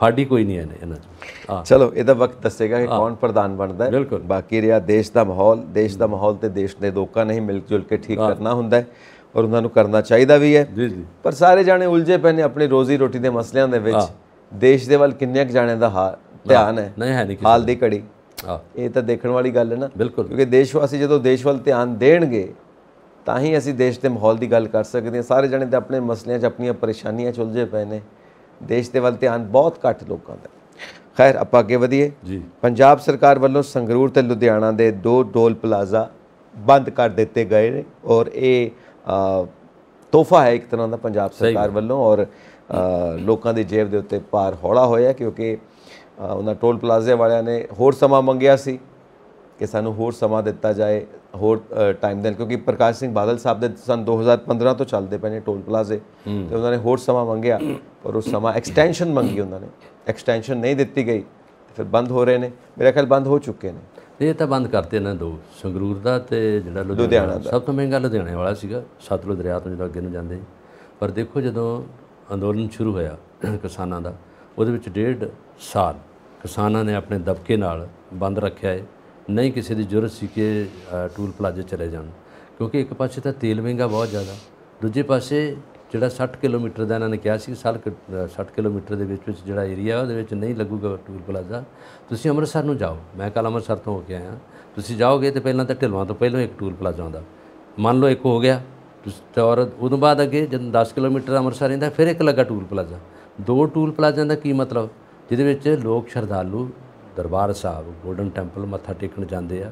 ਫਾੜੀ ਕੋਈ ਨਹੀਂ ਇਹਨਾਂ ਚ ਚਲੋ ਇਹਦਾ ਵਕਤ ਦੱਸੇਗਾ ਕਿ ਕੌਣ ਪ੍ਰਧਾਨ ਬਣਦਾ ਹੈ ਬਾਕੀ ਰਿਹਾ ਦੇਸ਼ ਦਾ ਮਾਹੌਲ ਦੇਸ਼ ਦਾ ਮਾਹੌਲ ਤੇ ਦੇਸ਼ ਦੇ ਲੋਕਾਂ ਨੇ ਹੀ ਮਿਲ ਜੁਲ ਕੇ ਠੀਕ ਕਰਨਾ ਹੁੰਦਾ ਹੈ ਔਰ ਉਹਨਾਂ ਨੂੰ ਕਰਨਾ ਚਾਹੀਦਾ ਵੀ ਹੈ ਜੀ ਜੀ ਪਰ ਸਾਰੇ ਜਾਣੇ ਉਲਝੇ ਪਏ ਨੇ ਆਪਣੀ ਰੋਜ਼ੀ ਰੋਟੀ ਦੇ ਮਸਲਿਆਂ ਦੇ ਵਿੱਚ ਦੇਸ਼ ਦੇ ਵੱਲ ਕਿੰਨੇ ਕੁ ਜਾਣੇ ਦਾ ਧਿਆਨ ਹੈ ਨਹੀਂ ਹੈ ਨਹੀਂ ਹਾਲ ਦੀ ਘੜੀ ਇਹ ਤਾਂ ਦੇਖਣ ਵਾਲੀ ਗੱਲ ਹੈ ਨਾ ਕਿਉਂਕਿ ਦੇਸ਼ ਵਾਸੀ ਜਦੋਂ ਦੇਸ਼ ਵੱਲ ਧਿਆਨ ਦੇਣਗੇ ਤਾਂ ਹੀ ਅਸੀਂ ਦੇਸ਼ ਦੇ ਮਾਹੌਲ ਦੀ ਗੱਲ ਕਰ ਸਕਦੇ ਹਾਂ ਸਾਰੇ ਜਾਣੇ ਤੇ ਆਪਣੇ ਮਸਲਿਆਂ 'ਚ ਆਪਣੀਆਂ ਪਰੇਸ਼ਾਨੀਆਂ ਚ ਉਲਝੇ ਪਏ ਨੇ ਦੇਸ਼ ਦੇ ਵੱਲ ਧਿਆਨ ਬਹੁਤ ਘੱਟ ਲੋਕਾਂ ਦਾ ਖੈਰ ਆਪਾਂ ਅੱਗੇ ਵਧੀਏ ਜੀ ਪੰਜਾਬ ਸਰਕਾਰ ਵੱਲੋਂ ਸੰਗਰੂਰ ਤੇ ਲੁਧਿਆਣਾ ਦੇ ਦੋ ਡੋਲ ਪਲਾਜ਼ਾ ਬੰਦ ਕਰ ਦਿੱਤੇ ਗਏ ਨੇ ਔਰ ਇਹ ਤੋਹਫਾ ਹੈ ਇੱਕ ਤਰ੍ਹਾਂ ਦਾ ਪੰਜਾਬ ਸਰਕਾਰ ਵੱਲੋਂ ਔਰ ਲੋਕਾਂ ਦੀ ਜੇਬ ਦੇ ਉੱਤੇ ਪਾਰ ਹੌਲਾ ਹੋਇਆ ਕਿਉਂਕਿ ਉਹਨਾਂ ਟੋਲ ਪਲਾਜ਼ੇ ਵਾਲਿਆਂ ਨੇ ਹੋਰ ਸਮਾਂ ਮੰਗਿਆ ਸੀ ਕਿ ਸਾਨੂੰ ਹੋਰ ਸਮਾਂ ਦਿੱਤਾ ਜਾਏ ਹੋਰ ਟਾਈਮ ਦੇਣ ਕਿਉਂਕਿ ਪ੍ਰਕਾਸ਼ ਸਿੰਘ ਬਾਦਲ ਸਾਹਿਬ ਦੇ ਸਨ 2015 ਤੋਂ ਚੱਲਦੇ ਪਏ ਨੇ ਟੋਲ ਪਲਾਜ਼ੇ ਤੇ ਉਹਨਾਂ ਨੇ ਹੋਰ ਸਮਾਂ ਮੰਗਿਆ ਪਰ ਉਹ ਸਮਾਂ ਐਕਸਟੈਂਸ਼ਨ ਮੰਗੀ ਉਹਨਾਂ ਨੇ ਐਕਸਟੈਂਸ਼ਨ ਨਹੀਂ ਦਿੱਤੀ ਗਈ ਫਿਰ ਬੰਦ ਹੋ ਰਹੇ ਨੇ ਮੇਰੇ ਖਿਆਲ ਬੰਦ ਹੋ ਚੁੱਕੇ ਨੇ ਇਹ ਤਾਂ ਬੰਦ ਕਰਤੇ ਨੇ ਦੋ ਸੰਗਰੂਰ ਦਾ ਤੇ ਜਿਹੜਾ ਲੁਧਿਆਣਾ ਦਾ ਸਭ ਤੋਂ ਮਹਿੰਗਾ ਲੁਧਿਆਣੇ ਵਾਲਾ ਸੀਗਾ ਸਤਲੁਜ ਦਰਿਆ ਤੋਂ ਜਿਹੜਾ ਅੱਗੇ ਨੂੰ ਜਾਂਦੇ ਪਰ ਦੇਖੋ ਜਦੋਂ ਅੰਦੋਲਨ ਸ਼ੁਰੂ ਹੋਇਆ ਕਿਸਾਨਾਂ ਦਾ ਉਹਦੇ ਵਿੱਚ ਡੇਢ ਸਾਲ ਕਿਸਾਨਾਂ ਨੇ ਆਪਣੇ ਦਬਕੇ ਨਾਲ ਬੰਦ ਰੱਖਿਆ ਹੈ ਨਹੀਂ ਕਿਸੇ ਦੀ ਜ਼ਰੂਰਤ ਸੀ ਕਿ ਟੂਲ ਪਲਾਜ਼ੇ ਚਲੇ ਜਾਣ ਕਿਉਂਕਿ ਇੱਕ ਪਾਸੇ ਤਾਂ ਤੇਲ ਮਹਿੰਗਾ ਬਹੁਤ ਜ਼ਿਆਦਾ ਦੂਜੇ ਪਾਸੇ ਜਿਹੜਾ 60 ਕਿਲੋਮੀਟਰ ਦਾ ਇਹਨਾਂ ਨੇ ਕਿਹਾ ਸੀ ਸਾਲ 60 ਕਿਲੋਮੀਟਰ ਦੇ ਵਿੱਚ ਵਿੱਚ ਜਿਹੜਾ ਏਰੀਆ ਉਹਦੇ ਵਿੱਚ ਨਹੀਂ ਲੱਗੂਗਾ ਟੂਲ ਪਲਾਜ਼ਾ ਤੁਸੀਂ ਅੰਮ੍ਰਿਤਸਰ ਨੂੰ ਜਾਓ ਮੈਂ ਕੱਲ ਅੰਮ੍ਰਿਤਸਰ ਤੋਂ ਹੋ ਕੇ ਆਇਆ ਤੁਸੀਂ ਜਾਓਗੇ ਤੇ ਪਹਿਲਾਂ ਤਾਂ ਢਿਲਵਾਂ ਤੋਂ ਪਹਿਲਾਂ ਇੱਕ ਟੂਲ ਪਲਾਜ਼ਾ ਆਉਂਦਾ ਮੰਨ ਲਓ ਇੱਕ ਹੋ ਗਿਆ ਤੁਸੀਂ ਔਰ ਉਦੋਂ ਬਾਅਦ ਅੱਗੇ ਜਦੋਂ 10 ਕਿਲੋਮੀਟਰ ਅੰਮ੍ਰਿਤਸਰ ਰਹਿੰਦਾ ਫਿਰ ਇੱਕ ਲੱਗਾ ਟੂਲ ਪਲਾਜ਼ਾ ਦੋ ਟੂਲ ਪਲਾਜ਼ਾ ਦਾ ਕੀ ਮਤਲਬ ਜਿਹਦੇ ਵਿੱਚ ਲੋਕ ਸ਼ਰਧਾਲੂ ਦਰਬਾਰ ਸਾਹਿਬ ਗੋਲਡਨ ਟੈਂਪਲ ਮੱਥਾ ਟੇਕਣ ਜਾਂਦੇ ਆ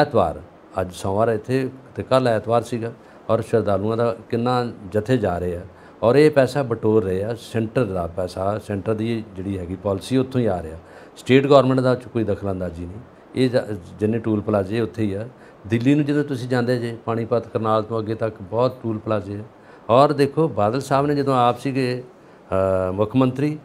ਐਤਵਾਰ ਅੱਜ ਸੋਮਵਾਰ ਇੱਥੇ ਤੇ ਕੱਲ ਐਤਵਾਰ ਸੀਗਾ ਔਰ ਸ਼ਰਧਾਲੂਆਂ ਦਾ ਕਿੰਨਾ ਜਥੇ ਜਾ ਰਹੇ ਆ ਔਰ ਇਹ ਪੈਸਾ ਬਟੋਰ ਰਹੇ ਆ ਸੈਂਟਰ ਦਾ ਪੈਸਾ ਸੈਂਟਰ ਦੀ ਜਿਹੜੀ ਹੈਗੀ ਪਾਲਿਸੀ ਉੱਥੋਂ ਹੀ ਆ ਰਿਹਾ ਸਟੇਟ ਗਵਰਨਮੈਂਟ ਦਾ ਕੋਈ ਦਖਲਅੰਦਾਜ਼ੀ ਨਹੀਂ ਇਹ ਜਿੰਨੇ ਟੂਲ ਪਲਾਜ਼ੇ ਉੱਥੇ ਹੀ ਆ ਦਿੱਲੀ ਨੂੰ ਜਦੋਂ ਤੁਸੀਂ ਜਾਂਦੇ ਜੇ ਪਾਣੀਪਤ ਕਰਨਾਲ ਤੋਂ ਅੱਗੇ ਤੱਕ ਬਹੁਤ ਟੂਲ ਪਲਾਜ਼ੇ ਔਰ ਦੇਖੋ ਬਾਦਲ ਸਾਹਿਬ ਨੇ ਜਦੋਂ ਆਪ ਸੀਗੇ ਮੁੱਖ ਮੰਤਰੀ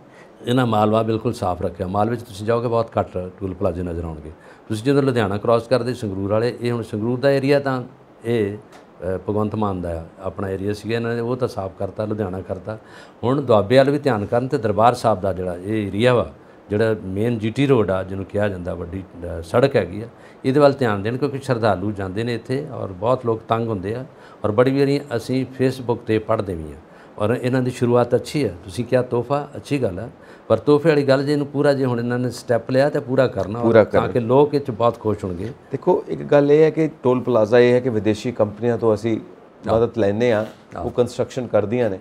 ਇਹਨਾਂ ਮਾਲਵਾ ਬਿਲਕੁਲ ਸਾਫ਼ ਰੱਖਿਆ ਮਾਲ ਵਿੱਚ ਤੁਸੀਂ ਜਾਓਗੇ ਬਹੁਤ ਘੱਟ ਟੂਲ ਪਲਾਜ਼ੇ ਨਜ਼ਰ ਆਉਣਗੇ ਤੁਸੀਂ ਜਦੋਂ ਲੁਧਿਆਣਾ ਕ੍ਰਾਸ ਕਰਦੇ ਸੰਗਰੂਰ ਵਾਲੇ ਇਹ ਹੁਣ ਸੰਗਰੂਰ ਦਾ ਏਰੀਆ ਤਾਂ ਇਹ ਭਗਵੰਤ ਮਾਨ ਦਾ ਆਪਣਾ ਏਰੀਆ ਸੀਗਾ ਇਹਨਾਂ ਨੇ ਉਹ ਤਾਂ ਸਾਫ਼ ਕਰਤਾ ਲੁਧਿਆਣਾ ਕਰਤਾ ਹੁਣ ਦੁਆਬੇ ਵਾਲ ਵੀ ਧਿਆਨ ਕਰਨ ਤੇ ਦਰਬਾਰ ਸਾਹਿਬ ਦਾ ਜਿਹੜਾ ਇਹ ਏਰੀਆ ਵਾ ਜਿਹੜਾ ਮੇਨ ਜੀਟੀ ਰੋਡ ਆ ਜਿਹਨੂੰ ਕਿਹਾ ਜਾਂਦਾ ਵੱਡੀ ਸੜਕ ਹੈਗੀ ਆ ਇਹਦੇ ਵੱਲ ਧਿਆਨ ਦੇਣ ਕਿਉਂਕਿ ਸ਼ਰਧਾਲੂ ਜਾਂਦੇ ਨੇ ਇੱਥੇ ਔਰ ਬਹੁਤ ਲੋਕ ਤੰਗ ਹੁੰਦੇ ਆ ਔਰ ਬੜੀ ਵਾਰੀ ਅਸੀਂ ਫੇਸਬੁੱਕ ਤੇ ਪੜ੍ਹਦੇ ਵੀ ਆ ਔਰ ਇਹਨਾਂ ਦੀ ਸ਼ੁਰੂਆਤ ਅੱਛੀ ਹੈ ਤੁਸੀਂ ਕਿਹਾ ਤੋਹਫਾ ਅੱਛੀ ਗੱਲ ਹੈ ਪਰ ਤੋਹਫੇ ਵਾਲੀ ਗੱਲ ਜੇ ਇਹਨੂੰ ਪੂਰਾ ਜੇ ਹੁਣ ਇਹਨਾਂ ਨੇ ਸਟੈਪ ਲਿਆ ਤਾਂ ਪੂਰਾ ਕਰਨਾ ਤਾਂ ਕਿ ਲੋਕ ਇਹ ਚ ਬਹੁਤ ਖੁਸ਼ ਹੋਣਗੇ ਦੇਖੋ ਇੱਕ ਗੱਲ ਇਹ ਹੈ ਕਿ ਟੋਲ ਪਲਾਜ਼ਾ ਇਹ ਹੈ ਕਿ ਵਿਦੇਸ਼ੀ ਕੰਪਨੀਆਂ ਤੋਂ ਅਸੀਂ ਮਦਦ ਲੈਨੇ ਆ ਉਹ ਕੰਸਟਰਕਸ਼ਨ ਕਰਦੀਆਂ ਨੇ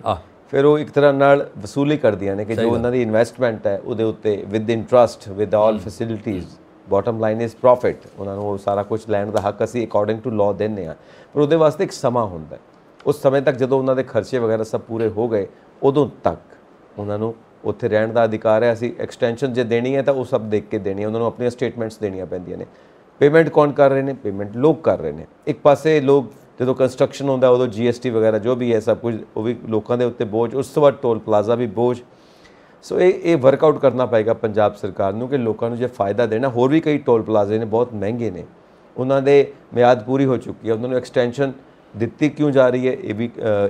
ਫਿਰ ਉਹ ਇੱਕ ਤਰ੍ਹਾਂ ਨਾਲ ਵਸੂਲੀ ਕਰਦੀਆਂ ਨੇ ਕਿ ਜੋ ਉਹਨਾਂ ਦੀ ਇਨਵੈਸਟਮੈਂਟ ਹੈ ਉਹਦੇ ਉੱਤੇ with interest with all facilities bottom line is profit ਉਹਨਾਂ ਨੂੰ ਉਹ ਸਾਰਾ ਕੁਝ ਲੈਣ ਦਾ ਹੱਕ ਅਸੀਂ ਅਕੋਰਡਿੰਗ ਟੂ ਲਾਅ ਦਿੰਨੇ ਆ ਪਰ ਉਹਦੇ ਵਾਸਤੇ ਇੱਕ ਸਮਾਂ ਹੁੰਦਾ ਉਸ ਸਮੇਂ ਤੱਕ ਜਦੋਂ ਉਹਨਾਂ ਦੇ ਖਰਚੇ ਵਗੈਰਾ ਸਭ ਪੂਰੇ ਹੋ ਗਏ ਉਦੋਂ ਤੱਕ ਉਹਨਾਂ ਨੂੰ ਉੱਥੇ ਰਹਿਣ ਦਾ ਅਧਿਕਾਰ ਹੈ ਅਸੀਂ ਐਕਸਟੈਂਸ਼ਨ ਜੇ ਦੇਣੀ ਹੈ ਤਾਂ ਉਹ ਸਭ ਦੇਖ ਕੇ ਦੇਣੀ ਹੈ ਉਹਨਾਂ ਨੂੰ ਆਪਣੀਆਂ ਸਟੇਟਮੈਂਟਸ ਦੇਣੀਆਂ ਪੈਂਦੀਆਂ ਨੇ ਪੇਮੈਂਟ ਕੌਣ ਕਰ ਰਹੇ ਨੇ ਪੇਮੈਂਟ ਲੋਕ ਕਰ ਰਹੇ ਨੇ ਇੱਕ ਪਾਸੇ ਲੋਕ ਜਦੋਂ ਕੰਸਟਰਕਸ਼ਨ ਹੁੰਦਾ ਉਦੋਂ ਜੀਐਸਟੀ ਵਗੈਰਾ ਜੋ ਵੀ ਹੈ ਸਭ ਕੁਝ ਉਹ ਵੀ ਲੋਕਾਂ ਦੇ ਉੱਤੇ ਬੋਝ ਉਸ ਤੋਂ ਬਾਅਦ ਟੋਲ ਪਲਾਜ਼ਾ ਵੀ ਬੋਝ ਸੋ ਇਹ ਇਹ ਵਰਕਆਊਟ ਕਰਨਾ ਪਏਗਾ ਪੰਜਾਬ ਸਰਕਾਰ ਨੂੰ ਕਿ ਲੋਕਾਂ ਨੂੰ ਜੇ ਫਾਇਦਾ ਦੇਣਾ ਹੋਰ ਵੀ ਕਈ ਟੋਲ ਪਲਾਜ਼ੇ ਨੇ ਬਹੁਤ ਮਹਿੰਗੇ ਨੇ ਉਹਨਾਂ ਦੇ ਮਿਆਦ ਪੂਰੀ ਹੋ ਚੁੱਕੀ ਹੈ ਉਹਨਾਂ ਨੂੰ ਐਕਸਟੈਂਸ਼ਨ ਦਿੱਤੀ ਕਿਉਂ ਜਾ ਰਹੀ ਹੈ ਇਹ ਵੀ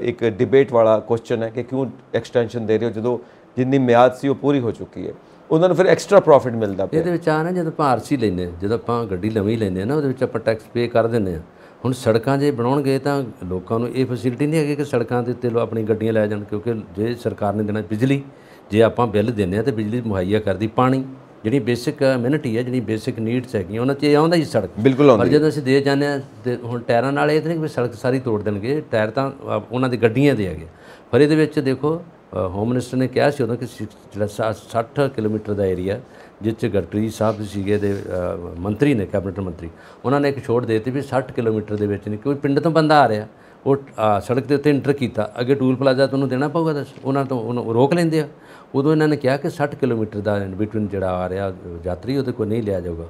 ਇੱਕ ਡਿਬੇਟ ਵਾਲਾ ਕੁਐਸਚਨ ਹੈ ਕਿ ਕਿਉਂ ਐਕਸਟੈਂਸ਼ਨ ਦੇ ਰਹੇ ਹੋ ਜਦੋਂ ਜਿੰਨੀ ਮਿਆਦ ਸੀ ਉਹ ਪੂਰੀ ਹੋ ਚੁੱਕੀ ਹੈ ਉਹਨਾਂ ਨੂੰ ਫਿਰ ਐਕਸਟਰਾ ਪ੍ਰੋਫਿਟ ਮਿਲਦਾ ਪਿਆ ਇਹਦੇ ਵਿੱਚ ਆ ਨਾ ਜਦੋਂ ਆਪਾਂ ਆਰਸੀ ਲੈਨੇ ਜਦੋਂ ਆਪਾਂ ਗੱਡੀ ਨਵੀਂ ਲੈਨੇ ਆ ਨਾ ਉਹਦੇ ਵਿੱਚ ਆਪਾਂ ਟੈਕਸ ਪੇ ਕਰ ਦਿੰਨੇ ਆ ਹੁਣ ਸੜਕਾਂ ਜੇ ਬਣਾਉਣਗੇ ਤਾਂ ਲੋਕਾਂ ਨੂੰ ਇਹ ਫੈਸਿਲਿਟੀ ਨਹੀਂ ਹੈਗੀ ਕਿ ਸੜਕਾਂ ਦੇ ਉੱਤੇ ਲੋ ਆਪਣੀ ਗੱਡੀਆਂ ਲੈ ਜਾਣ ਕਿਉਂਕਿ ਜੇ ਸਰਕਾਰ ਨੇ ਦੇਣਾ ਬਿਜਲੀ ਜੇ ਆਪਾਂ ਬਿੱਲ ਦਿੰਨੇ ਆ ਤੇ ਬਿਜਲੀ ਮੁਹੱਈਆ ਕਰਦੀ ਪਾਣੀ ਜਿਹੜੀ ਬੇਸਿਕ ਅਮਿਨਿਟੀ ਹੈ ਜਿਹੜੀ ਬੇਸਿਕ ਨੀਡਸ ਹੈਗੀਆਂ ਉਹਨਾਂ 'ਚ ਇਹ ਆਉਂਦਾ ਹੀ ਸੜਕ ਬਿਲਕੁਲ ਆਉਂਦਾ ਪਰ ਜਦੋਂ ਅਸੀਂ ਦੇ ਜਾਂਦੇ ਆ ਤੇ ਹੁਣ ਟਾਇਰਾਂ ਨਾਲ ਇਹ ਤਾਂ ਨਹੀਂ ਕਿ ਸੜਕ ਸਾਰੀ ਤੋੜ ਦੇਣਗੇ ਟਾਇਰ ਤਾਂ ਉਹਨਾਂ ਦੀ ਗੱਡੀਆਂ ਦੇ ਹੈਗੇ ਪਰ ਇਹਦੇ ਵਿੱਚ ਦੇਖੋ ਹੋਮ ਮਿਨਿਸਟਰ ਨੇ ਕਿਹਾ ਸੀ ਉਹਨਾਂ ਕਿ 60 ਕਿਲੋਮੀਟਰ ਦਾ ਏਰੀਆ ਜਿਸ ਚ ਗਟਰੀ ਸਾਹਿਬ ਸੀਗੇ ਦੇ ਮੰਤਰੀ ਨੇ ਕੈਬਨਿਟ ਮੰਤਰੀ ਉਹਨਾਂ ਨੇ ਇੱਕ ਛੋਟ ਦਿੱਤੀ ਵੀ 60 ਕਿਲੋਮੀਟਰ ਦੇ ਵਿੱਚ ਨਹੀਂ ਕੋਈ ਪਿੰਡ ਤੋਂ ਬੰਦਾ ਆ ਰਿਹਾ ਉਹ ਸੜਕ ਦੇ ਉੱਤੇ ਇੰਟਰ ਕੀਤਾ ਅੱਗੇ ਟੂਲ ਪਲਾਜ਼ਾ ਤੁਹਾਨੂੰ ਦੇਣਾ ਪਊਗਾ ਦੱਸ ਉਹਨਾਂ ਤੋਂ ਰੋਕ ਲੈਂਦੇ ਆ ਉਦੋਂ ਇਹਨਾਂ ਨੇ ਕਿਹਾ ਕਿ 60 ਕਿਲੋਮੀਟਰ ਦਾ ਇਨ ਬਿਟਵੀਨ ਜਿਹੜਾ ਆ ਰਿਹਾ ਯਾਤਰੀ ਉਹਦੇ ਕੋਲ ਨਹੀਂ ਲਿਆ ਜਾਊਗਾ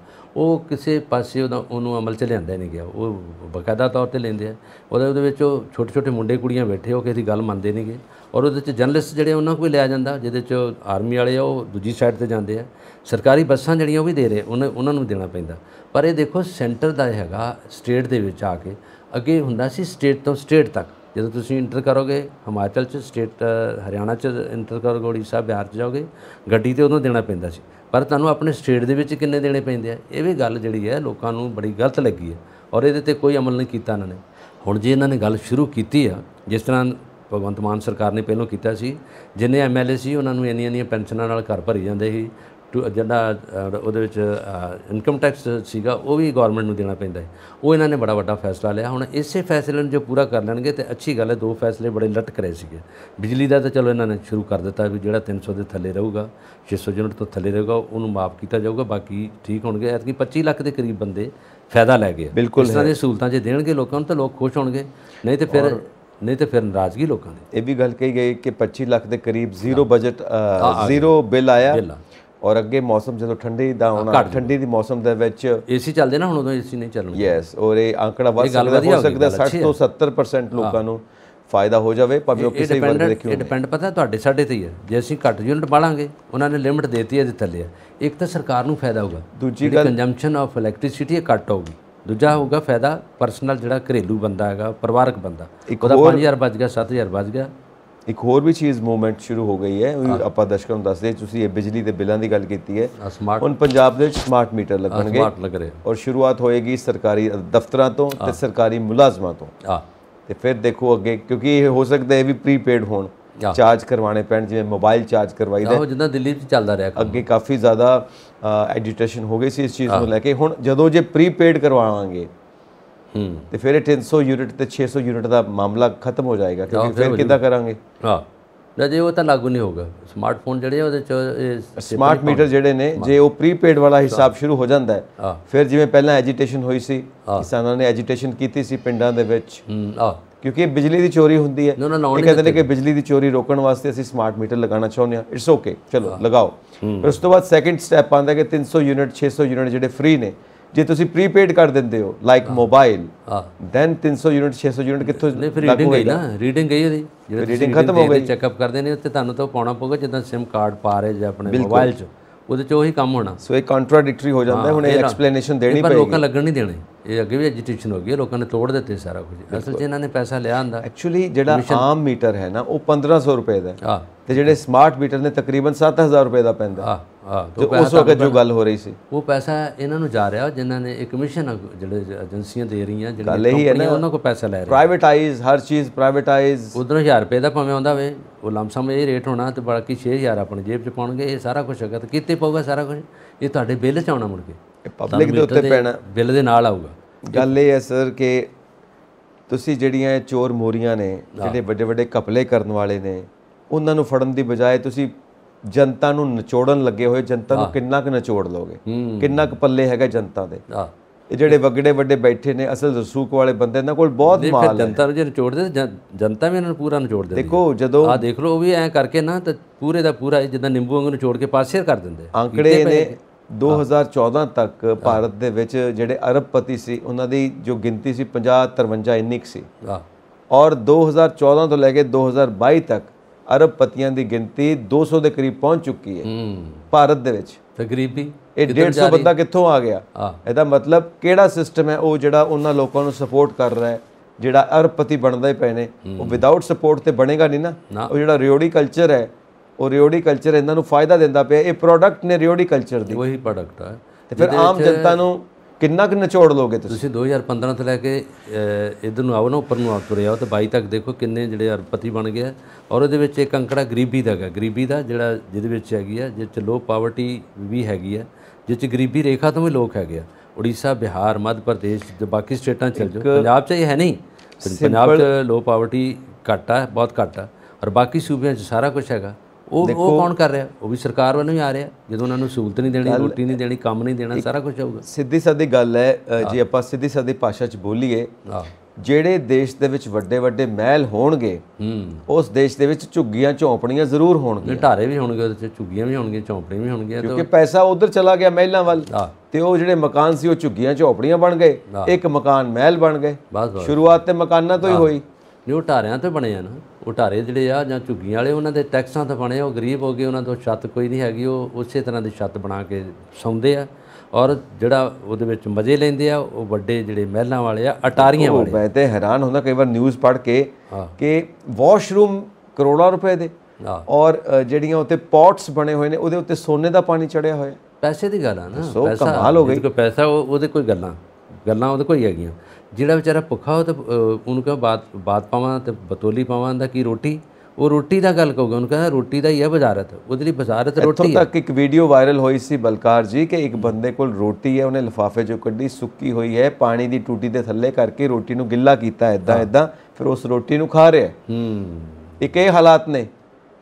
ਉਹ ਕਿਸੇ ਪਾਸੇ ਉਹਦਾ ਉਹਨੂੰ ਅਮਲ ਚ ਲਿਆਂਦਾ ਨਹੀਂ ਗਿਆ ਉਹ ਬਕਾਇਦਾ ਤੌਰ ਤੇ ਲੈਂਦੇ ਆ ਉਹਦੇ ਉਹਦੇ ਵਿੱਚ ਉਹ ਛੋਟੇ ਛੋਟੇ ਮੁੰਡੇ ਕੁੜੀਆਂ ਬੈਠੇ ਹੋ ਕੇ ਇਹਦੀ ਗੱਲ ਮੰਨਦੇ ਨਹੀਂਗੇ ਔਰ ਉਹਦੇ ਚ ਜਰਨਲਿਸਟ ਜਿਹੜੇ ਉਹਨਾਂ ਕੋਲ ਲਿਆ ਜਾਂਦਾ ਜਿਹਦੇ ਚ ਆਰਮੀ ਵਾਲੇ ਆ ਉਹ ਦੂਜੀ ਸਾਈਡ ਤੇ ਜਾਂਦੇ ਆ ਸਰਕਾਰੀ ਬੱਸਾਂ ਜਿਹੜੀਆਂ ਉਹ ਵੀ ਦੇ ਰਹੇ ਉਹਨਾਂ ਨੂੰ ਦੇਣਾ ਪੈਂਦਾ ਪਰ ਇਹ ਦੇਖੋ ਸੈਂਟਰ ਦਾ ਹੈਗਾ ਸਟੇਟ ਦੇ ਵਿੱਚ ਆ ਕੇ ਅੱਗੇ ਹੁੰਦਾ ਸੀ ਸਟੇਟ ਤੋਂ ਸਟੇਟ ਤੱਕ ਜਦੋਂ ਤੁਸੀਂ ਇੰਟਰ ਕਰੋਗੇ ਹਿਮਾਚਲ ਚ ਸਟੇਟ ਹਰਿਆਣਾ ਚ ਇੰਟਰ ਕਰੋਗੇ ਓਡੀਸ਼ਾ ਬਿਹਾਰ ਚ ਜਾਓਗੇ ਗੱਡੀ ਤੇ ਉਦੋਂ ਦੇਣਾ ਪੈਂਦਾ ਸੀ ਪਰ ਤੁਹਾਨੂੰ ਆਪਣੇ ਸਟੇਟ ਦੇ ਵਿੱਚ ਕਿੰਨੇ ਦੇਣੇ ਪੈਂਦੇ ਆ ਇਹ ਵੀ ਗੱਲ ਜਿਹੜੀ ਹੈ ਲੋਕਾਂ ਨੂੰ ਬੜੀ ਗਲਤ ਲੱਗੀ ਹੈ ਔਰ ਇਹਦੇ ਤੇ ਕੋਈ ਅਮਲ ਨਹੀਂ ਕੀਤਾ ਇਹਨਾਂ ਨੇ ਹੁਣ ਜੇ ਇਹਨਾਂ ਨੇ ਗੱਲ ਸ਼ੁਰੂ ਕੀਤੀ ਆ ਜਿਸ ਤਰ੍ਹਾਂ ਭਗਵੰਤ ਮਾਨ ਸਰਕਾਰ ਨੇ ਪਹਿਲਾਂ ਕੀਤਾ ਸੀ ਜਿੰਨੇ ਐਮਐਲਏ ਸੀ ਉਹਨਾਂ ਨੂੰ ਇੰਨੀਆਂ ਇੰਨੀਆਂ ਪੈਨਸ਼ਨਾਂ ਨਾਲ ਘਰ ਭਰੀ ਜਾਂਦੇ ਸੀ ਜਿਹੜਾ uh, ਉਹਦੇ ਵਿੱਚ ਇਨਕਮ uh, ਟੈਕਸ ਸੀਗਾ ਉਹ ਵੀ ਗਵਰਨਮੈਂਟ ਨੂੰ ਦੇਣਾ ਪੈਂਦਾ ਹੈ ਉਹ ਇਹਨਾਂ ਨੇ ਬੜਾ ਵੱਡਾ ਫੈਸਲਾ ਲਿਆ ਹੁਣ ਇਸੇ ਫੈਸਲੇ ਨੂੰ ਜੋ ਪੂਰਾ ਕਰ ਲੈਣਗੇ ਤੇ ਅੱਛੀ ਗੱਲ ਹੈ ਦੋ ਫੈਸਲੇ ਬੜੇ ਲਟਕ ਰਹੇ ਸੀਗੇ ਬਿਜਲੀ ਦਾ ਤਾਂ ਚਲੋ ਇਹਨਾਂ ਨੇ ਸ਼ੁਰੂ ਕਰ ਦਿੱਤਾ ਵੀ ਜਿਹੜਾ 300 ਦੇ ਥੱਲੇ ਰਹੂਗਾ 600 ਯੂਨਿਟ ਤੋਂ ਥੱਲੇ ਰਹੂਗਾ ਉਹਨੂੰ ਮਾਫ ਕੀਤਾ ਜਾਊਗਾ ਬਾਕੀ ਠੀਕ ਹੋਣਗੇ ਐਤਕੀ 25 ਲੱਖ ਦੇ ਕਰੀਬ ਬੰਦੇ ਫਾਇਦਾ ਲੈ ਗਏ ਇਸ ਤਰ੍ਹਾਂ ਦੀ ਸਹੂਲਤਾਂ ਜੇ ਦੇਣਗੇ ਲੋਕਾਂ ਨੂੰ ਤਾਂ ਲੋਕ ਖੁਸ਼ ਹੋਣਗੇ ਨਹੀਂ ਤੇ ਫਿਰ ਨਹੀਂ ਤੇ ਫਿਰ ਨਾਰਾਜ਼ਗੀ ਲੋਕਾਂ ਦੀ ਇਹ ਵੀ ਗੱਲ ਕਹੀ ਗਈ ਕਿ 25 ਲੱਖ ਦੇ ਕਰੀਬ ਜ਼ੀਰੋ ਬਜਟ ਜ਼ੀਰੋ ਬਿੱਲ ਆਇਆ ਔਰ ਅੱਗੇ ਮੌਸਮ ਜਦੋਂ ਠੰਡੀ ਦਾ ਹੋਣਾ ਠੰਡੀ ਦੀ ਮੌਸਮ ਦੇ ਵਿੱਚ ਏਸੀ ਚੱਲਦੇ ਨਾ ਹੁਣ ਉਦੋਂ ਏਸੀ ਨਹੀਂ ਚੱਲਣਗੇ ਯੈਸ ਔਰ ਇਹ ਅੰਕੜਾ ਵੱਧ ਸਕਦਾ ਹੋ ਸਕਦਾ 60 ਤੋਂ 70% ਲੋਕਾਂ ਨੂੰ ਫਾਇਦਾ ਹੋ ਜਾਵੇ ਭਾਵੇਂ ਉਹ ਕਿਸੇ ਵਰਗ ਦੇ ਕਿਉਂ ਇਹ ਡਿਪੈਂਡ ਪਤਾ ਤੁਹਾਡੇ ਸਾਡੇ ਤੇ ਹੀ ਹੈ ਜੇ ਅਸੀਂ ਘੱਟ ਯੂਨਿਟ ਬਾਲਾਂਗੇ ਉਹਨਾਂ ਨੇ ਲਿਮਟ ਦੇਤੀ ਹੈ ਦਿੱਤੇ ਥੱਲੇ ਇੱਕ ਤਾਂ ਸਰਕਾਰ ਨੂੰ ਫਾਇਦਾ ਹੋਗਾ ਦੂਜੀ ਗੱਲ ਕੰਜਮਪਸ਼ਨ ਆਫ ਇਲੈਕਟ੍ਰਿਸਿਟੀ ਘੱਟ ਹੋਊਗੀ ਦੂਜਾ ਹੋਊਗਾ ਫਾਇਦਾ ਪਰਸਨਲ ਜਿਹੜਾ ਘਰੇਲੂ ਬੰਦਾ ਹੈਗਾ ਪਰਿਵਾਰਕ ਬੰਦਾ ਉਹਦਾ 5000 ਬਚ ਗਿਆ 7000 ਬਚ ਗਿਆ ਇੱਕ ਹੋਰ ਵੀ ਚੀਜ਼ ਮੂਵਮੈਂਟ ਸ਼ੁਰੂ ਹੋ ਗਈ ਹੈ ਆਪਾਂ ਦਰਸ਼ਕਾਂ ਨੂੰ ਦੱਸਦੇ ਤੁਸੀਂ ਇਹ ਬਿਜਲੀ ਦੇ ਬਿੱਲਾਂ ਦੀ ਗੱਲ ਕੀਤੀ ਹੈ ਹੁਣ ਪੰਜਾਬ ਦੇ ਵਿੱਚ ਸਮਾਰਟ ਮੀਟਰ ਲੱਗਣਗੇ ਸਮਾਰਟ ਲੱਗ ਰਹੇ ਔਰ ਸ਼ੁਰੂਆਤ ਹੋਏਗੀ ਸਰਕਾਰੀ ਦਫ਼ਤਰਾਂ ਤੋਂ ਤੇ ਸਰਕਾਰੀ ਮੁਲਾਜ਼ਮਾਂ ਤੋਂ ਤੇ ਫਿਰ ਦੇਖੋ ਅੱਗੇ ਕਿਉਂਕਿ ਇਹ ਹੋ ਸਕਦਾ ਹੈ ਵੀ ਪ੍ਰੀਪੇਡ ਹੋਣ ਚਾਰਜ ਕਰਵਾਣੇ ਪੈਣ ਜਿਵੇਂ ਮੋਬਾਈਲ ਚਾਰਜ ਕਰਵਾਈਦਾ ਉਹ ਜਿੰਨਾ ਦਿੱਲੀ 'ਚ ਚੱਲਦਾ ਰਿਹਾ ਅੱਗੇ ਕਾਫੀ ਜ਼ਿਆਦਾ ਐਡਿਟੇਸ਼ਨ ਹੋ ਗਈ ਸੀ ਇਸ ਚੀਜ਼ ਨੂੰ ਲੈ ਕੇ ਹੁਣ ਜਦੋਂ ਜੇ ਪ੍ਰੀਪੇਡ ਕਰਵਾਵਾਂਗੇ ਤੇ ਫਿਰ ਇਹ 300 ਯੂਨਿਟ ਤੇ 600 ਯੂਨਿਟ ਦਾ ਮਾਮਲਾ ਖਤਮ ਹੋ ਜਾਏਗਾ ਕਿਉਂਕਿ ਫਿਰ ਕਿੱਦਾਂ ਕਰਾਂਗੇ ਹਾਂ ਨਾ ਜੇ ਉਹ ਤਾਂ ਲਾਗੂ ਨਹੀਂ ਹੋਗਾ ਸਮਾਰਟਫੋਨ ਜਿਹੜੇ ਉਹਦੇ ਚ ਸਮਾਰਟ ਮੀਟਰ ਜਿਹੜੇ ਨੇ ਜੇ ਉਹ ਪ੍ਰੀਪੇਡ ਵਾਲਾ ਹਿਸਾਬ ਸ਼ੁਰੂ ਹੋ ਜਾਂਦਾ ਹੈ ਫਿਰ ਜਿਵੇਂ ਪਹਿਲਾਂ ਐਜੀਟੇਸ਼ਨ ਹੋਈ ਸੀ ਕਿਸਾਨਾਂ ਨੇ ਐਜੀਟੇਸ਼ਨ ਕੀਤੀ ਸੀ ਪਿੰਡਾਂ ਦੇ ਵਿੱਚ ਕਿਉਂਕਿ ਬਿਜਲੀ ਦੀ ਚੋਰੀ ਹੁੰਦੀ ਹੈ ਇਹ ਕਹਿੰਦੇ ਨੇ ਕਿ ਬਿਜਲੀ ਦੀ ਚੋਰੀ ਰੋਕਣ ਵਾਸਤੇ ਅਸੀਂ ਸਮਾਰਟ ਮੀਟਰ ਲਗਾਉਣਾ ਚਾਹੁੰਦੇ ਹਾਂ ਇਟਸ ਓਕੇ ਚਲੋ ਲਗਾਓ ਫਿਰ ਉਸ ਤੋਂ ਬਾਅਦ ਸੈਕੰਡ ਸਟੈਪ ਆਉਂਦਾ ਕਿ 300 ਯੂਨਿਟ 600 ਯੂਨਿਟ ਜਿਹੜੇ ਫ੍ਰੀ ਨੇ ਜੇ ਤੁਸੀਂ ਪ੍ਰੀਪੇਡ ਕਰ ਦਿੰਦੇ ਹੋ ਲਾਈਕ ਮੋਬਾਈਲ ਹਾਂ ਦੈਨ 300 ਯੂਨਿਟ 600 ਯੂਨਿਟ ਕਿੱਥੋਂ ਨਹੀਂ ਫਿਰ ਰੀਡਿੰਗ ਗਈ ਨਾ ਰੀਡਿੰਗ ਗਈ ਉਹਦੀ ਜਿਹੜਾ ਰੀਡਿੰਗ ਖਤਮ ਹੋ ਗਈ ਚੈੱਕਅਪ ਕਰਦੇ ਨੇ ਉੱਤੇ ਤੁਹਾਨੂੰ ਤਾਂ ਪਾਉਣਾ ਪਊਗਾ ਜਿੱਦਾਂ SIM ਕਾਰਡ ਪਾ ਰਹੇ ਜੇ ਆਪਣੇ ਮੋਬਾਈਲ 'ਚ ਉਹਦੇ 'ਚ ਉਹੀ ਕੰਮ ਹੋਣਾ ਸੋ ਇਹ ਕੰਟਰਡਿਕਟਰੀ ਹੋ ਜਾਂਦਾ ਹੁਣ ਇਹ ਐਕਸਪਲੇਨੇਸ਼ਨ ਦੇਣੀ ਪਈ ਪਰ ਲੋਕਾਂ ਲੱਗਣ ਨਹੀਂ ਦੇਣੇ ਇਹ ਅੱਗੇ ਵੀ ਐਜੀਟੇਸ਼ਨ ਹੋ ਗਈ ਲੋਕਾਂ ਨੇ ਤੋੜ ਦਿੱਤੇ ਸਾਰਾ ਕੁਝ ਅਸਲ 'ਚ ਇਹਨਾਂ ਨੇ ਪੈਸਾ ਲਿਆ ਹੁੰਦਾ ਐਕਚੁਅਲੀ ਜਿਹੜਾ ਆਮ ਮੀਟਰ ਹੈ ਨਾ ਉਹ 1500 ਰੁਪਏ ਦਾ ਤੇ ਜਿਹੜੇ ਸਮਾਰਟ ਮੀਟਰ ਨੇ ਤਕਰੀਬਨ 7000 ਰੁਪਏ ਦਾ ਪੈਂਦਾ ਹਾਂ ਤੇ ਉਸ ਵਕਤ ਜੋ ਗੱਲ ਹੋ ਰਹੀ ਸੀ ਉਹ ਪੈਸਾ ਇਹਨਾਂ ਨੂੰ ਜਾ ਰਿਹਾ ਜਿਨ੍ਹਾਂ ਨੇ ਇਹ ਕਮਿਸ਼ਨ ਜਿਹੜੇ ਏਜੰਸੀਆਂ ਦੇ ਰਹੀਆਂ ਜਿਹੜੇ ਉਹਨਾਂ ਕੋਲ ਪੈਸਾ ਲੈ ਰਹੇ ਪ੍ਰਾਈਵੇਟਾਈਜ਼ ਹਰ ਚੀਜ਼ ਪ੍ਰਾਈਵੇਟਾਈਜ਼ ਉਧਰੋਂ 1000 ਰੁਪਏ ਦਾ ਭਾਵੇਂ ਆਉਂਦਾ ਵੇ ਉਹ ਲਮਸਮ ਇਹ ਰੇਟ ਹੋਣਾ ਤੇ ਬਾਕੀ 6000 ਆਪਣੀ ਜੇਬ 'ਚ ਪਾਉਣਗੇ ਇਹ ਸਾਰਾ ਕੁਝ ਅਗਤ ਕੀਤੇ ਕਿਤੇ ਪਊਗਾ ਸਾਰਾ ਕੁਝ ਇਹ ਤੁਹਾਡੇ ਬਿੱਲ 'ਚ ਆਉਣਾ ਮੁੜ ਕੇ ਪਬਲਿਕ ਦੇ ਉੱਤੇ ਪੈਣਾ ਬਿੱਲ ਦੇ ਨਾਲ ਆਊਗਾ ਗੱਲ ਇਹ ਹੈ ਸਰ ਕਿ ਤੁਸੀਂ ਜਿਹੜੀਆਂ ਚੋਰ ਮੋਰੀਆਂ ਨੇ ਜਿਹੜੇ ਵੱਡੇ ਵੱਡੇ ਕਪਲੇ ਕਰਨ ਵਾਲੇ ਨੇ ਉਹਨਾਂ ਨੂੰ ਫੜਨ ਦੀ ਬਜਾਏ ਤੁਸੀਂ ਜਨਤਾ ਨੂੰ ਨਿਚੋੜਨ ਲੱਗੇ ਹੋਏ ਜਨਤਾ ਨੂੰ ਕਿੰਨਾ ਕੁ ਨਿਚੋੜ ਲੋਗੇ ਕਿੰਨਾ ਕੁ ਪੱਲੇ ਹੈਗਾ ਜਨਤਾ ਦੇ ਇਹ ਜਿਹੜੇ ਵੱਗੜੇ ਵੱਡੇ ਬੈਠੇ ਨੇ ਅਸਲ ਰਸੂਕ ਵਾਲੇ ਬੰਦੇ ਇਹਨਾਂ ਕੋਲ ਬਹੁਤ ਮਾਲ ਹੈ ਜਨਤਾ ਨੂੰ ਜੇ ਨਿਚੋੜ ਜਨਤਾ ਵੀ ਇਹਨਾਂ ਨੂੰ ਪੂਰਾ ਨਚੋੜ ਦੇ ਦੇਖੋ ਜਦੋਂ ਆ ਦੇਖ ਲਓ ਉਹ ਵੀ ਐ ਕਰਕੇ ਨਾ ਤਾਂ ਪੂਰੇ ਦਾ ਪੂਰਾ ਜਿੱਦਾਂ ਨਿੰਬੂ ਵਾਂਗੂ ਨਚੋੜ ਕੇ ਪਾਸੇ ਕਰ ਦਿੰਦੇ ਅੰਕੜੇ ਨੇ 2014 ਤੱਕ ਭਾਰਤ ਦੇ ਵਿੱਚ ਜਿਹੜੇ ਅਰਬਪਤੀ ਸੀ ਉਹਨਾਂ ਦੀ ਜੋ ਗਿਣਤੀ ਸੀ 50 53 ਇੰਨੀ ਸੀ ਔਰ 2014 ਤੋਂ ਲੈ ਕੇ 2022 ਤੱਕ ਅਰਬਪਤੀਆਂ ਦੀ ਗਿਣਤੀ 200 ਦੇ ਕਰੀਬ ਪਹੁੰਚ ਚੁੱਕੀ ਹੈ ਭਾਰਤ ਦੇ ਵਿੱਚ ਤਕਰੀਬੀ ਇਹ 150 ਬੰਦਾ ਕਿੱਥੋਂ ਆ ਗਿਆ ਇਹਦਾ ਮਤਲਬ ਕਿਹੜਾ ਸਿਸਟਮ ਹੈ ਉਹ ਜਿਹੜਾ ਉਹਨਾਂ ਲੋਕਾਂ ਨੂੰ ਸਪੋਰਟ ਕਰ ਰਿਹਾ ਹੈ ਜਿਹੜਾ ਅਰਬਪਤੀ ਬਣਦਾ ਹੀ ਪਏ ਨੇ ਉਹ ਵਿਦਆਊਟ ਸਪੋਰਟ ਤੇ ਬਣੇਗਾ ਨਹੀਂ ਨਾ ਉਹ ਜਿਹੜਾ ਰਿਓੜੀ ਕਲਚਰ ਹੈ ਉਹ ਰਿਓੜੀ ਕਲਚਰ ਇਹਨਾਂ ਨੂੰ ਫਾਇਦਾ ਦਿੰਦਾ ਪਿਆ ਇਹ ਪ੍ਰੋਡਕਟ ਨੇ ਰਿਓੜੀ ਕਲਚਰ ਦੀ ਉਹੀ ਪ੍ਰੋਡਕਟ ਹੈ ਤੇ ਫਿਰ ਆਮ ਜਨਤਾ ਨੂੰ ਕਿੰਨਾ ਕਿ ਨਿਚੋੜ ਲੋਗੇ ਤੁਸੀਂ ਤੁਸੀਂ 2015 ਤੋਂ ਲੈ ਕੇ ਇਧਰ ਨੂੰ ਆਓ ਨਾ ਉੱਪਰ ਨੂੰ ਆਓ ਤੁਰੇ ਆਓ ਤਾਂ 22 ਤੱਕ ਦੇਖੋ ਕਿੰਨੇ ਜਿਹੜੇ ਅਰਪਤੀ ਬਣ ਗਏ ਔਰ ਉਹਦੇ ਵਿੱਚ ਇੱਕ ਅੰਕੜਾ ਗਰੀਬੀ ਦਾ ਹੈਗਾ ਗਰੀਬੀ ਦਾ ਜਿਹੜਾ ਜਿਹਦੇ ਵਿੱਚ ਹੈਗੀ ਆ ਜਿਹ 'ਚ ਲੋ ਪਾਵਰਟੀ ਵੀ ਹੈਗੀ ਆ ਜਿਹ 'ਚ ਗਰੀਬੀ ਰੇਖਾ ਤੋਂ ਵੀ ਲੋਕ ਹੈਗੇ ਆ ਉੜੀਸਾ ਬਿਹਾਰ ਮੱਧ ਪ੍ਰਦੇਸ਼ ਤੇ ਬਾਕੀ ਸਟੇਟਾਂ 'ਚ ਚਲ ਜਾਓ ਪੰਜਾਬ 'ਚ ਇਹ ਹੈ ਨਹੀਂ ਪੰਜਾਬ 'ਚ ਲੋ ਪਾਵਰਟੀ ਘਟਾ ਬਹੁਤ ਘਟਾ ਔਰ ਬਾਕੀ ਸੂਬਿਆਂ 'ਚ ਸਾਰਾ ਕੁਝ ਹੈਗਾ ਉਹ ਉਹ ਕੌਣ ਕਰ ਰਿਹਾ ਉਹ ਵੀ ਸਰਕਾਰ ਵੱਲੋਂ ਹੀ ਆ ਰਿਹਾ ਜਦੋਂ ਉਹਨਾਂ ਨੂੰ ਸਹੂਲਤ ਨਹੀਂ ਦੇਣੀ ਰੋਟੀ ਨਹੀਂ ਦੇਣੀ ਕੰਮ ਨਹੀਂ ਦੇਣਾ ਸਾਰਾ ਕੁਝ ਹੋਊਗਾ ਸਿੱਧੀ ਸਾਦੀ ਗੱਲ ਹੈ ਜੇ ਆਪਾਂ ਸਿੱਧੀ ਸਾਦੀ ਭਾਸ਼ਾ 'ਚ ਬੋਲੀਏ ਜਿਹੜੇ ਦੇਸ਼ ਦੇ ਵਿੱਚ ਵੱਡੇ ਵੱਡੇ ਮਹਿਲ ਹੋਣਗੇ ਉਸ ਦੇਸ਼ ਦੇ ਵਿੱਚ ਝੁੱਗੀਆਂ ਝੌਂਪੜੀਆਂ ਜ਼ਰੂਰ ਹੋਣਗੀਆਂ ਢਾਰੇ ਵੀ ਹੋਣਗੇ ਉਹਦੇ ਵਿੱਚ ਝੁੱਗੀਆਂ ਵੀ ਹੋਣਗੀਆਂ ਝੌਂਪੜੀਆਂ ਵੀ ਹੋਣਗੀਆਂ ਕਿਉਂਕਿ ਪੈਸਾ ਉਧਰ ਚਲਾ ਗਿਆ ਮਹਿਲਾਂ ਵੱਲ ਤੇ ਉਹ ਜਿਹੜੇ ਮਕਾਨ ਸੀ ਉਹ ਝੁੱਗੀਆਂ ਝੌਂਪੜੀਆਂ ਬਣ ਗਏ ਇੱਕ ਮਕਾਨ ਮਹਿਲ ਬਣ ਗਏ ਸ਼ੁਰੂਆਤ ਤੇ ਮਕਾਨਾਂ ਤੋਂ ਹੀ ਹੋਈ ਨਿਉ ਢਾਰਿਆਂ ਤੋਂ ਬਣੇ ਆ ਨਾ ਉਟਾਰੇ ਜਿਹੜੇ ਆ ਜਾਂ ਝੁੱਗੀਆਂ ਵਾਲੇ ਉਹਨਾਂ ਦੇ ਟੈਕਸਾਂ ਤਾਂ ਬਣੇ ਉਹ ਗਰੀਬ ਹੋ ਗਏ ਉਹਨਾਂ ਤੋਂ ਛੱਤ ਕੋਈ ਨਹੀਂ ਹੈਗੀ ਉਹ ਉਸੇ ਤਰ੍ਹਾਂ ਦੀ ਛੱਤ ਬਣਾ ਕੇ ਸੌਂਦੇ ਆ ਔਰ ਜਿਹੜਾ ਉਹਦੇ ਵਿੱਚ ਮਜ਼ੇ ਲੈਂਦੇ ਆ ਉਹ ਵੱਡੇ ਜਿਹੜੇ ਮਹਿਲਾਂ ਵਾਲੇ ਆ ਅਟਾਰੀਆਂ ਵਾਲੇ ਮੈਂ ਤੇ ਹੈਰਾਨ ਹੁੰਦਾ ਕਈ ਵਾਰ ਨਿਊਜ਼ ਪੜ੍ਹ ਕੇ ਕਿ ਵਾਸ਼ਰੂਮ ਕਰੋੜਾਂ ਰੁਪਏ ਦੇ ਔਰ ਜਿਹੜੀਆਂ ਉੱਤੇ ਪੌਟਸ ਬਣੇ ਹੋਏ ਨੇ ਉਹਦੇ ਉੱਤੇ ਸੋਨੇ ਦਾ ਪਾਣੀ ਚੜਿਆ ਹੋਇਆ ਪੈਸੇ ਦੀ ਗੱਲ ਆ ਨਾ ਪੈਸਾ ਕਮਾਲ ਹੋ ਗਈ ਕੋਈ ਪੈਸਾ ਉਹਦੇ ਕੋਈ ਗੱਲਾਂ ਗੱਲਾਂ ਉਹਦੇ ਕੋਲ ਹੀ ਹੈਗੀਆਂ ਜਿਹੜਾ ਵਿਚਾਰਾ ਭੁੱਖਾ ਹੋ ਤੇ ਉਹਨੂੰ ਕਹਾਂ ਬਾਤ ਬਾਤ ਪਾਵਾਂ ਤੇ ਬਤੋਲੀ ਪਾਵਾਂ ਦਾ ਕੀ ਰੋਟੀ ਉਹ ਰੋਟੀ ਦਾ ਗੱਲ ਕਹੋਗੇ ਉਹਨੂੰ ਕਹਿੰਦਾ ਰੋਟੀ ਦਾ ਹੀ ਹੈ ਬਾਜ਼ਾਰਤ ਉਹਦੇ ਲਈ ਬਾਜ਼ਾਰਤ ਰੋਟੀ ਹੈ ਤੱਕ ਇੱਕ ਵੀਡੀਓ ਵਾਇਰਲ ਹੋਈ ਸੀ ਬਲਕਾਰ ਜੀ ਕਿ ਇੱਕ ਬੰਦੇ ਕੋਲ ਰੋਟੀ ਹੈ ਉਹਨੇ ਲਫਾਫੇ ਜੋ ਕੱਢੀ ਸੁੱਕੀ ਹੋਈ ਹੈ ਪਾਣੀ ਦੀ ਟੂਟੀ ਦੇ ਥੱਲੇ ਕਰਕੇ ਰੋਟੀ ਨੂੰ ਗਿੱਲਾ ਕੀਤਾ ਐਦਾਂ ਐਦਾਂ ਫਿਰ ਉਸ ਰੋਟੀ ਨੂੰ ਖਾ ਰਿਹਾ ਹੂੰ ਇੱਕ ਇਹ ਹਾਲਾਤ ਨੇ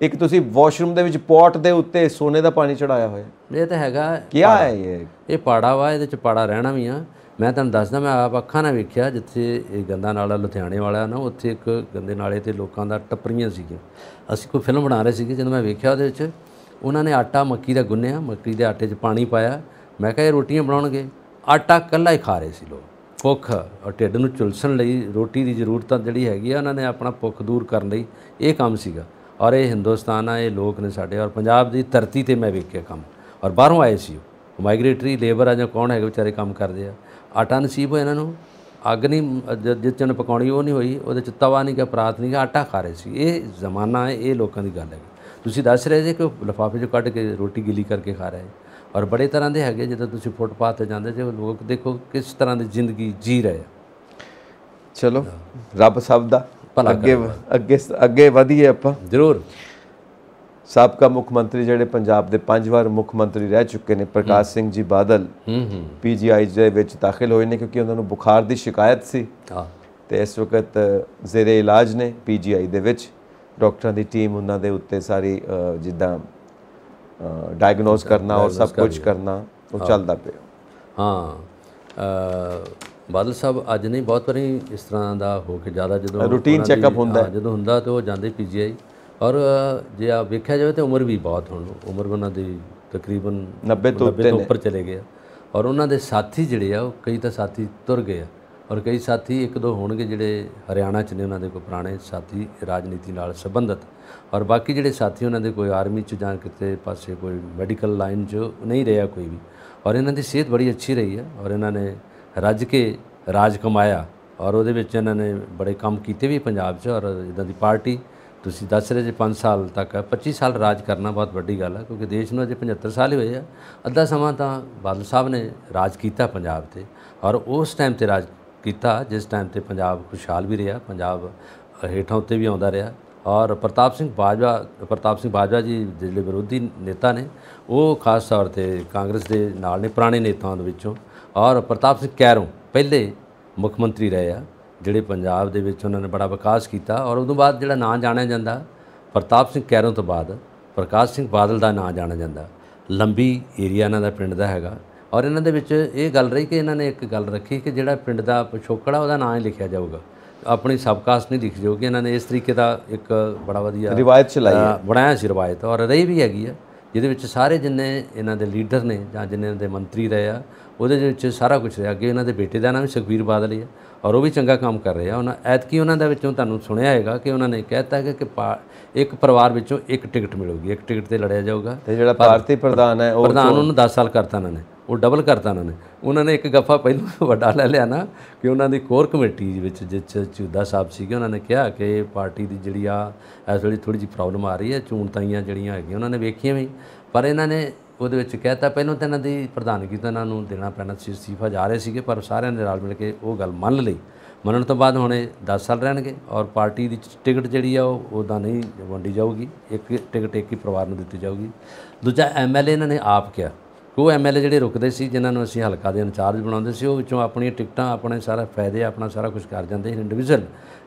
ਇੱਕ ਤੁਸੀਂ ਵਾਸ਼ਰੂਮ ਦੇ ਵਿੱਚ ਪੋਟ ਦੇ ਉੱਤੇ ਸੋਨੇ ਦਾ ਪਾਣੀ ਚੜਾਇਆ ਹੋਇਆ ਇਹ ਤਾਂ ਹੈਗਾ ਕੀ ਹੈ ਇਹ ਇਹ ਪਾੜਾ ਵਾ ਇਹਦੇ ਚ ਪਾੜਾ ਰਹਿਣਾ ਵੀ ਆ ਮੈਂ ਤੁਹਾਨੂੰ ਦੱਸਦਾ ਮੈਂ ਆਪ ਅੱਖਾਂ ਨਾਲ ਵੇਖਿਆ ਜਿੱਥੇ ਇਹ ਗੰਦਾ ਨਾਲਾ ਲੁਧਿਆਣੇ ਵਾਲਾ ਨਾ ਉੱਥੇ ਇੱਕ ਗੰਦੇ ਨਾਲੇ ਤੇ ਲੋਕਾਂ ਦਾ ਟੱਪਰੀਆਂ ਸੀਗੀਆਂ ਅਸੀਂ ਕੋਈ ਫਿਲਮ ਬਣਾ ਰਹੇ ਸੀਗੇ ਜਦੋਂ ਮੈਂ ਵੇਖਿਆ ਉਹਦੇ ਵਿੱਚ ਉਹਨਾਂ ਨੇ ਆਟਾ ਮੱਕੀ ਦਾ ਗੁੰਨਿਆ ਮੱਕੀ ਦੇ ਆਟੇ 'ਚ ਪਾਣੀ ਪਾਇਆ ਮੈਂ ਕਿਹਾ ਇਹ ਰੋਟੀਆਂ ਬਣਾਉਣਗੇ ਆਟਾ ਕੱਲਾ ਹੀ ਖਾ ਰਹੇ ਸੀ ਲੋਕ ਭੁੱਖ ਔਰ ਢਿੱਡ ਨੂੰ ਚੁਲਸਣ ਲਈ ਰੋਟੀ ਦੀ ਜ਼ਰੂਰਤ ਜਿਹੜੀ ਹੈਗੀ ਆ ਉਹਨਾਂ ਨੇ ਆਪਣਾ ਭੁੱਖ ਦੂਰ ਕਰਨ ਲਈ ਇਹ ਕੰਮ ਸੀਗਾ ਔਰ ਇਹ ਹਿੰਦੁਸਤਾਨ ਆ ਇਹ ਲੋਕ ਨੇ ਸਾਡੇ ਔਰ ਪੰਜਾਬ ਦੀ ਧਰਤੀ ਤੇ ਮੈਂ ਵੇਖਿਆ ਕੰਮ ਔਰ ਬਾਹਰੋਂ ਆਏ ਸੀ ਮਾਈਗ੍ਰੇਟਰੀ ਲੇਬਰ ਆ ਜਾਂ ਕੌਣ ਹੈਗੇ ਵਿਚਾਰੇ ਕੰਮ ਕਰਦੇ ਆ ਆਟਾ ਨਸੀਬ ਹੋਇਆ ਇਹਨਾਂ ਨੂੰ ਅੱਗ ਨਹੀਂ ਜਿੱਚਣ ਪਕਾਉਣੀ ਉਹ ਨਹੀਂ ਹੋਈ ਉਹਦੇ ਚ ਤਵਾ ਨਹੀਂ ਕਿ ਪ੍ਰਾਤ ਨਹੀਂ ਆਟਾ ਖਾ ਰਹੇ ਸੀ ਇਹ ਜ਼ਮਾਨਾ ਹੈ ਇਹ ਲੋਕਾਂ ਦੀ ਗੱਲ ਹੈ ਤੁਸੀਂ ਦੱਸ ਰਹੇ ਜੇ ਕਿ ਲਫਾਫੇ ਜੋ ਕੱਢ ਕੇ ਰੋਟੀ ਗਿੱਲੀ ਕਰਕੇ ਖਾ ਰਹੇ ਔਰ ਬੜੇ ਤਰ੍ਹਾਂ ਦੇ ਹੈਗੇ ਜਦੋਂ ਤੁਸੀਂ ਫੁੱਟਪਾਥ ਤੇ ਜਾਂਦੇ ਜੇ ਲੋਕ ਦੇਖੋ ਕਿਸ ਤਰ੍ਹਾਂ ਦੀ ਜ਼ਿੰਦਗੀ ਜੀ ਰਹੇ ਚਲੋ ਰੱਬ ਸਭ ਦਾ ਅੱਗੇ ਅੱਗੇ ਅੱਗੇ ਵਧੀਏ ਆਪਾਂ ਜ਼ਰੂਰ ਸਾਬਕਾ ਮੁੱਖ ਮੰਤਰੀ ਜਿਹੜੇ ਪੰਜਾਬ ਦੇ ਪੰਜ ਵਾਰ ਮੁੱਖ ਮੰਤਰੀ ਰਹਿ ਚੁੱਕੇ ਨੇ ਪ੍ਰਕਾਸ਼ ਸਿੰਘ ਜੀ ਬਾਦਲ ਪੀਜੀਆਈ ਦੇ ਵਿੱਚ ਦਾਖਲ ਹੋਏ ਨੇ ਕਿਉਂਕਿ ਉਹਨਾਂ ਨੂੰ ਬੁਖਾਰ ਦੀ ਸ਼ਿਕਾਇਤ ਸੀ ਹਾਂ ਤੇ ਇਸ ਵਕਤ ਜ਼ੇਰੇ ਇਲਾਜ ਨੇ ਪੀਜੀਆਈ ਦੇ ਵਿੱਚ ਡਾਕਟਰਾਂ ਦੀ ਟੀਮ ਉਹਨਾਂ ਦੇ ਉੱਤੇ ਸਾਰੀ ਜਿੱਦਾਂ ਡਾਇਗਨੋਸ ਕਰਨਾ ਔਰ ਸਭ ਕੁਝ ਕਰਨਾ ਉਹ ਚੱਲਦਾ ਪਿਆ ਹਾਂ ਬਾਦਲ ਸਾਹਿਬ ਅੱਜ ਨਹੀਂ ਬਹੁਤ ਵਾਰੀ ਇਸ ਤਰ੍ਹਾਂ ਦਾ ਹੋ ਕੇ ਜ਼ਿਆਦਾ ਜਦੋਂ ਰੂਟੀਨ ਚੈੱਕਅਪ ਹੁੰਦਾ ਜਦੋਂ ਹੁੰਦਾ ਤੇ ਉਹ ਜਾਂਦੇ ਪੀਜੀਆਈ ਔਰ ਜੇ ਆ ਵੇਖਿਆ ਜਾਵੇ ਤੇ ਉਮਰ ਵੀ ਬਹੁਤ ਹੁਣ ਉਮਰ ਉਹਨਾਂ ਦੀ ਤਕਰੀਬਨ 90 ਤੋਂ ਉੱਪਰ ਚਲੇ ਗਏ ਔਰ ਉਹਨਾਂ ਦੇ ਸਾਥੀ ਜਿਹੜੇ ਆ ਉਹ ਕਈ ਤਾਂ ਸਾਥੀ ਤੁਰ ਗਏ ਔਰ ਕਈ ਸਾਥੀ ਇੱਕ ਦੋ ਹੋਣਗੇ ਜਿਹੜੇ ਹਰਿਆਣਾ ਚ ਨੇ ਉਹਨਾਂ ਦੇ ਕੋਈ ਪੁਰਾਣੇ ਸਾਥੀ ਰਾਜਨੀਤੀ ਨਾਲ ਸੰਬੰਧਤ ਔਰ ਬਾਕੀ ਜਿਹੜੇ ਸਾਥੀ ਉਹਨਾਂ ਦੇ ਕੋਈ ਆਰਮੀ ਚ ਜਾਂ ਕਿਤੇ ਪਾਸੇ ਕੋਈ ਮੈਡੀਕਲ ਲਾਈਨ ਚ ਨਹੀਂ ਰਿਹਾ ਕੋਈ ਵੀ ਔਰ ਇਹਨਾਂ ਦੀ ਸਿਹਤ ਬੜੀ ਅੱਛੀ ਰਹੀ ਹੈ ਔਰ ਇਹਨਾਂ ਨੇ ਰਾਜ ਕੇ ਰਾਜ ਕਮਾਇਆ ਔਰ ਉਹਦੇ ਵਿੱਚ ਇਹਨਾਂ ਨੇ ਬੜੇ ਕੰਮ ਕੀਤੇ ਵੀ ਪੰਜਾਬ 'ਚ ਔਰ ਇਦਾਂ ਦੀ ਪਾਰਟੀ ਤੁਸੀਂ ਦੱਸ ਰਹੇ ਜੇ 5 ਸਾਲ ਤੱਕ 25 ਸਾਲ ਰਾਜ ਕਰਨਾ ਬਹੁਤ ਵੱਡੀ ਗੱਲ ਹੈ ਕਿਉਂਕਿ ਦੇਸ਼ ਨੂੰ ਅਜੇ 75 ਸਾਲ ਹੀ ਹੋਏ ਆ ਅੱਧਾ ਸਮਾਂ ਤਾਂ ਬਾਦਲ ਸਾਹਿਬ ਨੇ ਰਾਜ ਕੀਤਾ ਪੰਜਾਬ ਤੇ ਔਰ ਉਸ ਟਾਈਮ ਤੇ ਰਾਜ ਕੀਤਾ ਜਿਸ ਟਾਈਮ ਤੇ ਪੰਜਾਬ ਖੁਸ਼ਹਾਲ ਵੀ ਰਿਹਾ ਪੰਜਾਬ ਹੇਠਾਂ ਉੱਤੇ ਵੀ ਆਉਂਦਾ ਰਿਹਾ ਔਰ ਪ੍ਰਤਾਪ ਸਿੰਘ ਬਾਜਵਾ ਪ੍ਰਤਾਪ ਸਿੰਘ ਬਾਜਵਾ ਜੀ ਜਿਹੜੇ ਵਿਰੋਧੀ ਨੇਤਾ ਨੇ ਉਹ ਖਾਸ ਤੌਰ ਤੇ ਕਾਂਗਰਸ ਦੇ ਨਾਲ ਨੇ ਪੁਰਾਣੇ ਨੇਤਾਵਾਂ ਦੇ ਵਿੱਚੋਂ ਔਰ ਪ੍ਰਤਾਪ ਸਿੰਘ ਕੈਰੋਂ ਪਹਿਲੇ ਮੁੱਖ ਮੰਤਰੀ ਰਹੇ ਆ ਜਿਹੜੇ ਪੰਜਾਬ ਦੇ ਵਿੱਚ ਉਹਨਾਂ ਨੇ ਬੜਾ ਵਿਕਾਸ ਕੀਤਾ ਔਰ ਉਦੋਂ ਬਾਅਦ ਜਿਹੜਾ ਨਾਂ ਜਾਣਿਆ ਜਾਂਦਾ ਪ੍ਰਤਾਪ ਸਿੰਘ ਕੈਰੋਂ ਤੋਂ ਬਾਅਦ ਪ੍ਰਕਾਸ਼ ਸਿੰਘ ਬਾਦਲ ਦਾ ਨਾਂ ਜਾਣਿਆ ਜਾਂਦਾ ਲੰਬੀ ਏਰੀਆ ਇਹਨਾਂ ਦਾ ਪਿੰਡ ਦਾ ਹੈਗਾ ਔਰ ਇਹਨਾਂ ਦੇ ਵਿੱਚ ਇਹ ਗੱਲ ਰਹੀ ਕਿ ਇਹਨਾਂ ਨੇ ਇੱਕ ਗੱਲ ਰੱਖੀ ਕਿ ਜਿਹੜਾ ਪਿੰਡ ਦਾ ਪਿਛੋਕੜਾ ਉਹਦਾ ਨਾਂ ਹੀ ਲਿਖਿਆ ਜਾਊਗਾ ਆਪਣੀ ਸਬਕਾਸਟ ਨਹੀਂ ਲਿਖ ਜਾਊਗੀ ਇਹਨਾਂ ਨੇ ਇਸ ਤਰੀਕੇ ਦਾ ਇੱਕ ਬੜਾ ਵਧੀਆ ਰਿਵਾਇਤ ਚਲਾਈ ਹੈ ਬਣਾਇਆ ਸੀ ਰਿਵਾਇਤ ਔਰ ਰਹੀ ਵੀ ਹੈਗੀ ਆ ਜਿਹਦੇ ਵਿੱਚ ਸਾਰੇ ਜਿੰਨੇ ਇਹਨਾਂ ਦੇ ਲੀਡਰ ਨੇ ਜਾਂ ਜਿੰਨੇ ਇਹਨਾਂ ਦੇ ਮੰਤਰੀ ਰਹੇ ਆ ਉਹਦੇ ਵਿੱਚ ਸਾਰਾ ਕੁਝ ਰਿਹਾ ਅੱਗੇ ਇਹਨਾਂ ਦੇ ਬੇਟੇ ਦਾ ਨਾਮ ਸੁਖਵੀਰ ਬਾਦਲ ਹੀ ਆ ਔਰ ਉਹ ਵੀ ਚੰਗਾ ਕੰਮ ਕਰ ਰਹੇ ਆ ਉਹਨਾਂ ਐਤਕੀ ਉਹਨਾਂ ਦਾ ਵਿੱਚੋਂ ਤੁਹਾਨੂੰ ਸੁਣਿਆ ਹੈਗਾ ਕਿ ਉਹਨਾਂ ਨੇ ਕਹਿਤਾ ਕਿ ਇੱਕ ਪਰਿਵਾਰ ਵਿੱਚੋਂ ਇੱਕ ਟਿਕਟ ਮਿਲੂਗੀ ਇੱਕ ਟਿਕਟ ਤੇ ਲੜਿਆ ਜਾਊਗਾ ਤੇ ਜਿਹੜਾ ਭਾਰਤੀ ਪ੍ਰਧਾਨ ਹੈ ਉਹ ਪ੍ਰਧਾਨ ਉਹਨੂੰ 10 ਸਾਲ ਕਰਤਾ ਉਹਨਾਂ ਨੇ ਉਹ ਡਬਲ ਕਰਤਾ ਉਹਨਾਂ ਨੇ ਉਹਨਾਂ ਨੇ ਇੱਕ ਗੱਫਾ ਪਹਿਲਾਂ ਵੱਡਾ ਲੈ ਲਿਆ ਨਾ ਕਿ ਉਹਨਾਂ ਦੀ ਕੋਰ ਕਮੇਟੀ ਵਿੱਚ ਜਿੱਚ ਚੂਦਾ ਸਾਹਿਬ ਸੀਗੇ ਉਹਨਾਂ ਨੇ ਕਿਹਾ ਕਿ ਪਾਰਟੀ ਦੀ ਜਿਹੜੀ ਆ ਇਸ ਵੇਲੇ ਥੋੜੀ ਜੀ ਪ੍ਰੋਬਲਮ ਆ ਰਹੀ ਹੈ ਤਾਈਆਂ ਜਿਹੜੀਆਂ ਹੈਗੀਆਂ ਉਹਨਾਂ ਨੇ ਵੇਖੀਆਂ ਵੀ ਪਰ ਇਹਨਾਂ ਨੇ ਉਹਦੇ ਵਿੱਚ ਕਹਿਤਾ ਪਹਿਲਾਂ ਤਾਂ ਇਹਨਾਂ ਦੀ ਪ੍ਰਧਾਨਗੀ ਤਾਂ ਇਹਨਾਂ ਨੂੰ ਦੇਣਾ ਪੈਣਾ ਸੀ ਅਸਤੀਫਾ ਜਾ ਰਹੇ ਸੀਗੇ ਪਰ ਸਾਰਿਆਂ ਨੇ ਨਾਲ ਮਿਲ ਕੇ ਉਹ ਗੱਲ ਮੰਨ ਲਈ ਮੰਨਣ ਤੋਂ ਬਾਅਦ ਹੁਣ ਇਹ 10 ਸਾਲ ਰਹਿਣਗੇ ਔਰ ਪਾਰਟੀ ਦੀ ਟਿਕਟ ਜਿਹੜੀ ਆ ਉਹ ਉਦਾਂ ਨਹੀਂ ਵੰਡੀ ਜਾਊਗੀ ਇੱਕ ਟਿਕਟ ਇੱਕ ਹੀ ਪਰਿਵਾਰ ਨੂੰ ਦਿੱਤੀ ਜਾਊਗੀ ਦੂਜਾ ਐਮਐਲਏ ਇਹਨਾਂ ਨੇ ਆਪ ਕਿਹਾ ਉਹ ਐਮਐਲਏ ਜਿਹੜੇ ਰੁਕਦੇ ਸੀ ਜਿਨ੍ਹਾਂ ਨੂੰ ਅਸੀਂ ਹਲਕਾ ਦੇ ਇੰਚਾਰਜ ਬਣਾਉਂਦੇ ਸੀ ਉਹ ਵਿੱਚੋਂ ਆਪਣੀਆਂ ਟਿਕਟਾਂ ਆਪਣੇ ਸਾਰਾ ਫਾਇਦੇ ਆਪਣਾ ਸਾਰਾ ਕੁਝ ਕਰ ਜਾਂਦੇ ਸੀ ਇੰਡੀਵਿਜੂਅਲ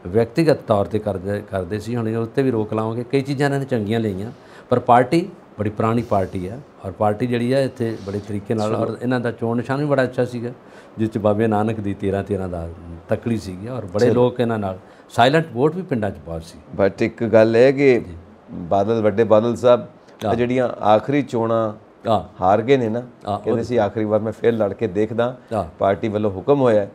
ਵਿਅਕਤੀਗਤ ਤੌਰ ਤੇ ਕਰਦੇ ਕਰਦੇ ਸੀ ਹੁਣ ਉਸ ਉੱਤੇ ਵੀ ਰੋਕ ਲਾਵਾਂਗੇ ਕਈ ਚੀਜ਼ਾਂ ਇਹਨਾਂ ਨੇ ਚੰਗੀਆਂ ਲਈਆਂ ਪਰ ਪਾਰਟੀ ਬੜੀ ਪੁਰਾਣੀ ਪਾਰਟੀ ਆ ਔਰ ਪਾਰਟੀ ਜਿਹੜੀ ਆ ਇੱਥੇ ਬੜੇ ਤਰੀਕੇ ਨਾਲ ਔਰ ਇਹਨਾਂ ਦਾ ਚੋਣ ਨਿਸ਼ਾਨ ਵੀ ਬੜਾ ਅੱਛਾ ਸੀਗਾ ਜਿਸ ਚ ਬਾਬੇ ਨਾਨਕ ਦੀ 13 13 ਦਾ ਤਕੜੀ ਸੀਗੀ ਔਰ ਬੜੇ ਲੋਕ ਇਹਨਾਂ ਨਾਲ ਸਾਇਲੈਂਟ ਵੋਟ ਵੀ ਪਿੰਡਾਂ 'ਚ ਬਹੁਤ ਸੀ ਬਟ ਇੱਕ ਗੱਲ ਹੈ ਕਿ ਬਾਦਲ ਵੱਡੇ ਬਾਦਲ ਸਾਹਿਬ ਜਿਹੜੀਆਂ ਆਖਰੀ ਚੋਣਾਂ ਹਾਰ ਗਏ ਨੇ ਨਾ ਕਹਿੰਦੇ ਸੀ ਆਖਰੀ ਵਾਰ ਮੈਂ ਫੇਰ ਲੜ ਕੇ ਦੇਖਦਾ ਪਾਰਟੀ ਵੱਲੋਂ ਹੁਕਮ ਹੋਇਆ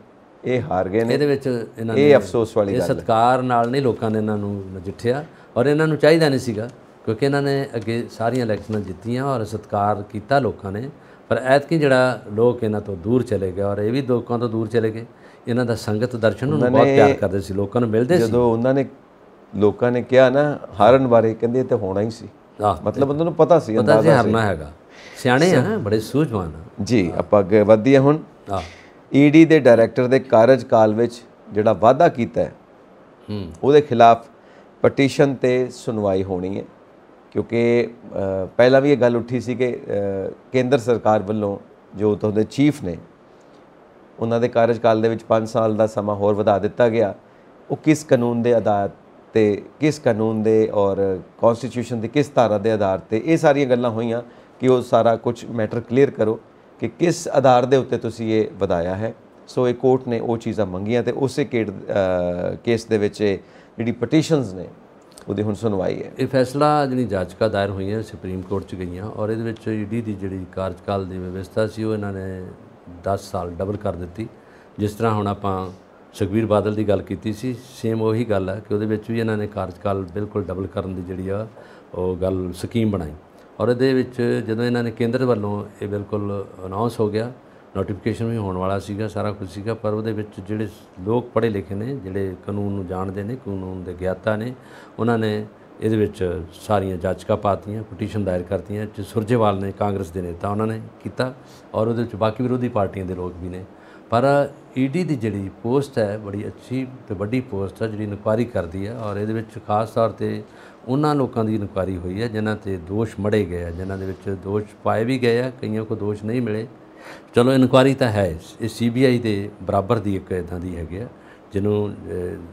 ਇਹ ਹਾਰ ਗਏ ਨੇ ਇਹਦੇ ਵਿੱਚ ਇਹਨਾਂ ਨੇ ਇਹ ਅਫਸੋਸ ਵਾਲੀ ਗੱਲ ਹੈ ਇਹ ਸਤਕਾਰ ਨਾਲ ਨਹੀਂ ਲੋਕਾਂ ਨੇ ਇਹਨਾਂ ਨੂੰ ਨਜਿੱਠਿਆ ਔਰ ਇਹਨਾਂ ਨੂੰ ਚਾਹੀਦਾ ਨਹੀਂ ਸੀਗਾ ਕਿਉਂਕਿ ਇਹਨਾਂ ਨੇ ਅੱਗੇ ਸਾਰੀਆਂ ਇਲੈਕਸ਼ਨਾਂ ਜਿੱਤੀਆਂ ਔਰ ਸਤਕਾਰ ਕੀਤਾ ਲੋਕਾਂ ਨੇ ਪਰ ਐਤਕੀ ਜਿਹੜਾ ਲੋਕ ਇਹਨਾਂ ਤੋਂ ਦੂਰ ਚਲੇ ਗਏ ਔਰ ਇਹ ਵੀ ਲੋਕਾਂ ਤੋਂ ਦੂਰ ਚਲੇ ਗਏ ਇਹਨਾਂ ਦਾ ਸੰਗਤ ਦਰਸ਼ਨ ਨੂੰ ਬਹੁਤ ਪਿਆਰ ਕਰਦੇ ਸੀ ਲੋਕਾਂ ਨੂੰ ਮਿਲਦੇ ਸੀ ਜਦੋਂ ਉਹਨਾਂ ਨੇ ਲੋਕਾਂ ਨੇ ਕਿਹਾ ਨਾ ਹਾਰਨ ਬਾਰੇ ਕਹਿੰਦੇ ਤੇ ਹੋਣਾ ਹੀ ਸੀ ਮਤਲਬ ਉਹਨਾਂ ਨੂੰ ਪਤਾ ਸੀ ਪਤਾ ਸੀ ਹਰਨਾ ਹੈਗਾ ਸਿਆਣੇ ਆ ਬੜੇ ਸੂਝਵਾਨ ਜੀ ਆਪਾਂ ਅੱਗੇ ਵਧੀਏ ਹੁਣ ਈਡੀ ਦੇ ਡਾਇਰੈਕਟਰ ਦੇ ਕਾਰਜਕਾਲ ਵਿੱਚ ਜਿਹੜਾ ਵਾਅਦਾ ਕੀਤਾ ਹੈ ਉਹਦੇ ਖਿਲਾਫ ਪਟੀਸ਼ਨ ਤੇ ਸੁਣਵਾਈ ਹੋਣੀ ਹੈ ਕਿਉਂਕਿ ਪਹਿਲਾਂ ਵੀ ਇਹ ਗੱਲ ਉੱਠੀ ਸੀ ਕਿ ਕੇਂਦਰ ਸਰਕਾਰ ਵੱਲੋਂ ਜੋ ਉਤੋਂ ਦੇ ਚੀਫ ਨੇ ਉਹਨਾਂ ਦੇ ਕਾਰਜਕਾਲ ਦੇ ਵਿੱਚ 5 ਸਾਲ ਦਾ ਸਮਾਂ ਹੋਰ ਵਧਾ ਦਿੱਤਾ ਗਿਆ ਉਹ ਕਿਸ ਕਾਨੂੰਨ ਦੇ ਆਧਾਰ ਤੇ ਕਿਸ ਕਾਨੂੰਨ ਦੇ ਔਰ ਕਨਸਟੀਟਿਊਸ਼ਨ ਦੀ ਕਿਸ ਧਾਰਾ ਦੇ ਆਧਾਰ ਤੇ ਇਹ ਸਾਰੀਆਂ ਗੱਲਾਂ ਹੋਈਆਂ ਕਿ ਉਹ ਸਾਰਾ ਕੁਝ ਮੈਟਰ ਕਲੀਅਰ ਕਰੋ ਕਿ ਕਿਸ ਆਧਾਰ ਦੇ ਉੱਤੇ ਤੁਸੀਂ ਇਹ ਵਧਾਇਆ ਹੈ ਸੋ ਇਹ ਕੋਰਟ ਨੇ ਉਹ ਚੀਜ਼ਾਂ ਮੰਗੀਆਂ ਤੇ ਉਸੇ ਕੇਸ ਦੇ ਵਿੱਚ ਜਿਹੜੀ ਪਟੀਸ਼ਨਸ ਨੇ ਉਹਦੀ ਹੁਣ ਸੁਣਵਾਈ ਹੈ ਇਹ ਫੈਸਲਾ ਜਿਹੜੀ ਜਾਚਕਾ ਦਾਇਰ ਹੋਈਆਂ ਸੁਪਰੀਮ ਕੋਰਟ ਚ ਗਈਆਂ ਔਰ ਇਹਦੇ ਵਿੱਚ ਈਡੀ ਦੀ ਜਿਹੜੀ ਕਾਰਜਕਾਲ ਦੀ ਵਿਵਸਥਾ ਸੀ ਉਹ ਇਹਨਾਂ ਨੇ 10 ਸਾਲ ਡਬਲ ਕਰ ਦਿੱਤੀ ਜਿਸ ਤਰ੍ਹਾਂ ਹੁਣ ਆਪਾਂ ਸੁਖਵੀਰ ਬਾਦਲ ਦੀ ਗੱਲ ਕੀਤੀ ਸੀ ਸੇਮ ਉਹੀ ਗੱਲ ਹੈ ਕਿ ਉਹਦੇ ਵਿੱਚ ਵੀ ਇਹਨਾਂ ਨੇ ਕਾਰਜਕਾਲ ਬਿਲਕੁਲ ਡਬਲ ਕਰਨ ਦੀ ਜਿਹੜੀ ਆ ਉਹ ਗੱਲ ਸਕੀਮ ਬਣਾਈ ਔਰ ਇਹਦੇ ਵਿੱਚ ਜਦੋਂ ਇਹਨਾਂ ਨੇ ਕੇਂਦਰ ਵੱਲੋਂ ਇਹ ਬਿਲਕੁਲ ਅਨਾਉਂਸ ਹੋ ਗਿਆ ਨੋਟੀਫਿਕੇਸ਼ਨ ਵੀ ਹੋਣ ਵਾਲਾ ਸੀਗਾ ਸਾਰਾ ਕੁਝ ਸੀਗਾ ਪਰ ਉਹਦੇ ਵਿੱਚ ਜਿਹੜੇ ਲੋਕ ਪੜ੍ਹੇ ਲਿਖੇ ਨੇ ਜਿਹੜੇ ਕਾਨੂੰਨ ਨੂੰ ਜਾਣਦੇ ਨੇ ਕਾਨੂੰਨ ਦੇ ਗਿਆਤਾ ਨੇ ਉਹਨਾਂ ਨੇ ਇਹਦੇ ਵਿੱਚ ਸਾਰੀਆਂ ਜਾਚਕਾਂ ਪਾਤੀਆਂ ਪਟੀਸ਼ਨ ਦਾਇਰ ਕਰਤੀਆਂ ਜਿ ਸੁਰਜੇਵਾਲ ਨੇ ਕਾਂਗਰਸ ਦੇ ਨੇਤਾ ਉਹਨਾਂ ਨੇ ਕੀਤਾ ਔਰ ਉਹਦੇ ਵਿੱਚ ਬਾਕੀ ਵਿਰੋਧੀ ਪਾਰਟੀਆਂ ਦੇ ਲੋਕ ਵੀ ਨੇ ਪਰ ਈਡੀ e ਦੀ ਜਿਹੜੀ ਪੋਸਟ ਹੈ ਬੜੀ ਅੱਛੀ ਤੇ ਵੱਡੀ ਪੋਸਟ ਹੈ ਜਿਹੜੀ ਇਨਕੁਆਰੀ ਕਰਦੀ ਹੈ ਔਰ ਇਹਦੇ ਵਿੱਚ ਖਾਸ ਤੌਰ ਤੇ ਉਹਨਾਂ ਲੋਕਾਂ ਦੀ ਇਨਕੁਆਰੀ ਹੋਈ ਹੈ ਜਿਨ੍ਹਾਂ ਤੇ ਦੋਸ਼ ਮੜੇ ਗਏ ਆ ਜਿਨ੍ਹਾਂ ਦੇ ਵਿੱਚ ਦੋਸ਼ ਪਾਏ ਵੀ ਗਏ ਆ ਕਈਆਂ ਕੋ ਦੋਸ਼ ਨਹੀਂ ਮਿਲੇ ਚਲੋ ਇਨਕੁਆਰੀ ਤਾਂ ਹੈ ਇਹ ਸੀਬੀਆਈ ਦੇ ਬਰਾਬਰ ਦੀ ਇੱਕ ਇਦਾਂ ਦੀ ਹੈਗੀ ਆ ਜਿਹਨੂੰ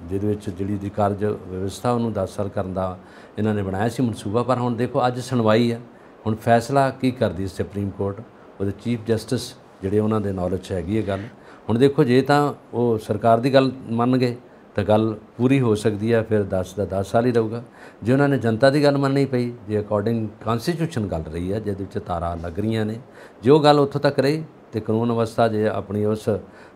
ਜਿਹਦੇ ਵਿੱਚ ਜਿਹੜੀ ਦੀ ਕਾਰਜ ਵਿਵਸਥਾ ਉਹਨੂੰ 10 ਸਾਲ ਕਰਨ ਦਾ ਇਹਨਾਂ ਨੇ ਬਣਾਇਆ ਸੀ ਮਨਸੂਬਾ ਪਰ ਹੁਣ ਦੇਖੋ ਅੱਜ ਸੁਣਵਾਈ ਆ ਹੁਣ ਫੈਸਲਾ ਕੀ ਕਰਦੀ ਸੁਪਰੀਮ ਕੋਰਟ ਉਹਦੇ ਚੀਫ ਜਸਟਿਸ ਜਿਹੜੇ ਉਹਨਾਂ ਦੇ ਨੌਲੇਜ ਹੈਗੀ ਇਹ ਗੱਲ ਹੁਣ ਦੇਖੋ ਜੇ ਤਾਂ ਉਹ ਸਰਕਾਰ ਦੀ ਗੱਲ ਮੰਨ ਗਏ ਤਾਂ ਗੱਲ ਪੂਰੀ ਹੋ ਸਕਦੀ ਆ ਫਿਰ 10 ਦਾ 10 ਸਾਲ ਹੀ ਰਹੂਗਾ ਜੇ ਉਹਨਾਂ ਨੇ ਜਨਤਾ ਦੀ ਗੱਲ ਮੰਨਣੀ ਪਈ ਜੇ ਅਕੋਰਡਿੰਗ ਕਨਸਟੀਟਿਊਸ਼ਨ ਗੱਲ ਰਹੀ ਆ ਜਿਹਦੇ ਵਿੱਚ ਤਾਰਾ ਲੱਗ ਰਹੀਆਂ ਨੇ ਜੋ ਗੱਲ ਉੱਥੋਂ ਤੱਕ ਰਹੀ ਤੇ ਕਾਨੂੰਨ ਅਵਸਥਾ ਜੇ ਆਪਣੀ ਉਸ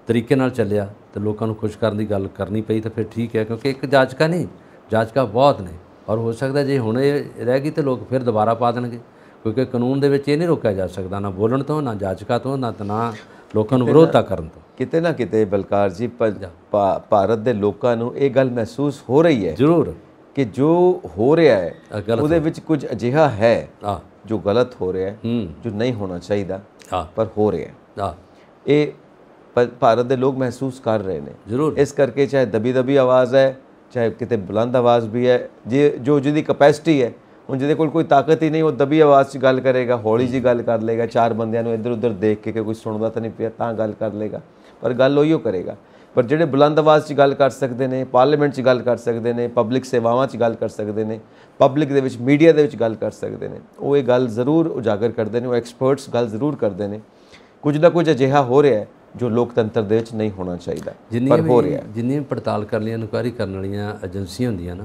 ਤਰੀਕੇ ਨਾਲ ਚੱਲਿਆ ਤੇ ਲੋਕਾਂ ਨੂੰ ਖੁਸ਼ ਕਰਨ ਦੀ ਗੱਲ ਕਰਨੀ ਪਈ ਤਾਂ ਫਿਰ ਠੀਕ ਹੈ ਕਿਉਂਕਿ ਇੱਕ ਜਾਜਕਾ ਨਹੀਂ ਜਾਜਕਾ ਬਹੁਤ ਨੇ ਔਰ ਹੋ ਸਕਦਾ ਜੇ ਹੁਣ ਇਹ ਰਹਿ ਗਈ ਤੇ ਲੋਕ ਫਿਰ ਦੁਬਾਰਾ ਪਾ ਦੇਣਗੇ ਕਿਉਂਕਿ ਕਾਨੂੰਨ ਦੇ ਵਿੱਚ ਇਹ ਨਹੀਂ ਰੋਕਿਆ ਜਾ ਸਕਦਾ ਨਾ ਬੋਲਣ ਤੋਂ ਨਾ ਜਾਜਕਾ ਤੋਂ ਨਾ ਤਨਾ ਲੋਕਾਂ ਨੂੰ ਵਿਰੋਧਤਾ ਕਰਨ ਤੋਂ ਕਿਤੇ ਨਾ ਕਿਤੇ ਬਲਕਾਰ ਜੀ ਭਾਰਤ ਦੇ ਲੋਕਾਂ ਨੂੰ ਇਹ ਗੱਲ ਮਹਿਸੂਸ ਹੋ ਰਹੀ ਹੈ ਜ਼ਰੂਰ ਕਿ ਜੋ ਹੋ ਰਿਹਾ ਹੈ ਉਹਦੇ ਵਿੱਚ ਕੁਝ ਅਜਿਹਾ ਹੈ ਜੋ ਗਲਤ ਹੋ ਰਿਹਾ ਹੈ ਜੋ ਨਹੀਂ ਹੋਣਾ ਚਾਹੀਦਾ ਪਰ ਹੋ ਰਿਹਾ ਹੈ ਇਹ ਭਾਰਤ ਦੇ ਲੋਕ ਮਹਿਸੂਸ ਕਰ ਰਹੇ ਨੇ ਜ਼ਰੂਰ ਇਸ ਕਰਕੇ ਚਾਹੇ ਦਬੀ ਦਬੀ ਆਵਾਜ਼ ਹੈ ਚਾਹੇ ਕਿਤੇ ਬੁਲੰਦ ਆਵਾਜ਼ ਵੀ ਹੈ ਜੇ ਜੋ ਜਿਹਦੀ ਕਪੈਸਿਟੀ ਹੈ ਹੁਣ ਜਿਹਦੇ ਕੋਲ ਕੋਈ ਤਾਕਤ ਹੀ ਨਹੀਂ ਉਹ ਦਬੀ ਆਵਾਜ਼ 'ਚ ਗੱਲ ਕਰੇਗਾ ਹੌਲੀ ਜੀ ਗੱਲ ਕਰ ਲੇਗਾ ਚਾਰ ਬੰਦਿਆਂ ਨੂੰ ਇੱਧਰ ਉੱਧਰ ਦੇਖ ਕੇ ਕਿ ਕੋਈ ਸੁਣਦਾ ਤਾਂ ਨਹੀਂ ਪਿਆ ਤਾਂ ਗੱਲ ਕਰ ਲੇਗਾ ਪਰ ਗੱਲ ਉਹੀ ਹੋ ਕਰੇਗਾ ਪਰ ਜਿਹੜੇ ਬੁਲੰਦ ਆਵਾਜ਼ 'ਚ ਗੱਲ ਕਰ ਸਕਦੇ ਨੇ ਪਾਰਲੀਮੈਂਟ 'ਚ ਗੱਲ ਕਰ ਸਕਦੇ ਨੇ ਪਬਲਿਕ ਸੇਵਾਵਾਂ 'ਚ ਗੱਲ ਕਰ ਸਕਦੇ ਨੇ ਪਬਲਿਕ ਦੇ ਵਿੱਚ ਮੀਡੀਆ ਦੇ ਵਿੱਚ ਗੱਲ ਕਰ ਸਕਦੇ ਨੇ ਉਹ ਇਹ ਗੱਲ ਜ਼ਰੂਰ ਉਜਾਗਰ ਕਰਦੇ ਨੇ ਉਹ ਐਕਸਪਰਟਸ ਗੱਲ ਜ਼ਰੂਰ ਕਰਦੇ ਨੇ ਕੁਝ ਨਾ ਕੁਝ ਅਜਿਹਾ ਹੋ ਰਿਹਾ ਹੈ ਜੋ ਲੋਕਤੰਤਰ ਦੇ ਵਿੱਚ ਨਹੀਂ ਹੋਣਾ ਚਾਹੀਦਾ ਪਰ ਹੋ ਰਿਹਾ ਜਿੰਨੀਆਂ ਪੜਤਾਲ ਕਰਨ ਲਈਆਂ ਇਨਕੁਆਇਰੀ ਕਰਨ ਵਾਲੀਆਂ ਏਜੰਸੀਆਂ ਹੁੰਦੀਆਂ ਨਾ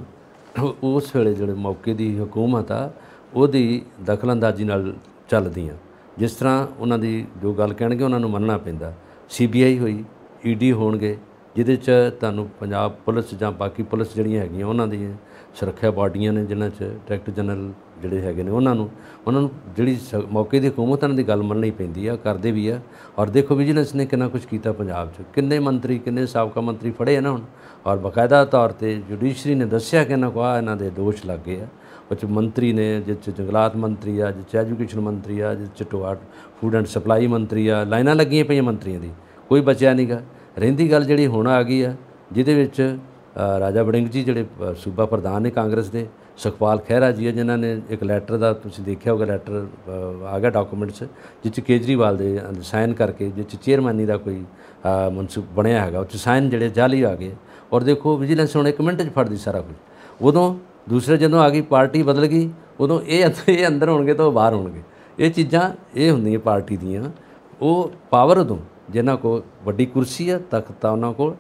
ਉਸ ਵੇਲੇ ਜਿਹੜੇ ਮੌਕੇ ਦੀ ਹਕੂਮਤ ਆ ਉਹਦੀ ਦਖਲਅੰਦਾਜ਼ੀ ਨਾਲ ਚੱਲਦੀਆਂ ਜਿਸ ਤਰ੍ਹਾਂ ਉਹਨਾਂ ਦੀ ਜੋ ਗੱਲ ਕਹਿਣਗੇ ਉਹਨਾਂ ਨੂੰ ਮੰਨਣਾ ਪੈਂਦਾ ਸੀਬੀਆਈ ਹੋਈ ਈਡੀ ਹੋਣਗੇ ਜਿਹਦੇ 'ਚ ਤੁਹਾਨੂੰ ਪੰਜਾਬ ਪੁਲਿਸ ਜਾਂ ਬਾਕੀ ਪੁਲਿਸ ਜਿਹੜੀਆਂ ਹੈਗੀਆਂ ਉਹਨਾਂ ਦੀ ਸੁਰੱਖਿਆ ਬਾਡੀਆਂ ਨੇ ਜਿਨ੍ਹਾਂ 'ਚ ਡਾਇਰੈਕਟਰ ਜਨਰਲ ਜਿਹੜੇ ਹੈਗੇ ਨੇ ਉਹਨਾਂ ਨੂੰ ਉਹਨਾਂ ਨੂੰ ਜਿਹੜੀ ਮੌਕੇ ਦੀ ਹਕੂਮਤ ਉਹਨਾਂ ਦੀ ਗੱਲ ਮੰਨਣੀ ਪੈਂਦੀ ਆ ਕਰਦੇ ਵੀ ਆ ਔਰ ਦੇਖੋ ਵਿਜੀਲੈਂਸ ਨੇ ਕਿੰਨਾ ਕੁਝ ਕੀਤਾ ਪੰਜਾਬ 'ਚ ਕਿੰਨੇ ਮੰਤਰੀ ਕਿੰਨੇ ਸਾਬਕਾ ਮੰਤਰੀ ਫੜੇ ਆ ਨਾ ਹੁਣ ਔਰ ਬਕਾਇਦਾ ਤੌਰ ਤੇ ਜੁਡੀਸ਼ਰੀ ਨੇ ਦੱਸਿਆ ਕਿ ਇਹਨਾਂ ਕੋ ਆ ਇਹਨਾਂ ਦੇ ਦੋਸ਼ ਲੱਗੇ ਆ ਉਹ ਚ ਮੰਤਰੀ ਨੇ ਜਿਸ ਚ ਜੰਗਲਾਤ ਮੰਤਰੀ ਆ ਜਿਸ ਚ ਐਜੂਕੇਸ਼ਨ ਮੰਤਰੀ ਆ ਜਿਸ ਚ ਟੋਆਟ ਫੂਡ ਐਂਡ ਸਪਲਾਈ ਮੰਤਰੀ ਆ ਲਾਈਨਾਂ ਲੱਗੀਆਂ ਪਈਆਂ ਮੰਤਰੀਆਂ ਦੀ ਕੋਈ ਬਚਿਆ ਨਹੀਂਗਾ ਰਹਿੰਦੀ ਗੱਲ ਜਿਹੜੀ ਹੁਣ ਆ ਗਈ ਆ ਜਿਹਦੇ ਵਿੱਚ ਰਾਜਾ ਬੜਿੰਗ ਜੀ ਜਿਹੜੇ ਸੂਬਾ ਪ੍ਰਧਾਨ ਨੇ ਕਾਂਗਰਸ ਦੇ ਸੁਖਪਾਲ ਖਹਿਰਾ ਜੀ ਜਿਨ੍ਹਾਂ ਨੇ ਇੱਕ ਲੈਟਰ ਦਾ ਤੁਸੀਂ ਦੇਖਿਆ ਹੋਗਾ ਲੈਟਰ ਆ ਗਿਆ ਡਾਕੂਮੈਂਟਸ ਜਿੱਚ ਕੇਜਰੀਵਾਲ ਦੇ ਸਾਈਨ ਕਰਕੇ ਜਿੱਚ ਚੇਅਰਮੈਨੀ ਦਾ ਕੋਈ ਮਨਸੂਬ ਬਣਿਆ ਹੈਗਾ ਉਹ ਚ ਸਾਈਨ ਜਿਹੜੇ ਜਾਲੀ ਆ ਗਏ ਔਰ ਦੇਖੋ ਵਿਜੀਲੈਂਸ ਹੁਣ ਇੱਕ ਮਿੰਟ 'ਚ ਫੜਦੀ ਸਾਰਾ ਕੁਝ ਉਦੋਂ ਦੂਸਰੇ ਜਦੋਂ ਆ ਗਈ ਪਾਰਟੀ ਬਦਲ ਗਈ ਉਦੋਂ ਇਹ ਇੱਥੇ ਅੰਦਰ ਹੋਣਗੇ ਤਾਂ ਉਹ ਬਾਹਰ ਹੋਣਗੇ ਇਹ ਚੀਜ਼ਾਂ ਇਹ ਹੁੰਦੀਆਂ ਪਾਰਟੀ ਦੀਆਂ ਉਹ ਪਾਵਰ ਉਦੋਂ ਜਿਨ੍ਹਾਂ ਕੋ ਵੱਡੀ ਕੁਰਸੀ ਹੈ ਤਾਂ ਉਹਨਾਂ ਕੋਲ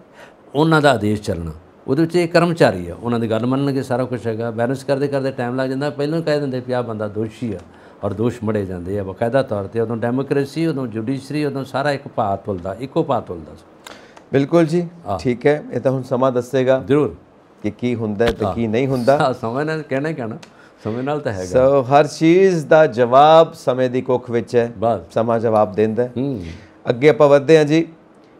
ਉਹਨਾਂ ਦਾ ਆਦੇਸ਼ ਚੱਲਣਾ ਉਹਦੇ ਵਿੱਚ ਇਹ ਕਰਮਚਾਰੀ ਆ ਉਹਨਾਂ ਦੀ ਗੱਲ ਮੰਨਣਗੇ ਸਾਰਾ ਕੁਝ ਹੈਗਾ ਬੈਲੈਂਸ ਕਰਦੇ ਕਰਦੇ ਟਾਈਮ ਲੱਗ ਜਾਂਦਾ ਪਹਿਲਾਂ ਕਹਿ ਦਿੰਦੇ ਪਿਆ ਬੰਦਾ ਦੋਸ਼ੀ ਆ ਔਰ ਦੋਸ਼ ਮੜੇ ਜਾਂਦੇ ਆ ਬਕਾਇਦਾ ਤੌਰ ਤੇ ਉਦੋਂ ਡੈਮੋਕ੍ਰੇਸੀ ਉਦੋਂ ਜੁਡੀਸ਼ਰੀ ਉਦੋਂ ਸਾਰਾ ਇੱਕ ਪਾਤ ਹੁੰਦਾ ਇੱਕੋ ਪਾਤ ਹੁੰਦਾ ਸੀ ਬਿਲਕੁਲ ਜੀ ਠੀਕ ਹੈ ਇਹ ਤਾਂ ਹੁਣ ਸਮਾਂ ਦੱਸੇਗਾ ਜ਼ਰੂਰ ਕਿ ਕੀ ਹੁੰਦਾ ਤੇ ਕੀ ਨਹੀਂ ਹੁੰਦਾ ਸਮੇਂ ਨਾਲ ਕਹਿਣਾ ਹੀ ਕਹਿਣਾ ਸਮੇਂ ਨਾਲ ਤਾਂ ਹੈਗਾ ਸੋ ਹਰ ਚੀਜ਼ ਦਾ ਜਵਾਬ ਸਮੇਂ ਦੀ ਕੋਖ ਵਿੱਚ ਹੈ ਸਮਾਂ ਜਵਾਬ ਦਿੰਦਾ ਹੈ ਅੱਗੇ ਆਪਾਂ ਵਧਦੇ ਹਾਂ ਜੀ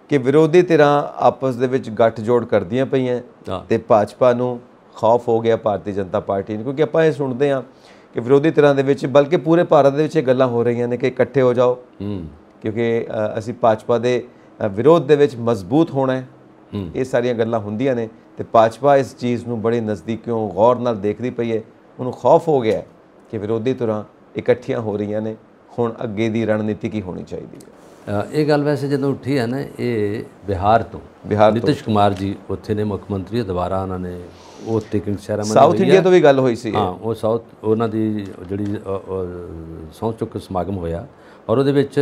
ਕਿ ਵਿਰੋਧੀ ਧਿਰਾਂ ਆਪਸ ਦੇ ਵਿੱਚ ਗੱਠ ਜੋੜ ਕਰਦੀਆਂ ਪਈਆਂ ਤੇ ਭਾਜਪਾ ਨੂੰ ਖੌਫ ਹੋ ਗਿਆ ਭਾਰਤੀ ਜਨਤਾ ਪਾਰਟੀ ਨੂੰ ਕਿਉਂਕਿ ਆਪਾਂ ਇਹ ਸੁਣਦੇ ਹਾਂ ਕਿ ਵਿਰੋਧੀ ਧਿਰਾਂ ਦੇ ਵਿੱਚ ਬਲਕਿ ਪੂਰੇ ਭਾਰਤ ਦੇ ਵਿੱਚ ਇਹ ਗੱਲਾਂ ਹੋ ਰਹੀਆਂ ਨੇ ਕਿ ਇਕੱਠੇ ਹੋ ਜਾਓ ਕਿਉਂਕਿ ਅਸੀਂ ਭਾਜਪਾ ਦੇ ਵਿਰੋਧ ਦੇ ਵਿੱਚ ਮਜ਼ਬੂਤ ਹੋਣਾ ਹੈ ਇਹ ਸਾਰੀਆਂ ਗੱਲਾਂ ਹੁੰਦੀਆਂ ਨੇ ਤੇ ਭਾਜਪਾ ਇਸ ਚੀਜ਼ ਨੂੰ ਬੜੇ ਨਜ਼ਦੀਕਿਓਂ ਗੌਰ ਨਾਲ ਦੇਖਦੀ ਪਈ ਹੈ ਉਹਨੂੰ ਖੌਫ ਹੋ ਗਿਆ ਕਿ ਵਿਰੋਧੀ ਧਿਰਾਂ ਇਕੱਠੀਆਂ ਹੋ ਰਹੀਆਂ ਨੇ ਹੁਣ ਅੱਗੇ ਦੀ ਰਣਨੀਤੀ ਕੀ ਹੋਣੀ ਚਾਹੀਦੀ ਹੈ ਇਹ ਗੱਲ ਵੈਸੇ ਜਦੋਂ ਉੱਠੀ ਹੈ ਨਾ ਇਹ ਬਿਹਾਰ ਤੋਂ ਬਿਹਾਰ ਨਿਤਿਸ਼ ਕੁਮਾਰ ਜੀ ਉੱਥੇ ਨੇ ਮੁੱਖ ਮੰਤਰੀ ਦੁਬਾਰਾ ਉਹਨਾਂ ਨੇ ਉਹ ਸ਼ਹਿਰਾਂ ਸੈਰਾਮਨੀ ਸਾਊਥ ਇੰਡੀਆ ਤੋਂ ਵੀ ਗੱਲ ਹੋਈ ਸੀ ਹਾਂ ਉਹ ਸਾਊਥ ਉਹਨਾਂ ਦੀ ਜਿਹੜੀ ਸੌਂ ਚੁੱਕ ਸਮਾਗਮ ਹੋਇਆ ਔਰ ਉਹਦੇ ਵਿੱਚ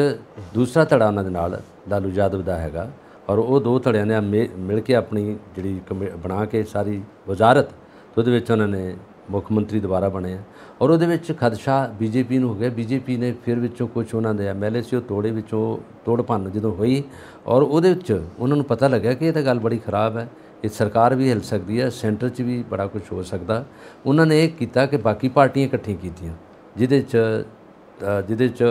ਦੂਸਰਾ ਧੜਾ ਉਹਨਾਂ ਦੇ ਨਾਲ ਲਾਲੂ ਯਾਦਵ ਦਾ ਹੈਗਾ ਔਰ ਉਹ ਦੋ ਧੜਿਆਂ ਨੇ ਮਿਲ ਕੇ ਆਪਣੀ ਜਿਹੜੀ ਬਣਾ ਕੇ ਸਾਰੀ ਵਜ਼ਾਰਤ ਉਹਦੇ ਵਿੱਚ ਉਹਨਾਂ ਨੇ ਮੁੱਖ ਮੰਤਰੀ ਦੁਬਾਰਾ ਬਣੇ ਔਰ ਉਹਦੇ ਵਿੱਚ ਖਦਸ਼ਾ ਬੀਜੇਪੀ ਨੂੰ ਹੋ ਗਿਆ ਬੀਜੇਪੀ ਨੇ ਫਿਰ ਵਿੱਚੋਂ ਕੁਝ ਉਹਨਾਂ ਦੇ ਐਮਐਲਏ ਸੀ ਉਹ ਤੋੜੇ ਵਿੱਚੋਂ ਤੋੜ ਭੰਨ ਜਦੋਂ ਹੋਈ ਔਰ ਉਹਦੇ ਵਿੱਚ ਉਹਨਾਂ ਨੂੰ ਪਤਾ ਲੱਗਿਆ ਕਿ ਇਹ ਤਾਂ ਗੱਲ ਬੜੀ ਖਰਾਬ ਹੈ ਇਹ ਸਰਕਾਰ ਵੀ ਹਿਲ ਸਕਦੀ ਹੈ ਸੈਂਟਰ 'ਚ ਵੀ ਬੜਾ ਕੁਝ ਹੋ ਸਕਦਾ ਉਹਨਾਂ ਨੇ ਇਹ ਕੀਤਾ ਕਿ ਬਾਕੀ ਪਾਰਟੀਆਂ ਇਕੱਠੀਆਂ ਕੀਤੀਆਂ ਜਿਹਦੇ 'ਚ ਜਿਹਦੇ 'ਚ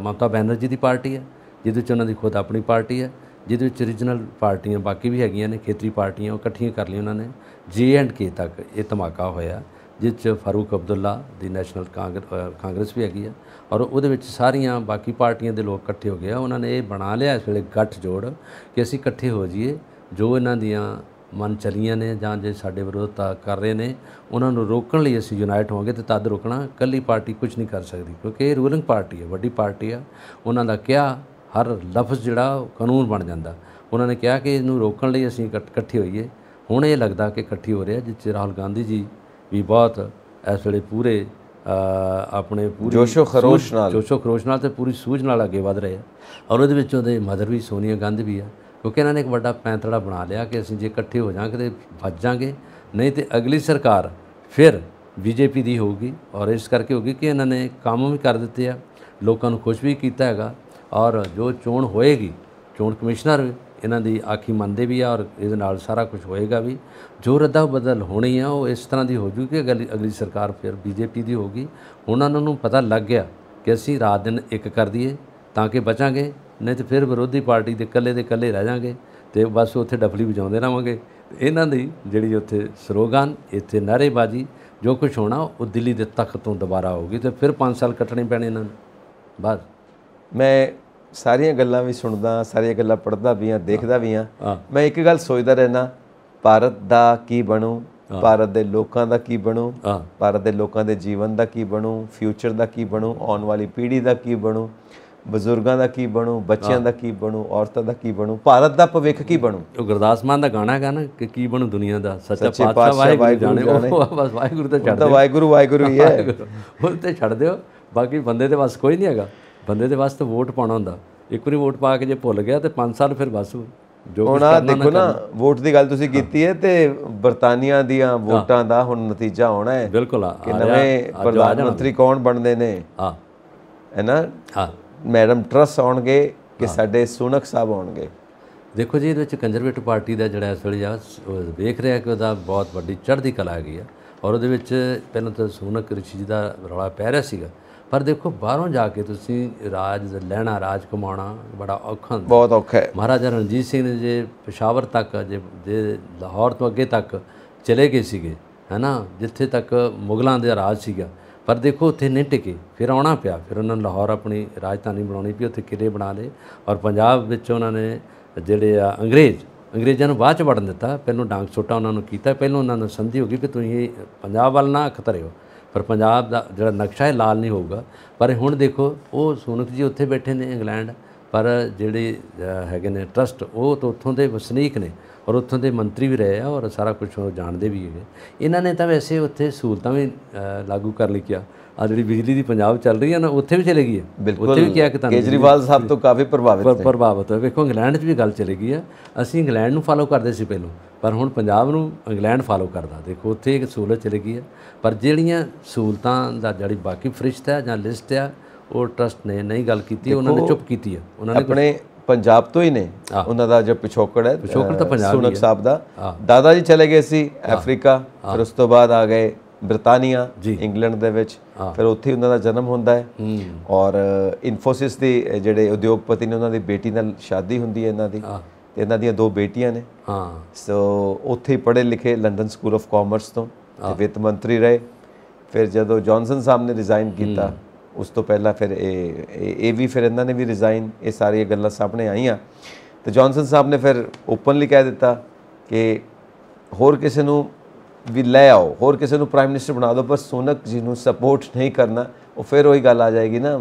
ਮਮਤਾ ਬੈਨਰਜੀ ਦੀ ਪਾਰਟੀ ਹੈ ਜਿਹਦੇ 'ਚ ਉਹਨਾਂ ਦੀ ਖੁਦ ਆਪਣੀ ਪਾਰਟੀ ਹੈ ਜਿਹਦੇ ਵਿੱਚ ਰੀਜਨਲ ਪਾਰਟੀਆਂ ਬਾਕੀ ਵੀ ਹੈਗੀਆਂ ਨੇ ਖੇਤਰੀ ਪਾਰਟੀਆਂ ਉਹ ਇਕੱਠੀਆਂ ਕਰ ਲਈਆਂ ਉਹਨਾਂ ਨੇ ਜੀ ਐਂਡ ਕੇ ਤੱਕ ਇਹ ਧਮਾਕਾ ਹੋਇਆ ਜਿਸ ਚ ਫਾਰੂਕ ਅਬਦੁੱਲਾ ਦੀ ਨੈਸ਼ਨਲ ਕਾਂਗਰਸ ਵੀ ਹੈਗੀ ਆ ਔਰ ਉਹਦੇ ਵਿੱਚ ਸਾਰੀਆਂ ਬਾਕੀ ਪਾਰਟੀਆਂ ਦੇ ਲੋਕ ਇਕੱਠੇ ਹੋ ਗਏ ਉਹਨਾਂ ਨੇ ਇਹ ਬਣਾ ਲਿਆ ਇਸ ਵੇਲੇ ਗੱਠ ਜੋੜ ਕਿ ਅਸੀਂ ਇਕੱਠੇ ਹੋ ਜਾਈਏ ਜੋ ਇਹਨਾਂ ਦੀਆਂ ਮਨ ਚਲੀਆਂ ਨੇ ਜਾਂ ਜੇ ਸਾਡੇ ਵਿਰੋਧਤਾ ਕਰ ਰਹੇ ਨੇ ਉਹਨਾਂ ਨੂੰ ਰੋਕਣ ਲਈ ਅਸੀਂ ਯੂਨਾਈਟ ਹੋਵਾਂਗੇ ਤੇ ਤਦ ਰੋਕਣਾ ਕੱਲੀ ਪਾਰਟੀ ਕੁਝ ਨਹੀਂ ਕਰ ਸਕਦੀ ਕਿਉਂਕਿ ਇਹ ਰੂਲਿੰਗ ਪਾਰਟੀ ਹੈ ਵੱਡੀ ਪਾਰਟੀ ਆ ਉਹਨਾਂ ਦਾ ਕਿਹਾ ਹਰ ਲਫ਼ਜ਼ ਜਿਹੜਾ ਕਾਨੂੰਨ ਬਣ ਜਾਂਦਾ ਉਹਨਾਂ ਨੇ ਕਿਹਾ ਕਿ ਇਹਨੂੰ ਰੋਕਣ ਲਈ ਅਸੀਂ ਇਕੱਠੇ ਹੋਈਏ ਹੁਣ ਇਹ ਲੱਗਦਾ ਕਿ ਇਕੱਠੀ ਹੋ ਰਿਹਾ ਜਿਸ ਰਾਹੁਲ ਗਾਂਧੀ ਜੀ ਵੀ ਬਹੁਤ ਇਸ ਵੇਲੇ ਪੂਰੇ ਆਪਣੇ ਪੂਰੀ ਜੋਸ਼ੋ ਖਰੋਸ਼ ਨਾਲ ਜੋਸ਼ੋ ਖਰੋਸ਼ ਨਾਲ ਤੇ ਪੂਰੀ ਸੂਝ ਨਾਲ ਅੱਗੇ ਵਧ ਰਹੇ ਆ ਔਰ ਉਹਦੇ ਵਿੱਚ ਉਹਦੇ ਮਦਰ ਵੀ ਸੋਨੀਆ ਗਾਂਧੀ ਵੀ ਆ ਕਿਉਂਕਿ ਇਹਨਾਂ ਨੇ ਇੱਕ ਵੱਡਾ ਪੈਂਤੜਾ ਬਣਾ ਲਿਆ ਕਿ ਅਸੀਂ ਜੇ ਇਕੱਠੇ ਹੋ ਜਾਾਂਗੇ ਤੇ ਵੱਜ ਜਾਾਂਗੇ ਨਹੀਂ ਤੇ ਅਗਲੀ ਸਰਕਾਰ ਫਿਰ ਬੀਜੇਪੀ ਦੀ ਹੋਊਗੀ ਔਰ ਇਸ ਕਰਕੇ ਹੋਗੀ ਕਿ ਇਹਨਾਂ ਨੇ ਕੰਮ ਵੀ ਕਰ ਦਿੱਤੇ ਆ ਲੋਕਾਂ ਨੂੰ ਖੁਸ਼ ਵੀ ਕੀਤਾ ਹੈਗਾ ਔਰ ਜੋ ਚੋਣ ਹੋਏਗੀ ਚੋਣ ਕਮਿਸ਼ਨਰ ਇਹਨਾਂ ਦੀ ਆਖੀ ਮੰਨਦੇ ਵੀ ਆ ਔਰ ਇਹਦੇ ਨਾਲ ਸਾਰਾ ਕੁਝ ਹੋਏਗਾ ਵੀ ਜੋ ਰੱਦਾ ਬਦਲ ਹੋਣੀ ਆ ਉਹ ਇਸ ਤਰ੍ਹਾਂ ਦੀ ਹੋ ਜੂਗੀ ਕਿ ਅਗਲੀ ਸਰਕਾਰ ਫਿਰ ਬੀਜੇਪੀ ਦੀ ਹੋਗੀ ਉਹਨਾਂ ਨੂੰ ਪਤਾ ਲੱਗ ਗਿਆ ਕਿ ਅਸੀਂ ਰਾਤ ਦਿਨ ਇੱਕ ਕਰ ਦਈਏ ਤਾਂ ਕਿ ਬਚਾਂਗੇ ਨਹੀਂ ਤੇ ਫਿਰ ਵਿਰੋਧੀ ਪਾਰਟੀ ਦੇ ਇਕੱਲੇ ਦੇ ਇਕੱਲੇ ਰਹਿ ਜਾਾਂਗੇ ਤੇ ਬਸ ਉੱਥੇ ਡਫਲੀ ਵਜਾਉਂਦੇ ਰਹਾਂਗੇ ਇਹਨਾਂ ਦੀ ਜਿਹੜੀ ਉੱਥੇ ਸਰੋਗਨ ਇੱਥੇ ਨਾਰੇਬਾਜ਼ੀ ਜੋ ਕੁਝ ਹੋਣਾ ਉਹ ਦਿੱਲੀ ਦੇ ਤਖਤ ਤੋਂ ਦੁਬਾਰਾ ਹੋਗੀ ਤੇ ਫਿਰ 5 ਸਾਲ ਕੱਟਣੇ ਪੈਣੇ ਇਹਨਾਂ ਨੂੰ ਬਸ ਮੈਂ ਸਾਰੀਆਂ ਗੱਲਾਂ ਵੀ ਸੁਣਦਾ ਸਾਰੀਆਂ ਗੱਲਾਂ ਪੜਦਾ ਵੀ ਆ ਦੇਖਦਾ ਵੀ ਆ ਮੈਂ ਇੱਕ ਗੱਲ ਸੋਚਦਾ ਰਹਿਣਾ ਭਾਰਤ ਦਾ ਕੀ ਬਣੂ ਭਾਰਤ ਦੇ ਲੋਕਾਂ ਦਾ ਕੀ ਬਣੂ ਭਾਰਤ ਦੇ ਲੋਕਾਂ ਦੇ ਜੀਵਨ ਦਾ ਕੀ ਬਣੂ ਫਿਊਚਰ ਦਾ ਕੀ ਬਣੂ ਆਉਣ ਵਾਲੀ ਪੀੜ੍ਹੀ ਦਾ ਕੀ ਬਣੂ ਬਜ਼ੁਰਗਾਂ ਦਾ ਕੀ ਬਣੂ ਬੱਚਿਆਂ ਦਾ ਕੀ ਬਣੂ ਔਰਤਾਂ ਦਾ ਕੀ ਬਣੂ ਭਾਰਤ ਦਾ ਭਵਿੱਖ ਕੀ ਬਣੂ ਉਹ ਗੁਰਦਾਸ ਮਾਨ ਦਾ ਗਾਣਾ ਹੈਗਾ ਨਾ ਕਿ ਕੀ ਬਣੂ ਦੁਨੀਆ ਦਾ ਸੱਚਾ ਪਾਤਸ਼ਾਹ ਵਾਹਿਗੁਰੂ ਜਾਣੇ ਉਹ ਬਸ ਵਾਹਿਗੁਰੂ ਤੇ ਛੱਡ ਦਿਓ ਵਾਹਿਗੁਰੂ ਵਾਹਿਗੁਰੂ ਹੀ ਹੈ ਉਹ ਤੇ ਛੱਡ ਦਿਓ ਬਾਕੀ ਬੰਦੇ ਦੇ ਵਾਸ ਕੋਈ ਨਹੀਂ ਹੈਗਾ ਬੰਦੇ ਦੇ ਵਾਸਤੇ ਵੋਟ ਪਾਉਣਾ ਹੁੰਦਾ ਇੱਕ ਵਾਰੀ ਵੋਟ ਪਾ ਕੇ ਜੇ ਭੁੱਲ ਗਿਆ ਤੇ 5 ਸਾਲ ਫਿਰ ਬਸ ਜੋ ਹੁਣ ਆ ਦੇਖੋ ਨਾ ਵੋਟ ਦੀ ਗੱਲ ਤੁਸੀਂ ਕੀਤੀ ਹੈ ਤੇ ਬਰਤਾਨੀਆ ਦੀਆਂ ਵੋਟਾਂ ਦਾ ਹੁਣ ਨਤੀਜਾ ਆਉਣਾ ਹੈ ਬਿਲਕੁਲ ਕਿ ਨਵੇਂ ਪ੍ਰਧਾਨ ਮੰਤਰੀ ਕੌਣ ਬਣਦੇ ਨੇ ਹਾਂ ਹੈ ਨਾ ਹਾਂ ਮੈਡਮ ਟਰਸ ਆਉਣਗੇ ਕਿ ਸਾਡੇ ਸੁਨਕ ਸਾਹਿਬ ਆਉਣਗੇ ਦੇਖੋ ਜੀ ਇਹਦੇ ਵਿੱਚ ਕੰਜ਼ਰਵੇਟਿਵ ਪਾਰਟੀ ਦਾ ਜਿਹੜਾ ਅਸਲ ਵੇਲੇ ਵੇਖ ਰਿਹਾ ਕਿ ਉਹਦਾ ਬਹੁਤ ਵੱਡੀ ਚੜ੍ਹਦੀ ਕਲਾ ਹੈਗੀ ਆ ਔਰ ਉਹਦੇ ਵਿੱਚ ਪਹਿਲਾਂ ਤਾਂ ਸੂਨਕ ਰਿਸ਼ੀ ਜੀ ਦਾ ਰੌਲਾ ਪੈ ਰਿਹਾ ਸੀਗਾ ਪਰ ਦੇਖੋ ਬਾਹਰੋਂ ਜਾ ਕੇ ਤੁਸੀਂ ਰਾਜ ਲੈਣਾ ਰਾਜ ਕਮਾਉਣਾ ਬੜਾ ਔਖਾ ਬਹੁਤ ਔਖਾ ਹੈ ਮਹਾਰਾਜਾ ਰਣਜੀਤ ਸਿੰਘ ਨੇ ਜੇ ਪਸ਼ਾਵਰ ਤੱਕ ਜੇ ਲਾਹੌਰ ਤੋਂ ਅੱਗੇ ਤੱਕ ਚਲੇ ਗਏ ਸੀਗੇ ਹੈਨਾ ਜਿੱਥੇ ਤੱਕ ਮੁਗਲਾਂ ਦਾ ਰਾਜ ਸੀਗਾ ਪਰ ਦੇਖੋ ਉੱਥੇ ਨਹੀਂ ਟਿਕੇ ਫਿਰ ਆਉਣਾ ਪਿਆ ਫਿਰ ਉਹਨਾਂ ਨੇ ਲਾਹੌਰ ਆਪਣੀ ਰਾਜਧਾਨੀ ਬਣਾਉਣੀ ਪਈ ਉੱਥੇ ਕਿਲੇ ਬਣਾ ਲਏ ਔਰ ਪੰਜਾਬ ਵਿੱਚ ਉਹਨਾਂ ਨੇ ਜਿਹੜੇ ਆ ਅੰਗਰੇਜ਼ ਅੰਗਰੇਜ਼ਾਂ ਨੂੰ ਬਾਅਦ ਚ ਵੜਨ ਦਿੱਤਾ ਪਹਿਲਾਂ ਡਾਂਗ ਛੋਟਾ ਉਹਨਾਂ ਨੂੰ ਕੀਤਾ ਪਹਿਲਾਂ ਉਹਨਾਂ ਨੂੰ ਸੰਧੀ ਹੋ ਗਈ ਕਿ ਤੁਸੀਂ ਪੰਜਾਬ ਵੱਲ ਨਾ ਖਤਰਿਓ ਪਰ ਪੰਜਾਬ ਦਾ ਜਿਹੜਾ ਨਕਸ਼ਾ ਹੈ ਲਾਲ ਨਹੀਂ ਹੋਊਗਾ ਪਰ ਹੁਣ ਦੇਖੋ ਉਹ ਸੋਨਕ ਜੀ ਉੱਥੇ ਬੈਠੇ ਨੇ ਇੰਗਲੈਂਡ ਪਰ ਜਿਹੜੇ ਹੈਗੇ ਨੇ ਟਰਸਟ ਉਹ ਤੋਂ ਉੱਥੋਂ ਦੇ ਵਸਨੀਕ ਨੇ ਔਰ ਉੱਥੋਂ ਦੇ ਮੰਤਰੀ ਵੀ ਰਹੇ ਆ ਔਰ ਸਾਰਾ ਕੁਝ ਉਹ ਜਾਣਦੇ ਵੀ ਹੈਗੇ ਇਹਨਾਂ ਨੇ ਤਾਂ ਵੈਸੇ ਉੱਥੇ ਸਹੂਲਤਾਂ ਵੀ ਲਾਗੂ ਕਰ ਕਿਆ ਆ ਜਿਹੜੀ ਬਿਜਲੀ ਦੀ ਪੰਜਾਬ ਚੱਲ ਰਹੀ ਹੈ ਨਾ ਉੱਥੇ ਵੀ ਚਲੇਗੀ ਹੈ ਉੱਥੇ ਵੀ ਕਿਹਾ ਕਿ ਤਾਂ ਕੇਜਰੀਵਾਲ ਸਾਹਿਬ ਤੋਂ ਕਾਫੀ ਪ੍ਰਭਾਵਿਤ ਹੈ ਪ੍ਰਭਾਵਿਤ ਹੈ ਵੇਖੋ ਇੰਗਲੈਂਡ 'ਚ ਵੀ ਗੱਲ ਗਈ ਆ ਅਸੀਂ ਇੰਗਲੈਂਡ ਨੂੰ ਫਾਲੋ ਕਰਦੇ ਸੀ ਪਹਿਲਾਂ ਪਰ ਹੁਣ ਪੰਜਾਬ ਨੂੰ ਇੰਗਲੈਂਡ ਫਾਲੋ ਕਰਦਾ ਦੇਖੋ ਉੱਥੇ ਇੱਕ ਸਹੂਲਤ ਗਈ ਆ ਪਰ ਜਿਹੜੀਆਂ ਸਹੂਲਤਾਂ ਦਾ ਜਿਹੜੀ ਬਾਕੀ ਫਰਿਸ਼ਤ ਹੈ ਜਾਂ ਲਿਸਟ ਹੈ ਉਹ ਟਰਸਟ ਨੇ ਨਹੀਂ ਗੱਲ ਕੀਤੀ ਉਹਨਾਂ ਨੇ ਚੁੱਪ ਕੀਤੀ ਹੈ ਉਹਨਾਂ ਨੇ ਆਪਣੇ ਪੰਜਾਬ ਤੋਂ ਹੀ ਨੇ ਉਹਨਾਂ ਦਾ ਜੋ ਪਿਛੋਕੜ ਹੈ ਪਿਛੋਕੜ ਤਾਂ ਪੰਜਾਬ ਸੁਨਕ ਸਾਹਿਬ ਦਾ ਦਾਦਾ ਜੀ ਚਲੇ ਗਏ ਸੀ ਅਫਰੀਕਾ ਫਿਰ ਉਸ ਤੋਂ ਬਾਅਦ ਆ ਗਏ ਬ੍ਰਿਟਾਨੀਆ ਇੰਗਲੈਂਡ ਦੇ ਵਿੱਚ ਫਿਰ ਉੱਥੇ ਉਹਨਾਂ ਦਾ ਜਨਮ ਹੁੰਦਾ ਹੈ ਔਰ ਇਨਫੋਸਿਸ ਦੇ ਜਿਹੜੇ ਉਦਯੋਗਪਤੀ ਨੇ ਉਹਨਾਂ ਦੀ ਬੇਟੀ ਨਾਲ ਸ਼ਾਦੀ ਹੁੰਦੀ ਹੈ ਇਹਨਾਂ ਦੀ ਤੇ ਇਹਨਾਂ ਦੀਆਂ ਦੋ ਬੇਟੀਆਂ ਨੇ ਹਾਂ ਸੋ ਉੱਥੇ ਪੜ੍ਹੇ ਲਿਖੇ ਲੰਡਨ ਸਕੂਲ ਆਫ ਕਾਮਰਸ ਤੋਂ ਤੇ ਵਿੱਤ ਮੰਤਰੀ ਰਹੇ ਫਿਰ ਜਦੋਂ ਜੌਨਸਨ ਸਾਹਿਬ ਨੇ ਰਿਜ਼ਾਈਨ ਕੀਤਾ ਉਸ ਤੋਂ ਪਹਿਲਾਂ ਫਿਰ ਇਹ ਇਹ ਵੀ ਫਿਰ ਇਹਨਾਂ ਨੇ ਵੀ ਰਿਜ਼ਾਈਨ ਇਹ ਸਾਰੀਆਂ ਗੱਲਾਂ ਸਾਹਮਣੇ ਆਈਆਂ ਤੇ ਜੌਨਸਨ ਸਾਹਿਬ ਨੇ ਫਿਰ ਓਪਨਲੀ ਕਹਿ ਦਿੱਤਾ ਕਿ ਹੋਰ ਕਿਸੇ ਨੂੰ ਵੀ ਲੈ ਆਓ ਹੋਰ ਕਿਸੇ ਨੂੰ ਪ੍ਰਾਈਮ ਮਿਨਿਸਟਰ ਬਣਾ ਦਿਓ ਪਰ ਸੋਨਕ ਜੀ ਨੂੰ ਸਪੋਰਟ ਨਹੀਂ ਕਰਨਾ ਉਹ ਫਿਰ ਉਹੀ ਗੱਲ ਆ ਜਾਏਗੀ ਨਾ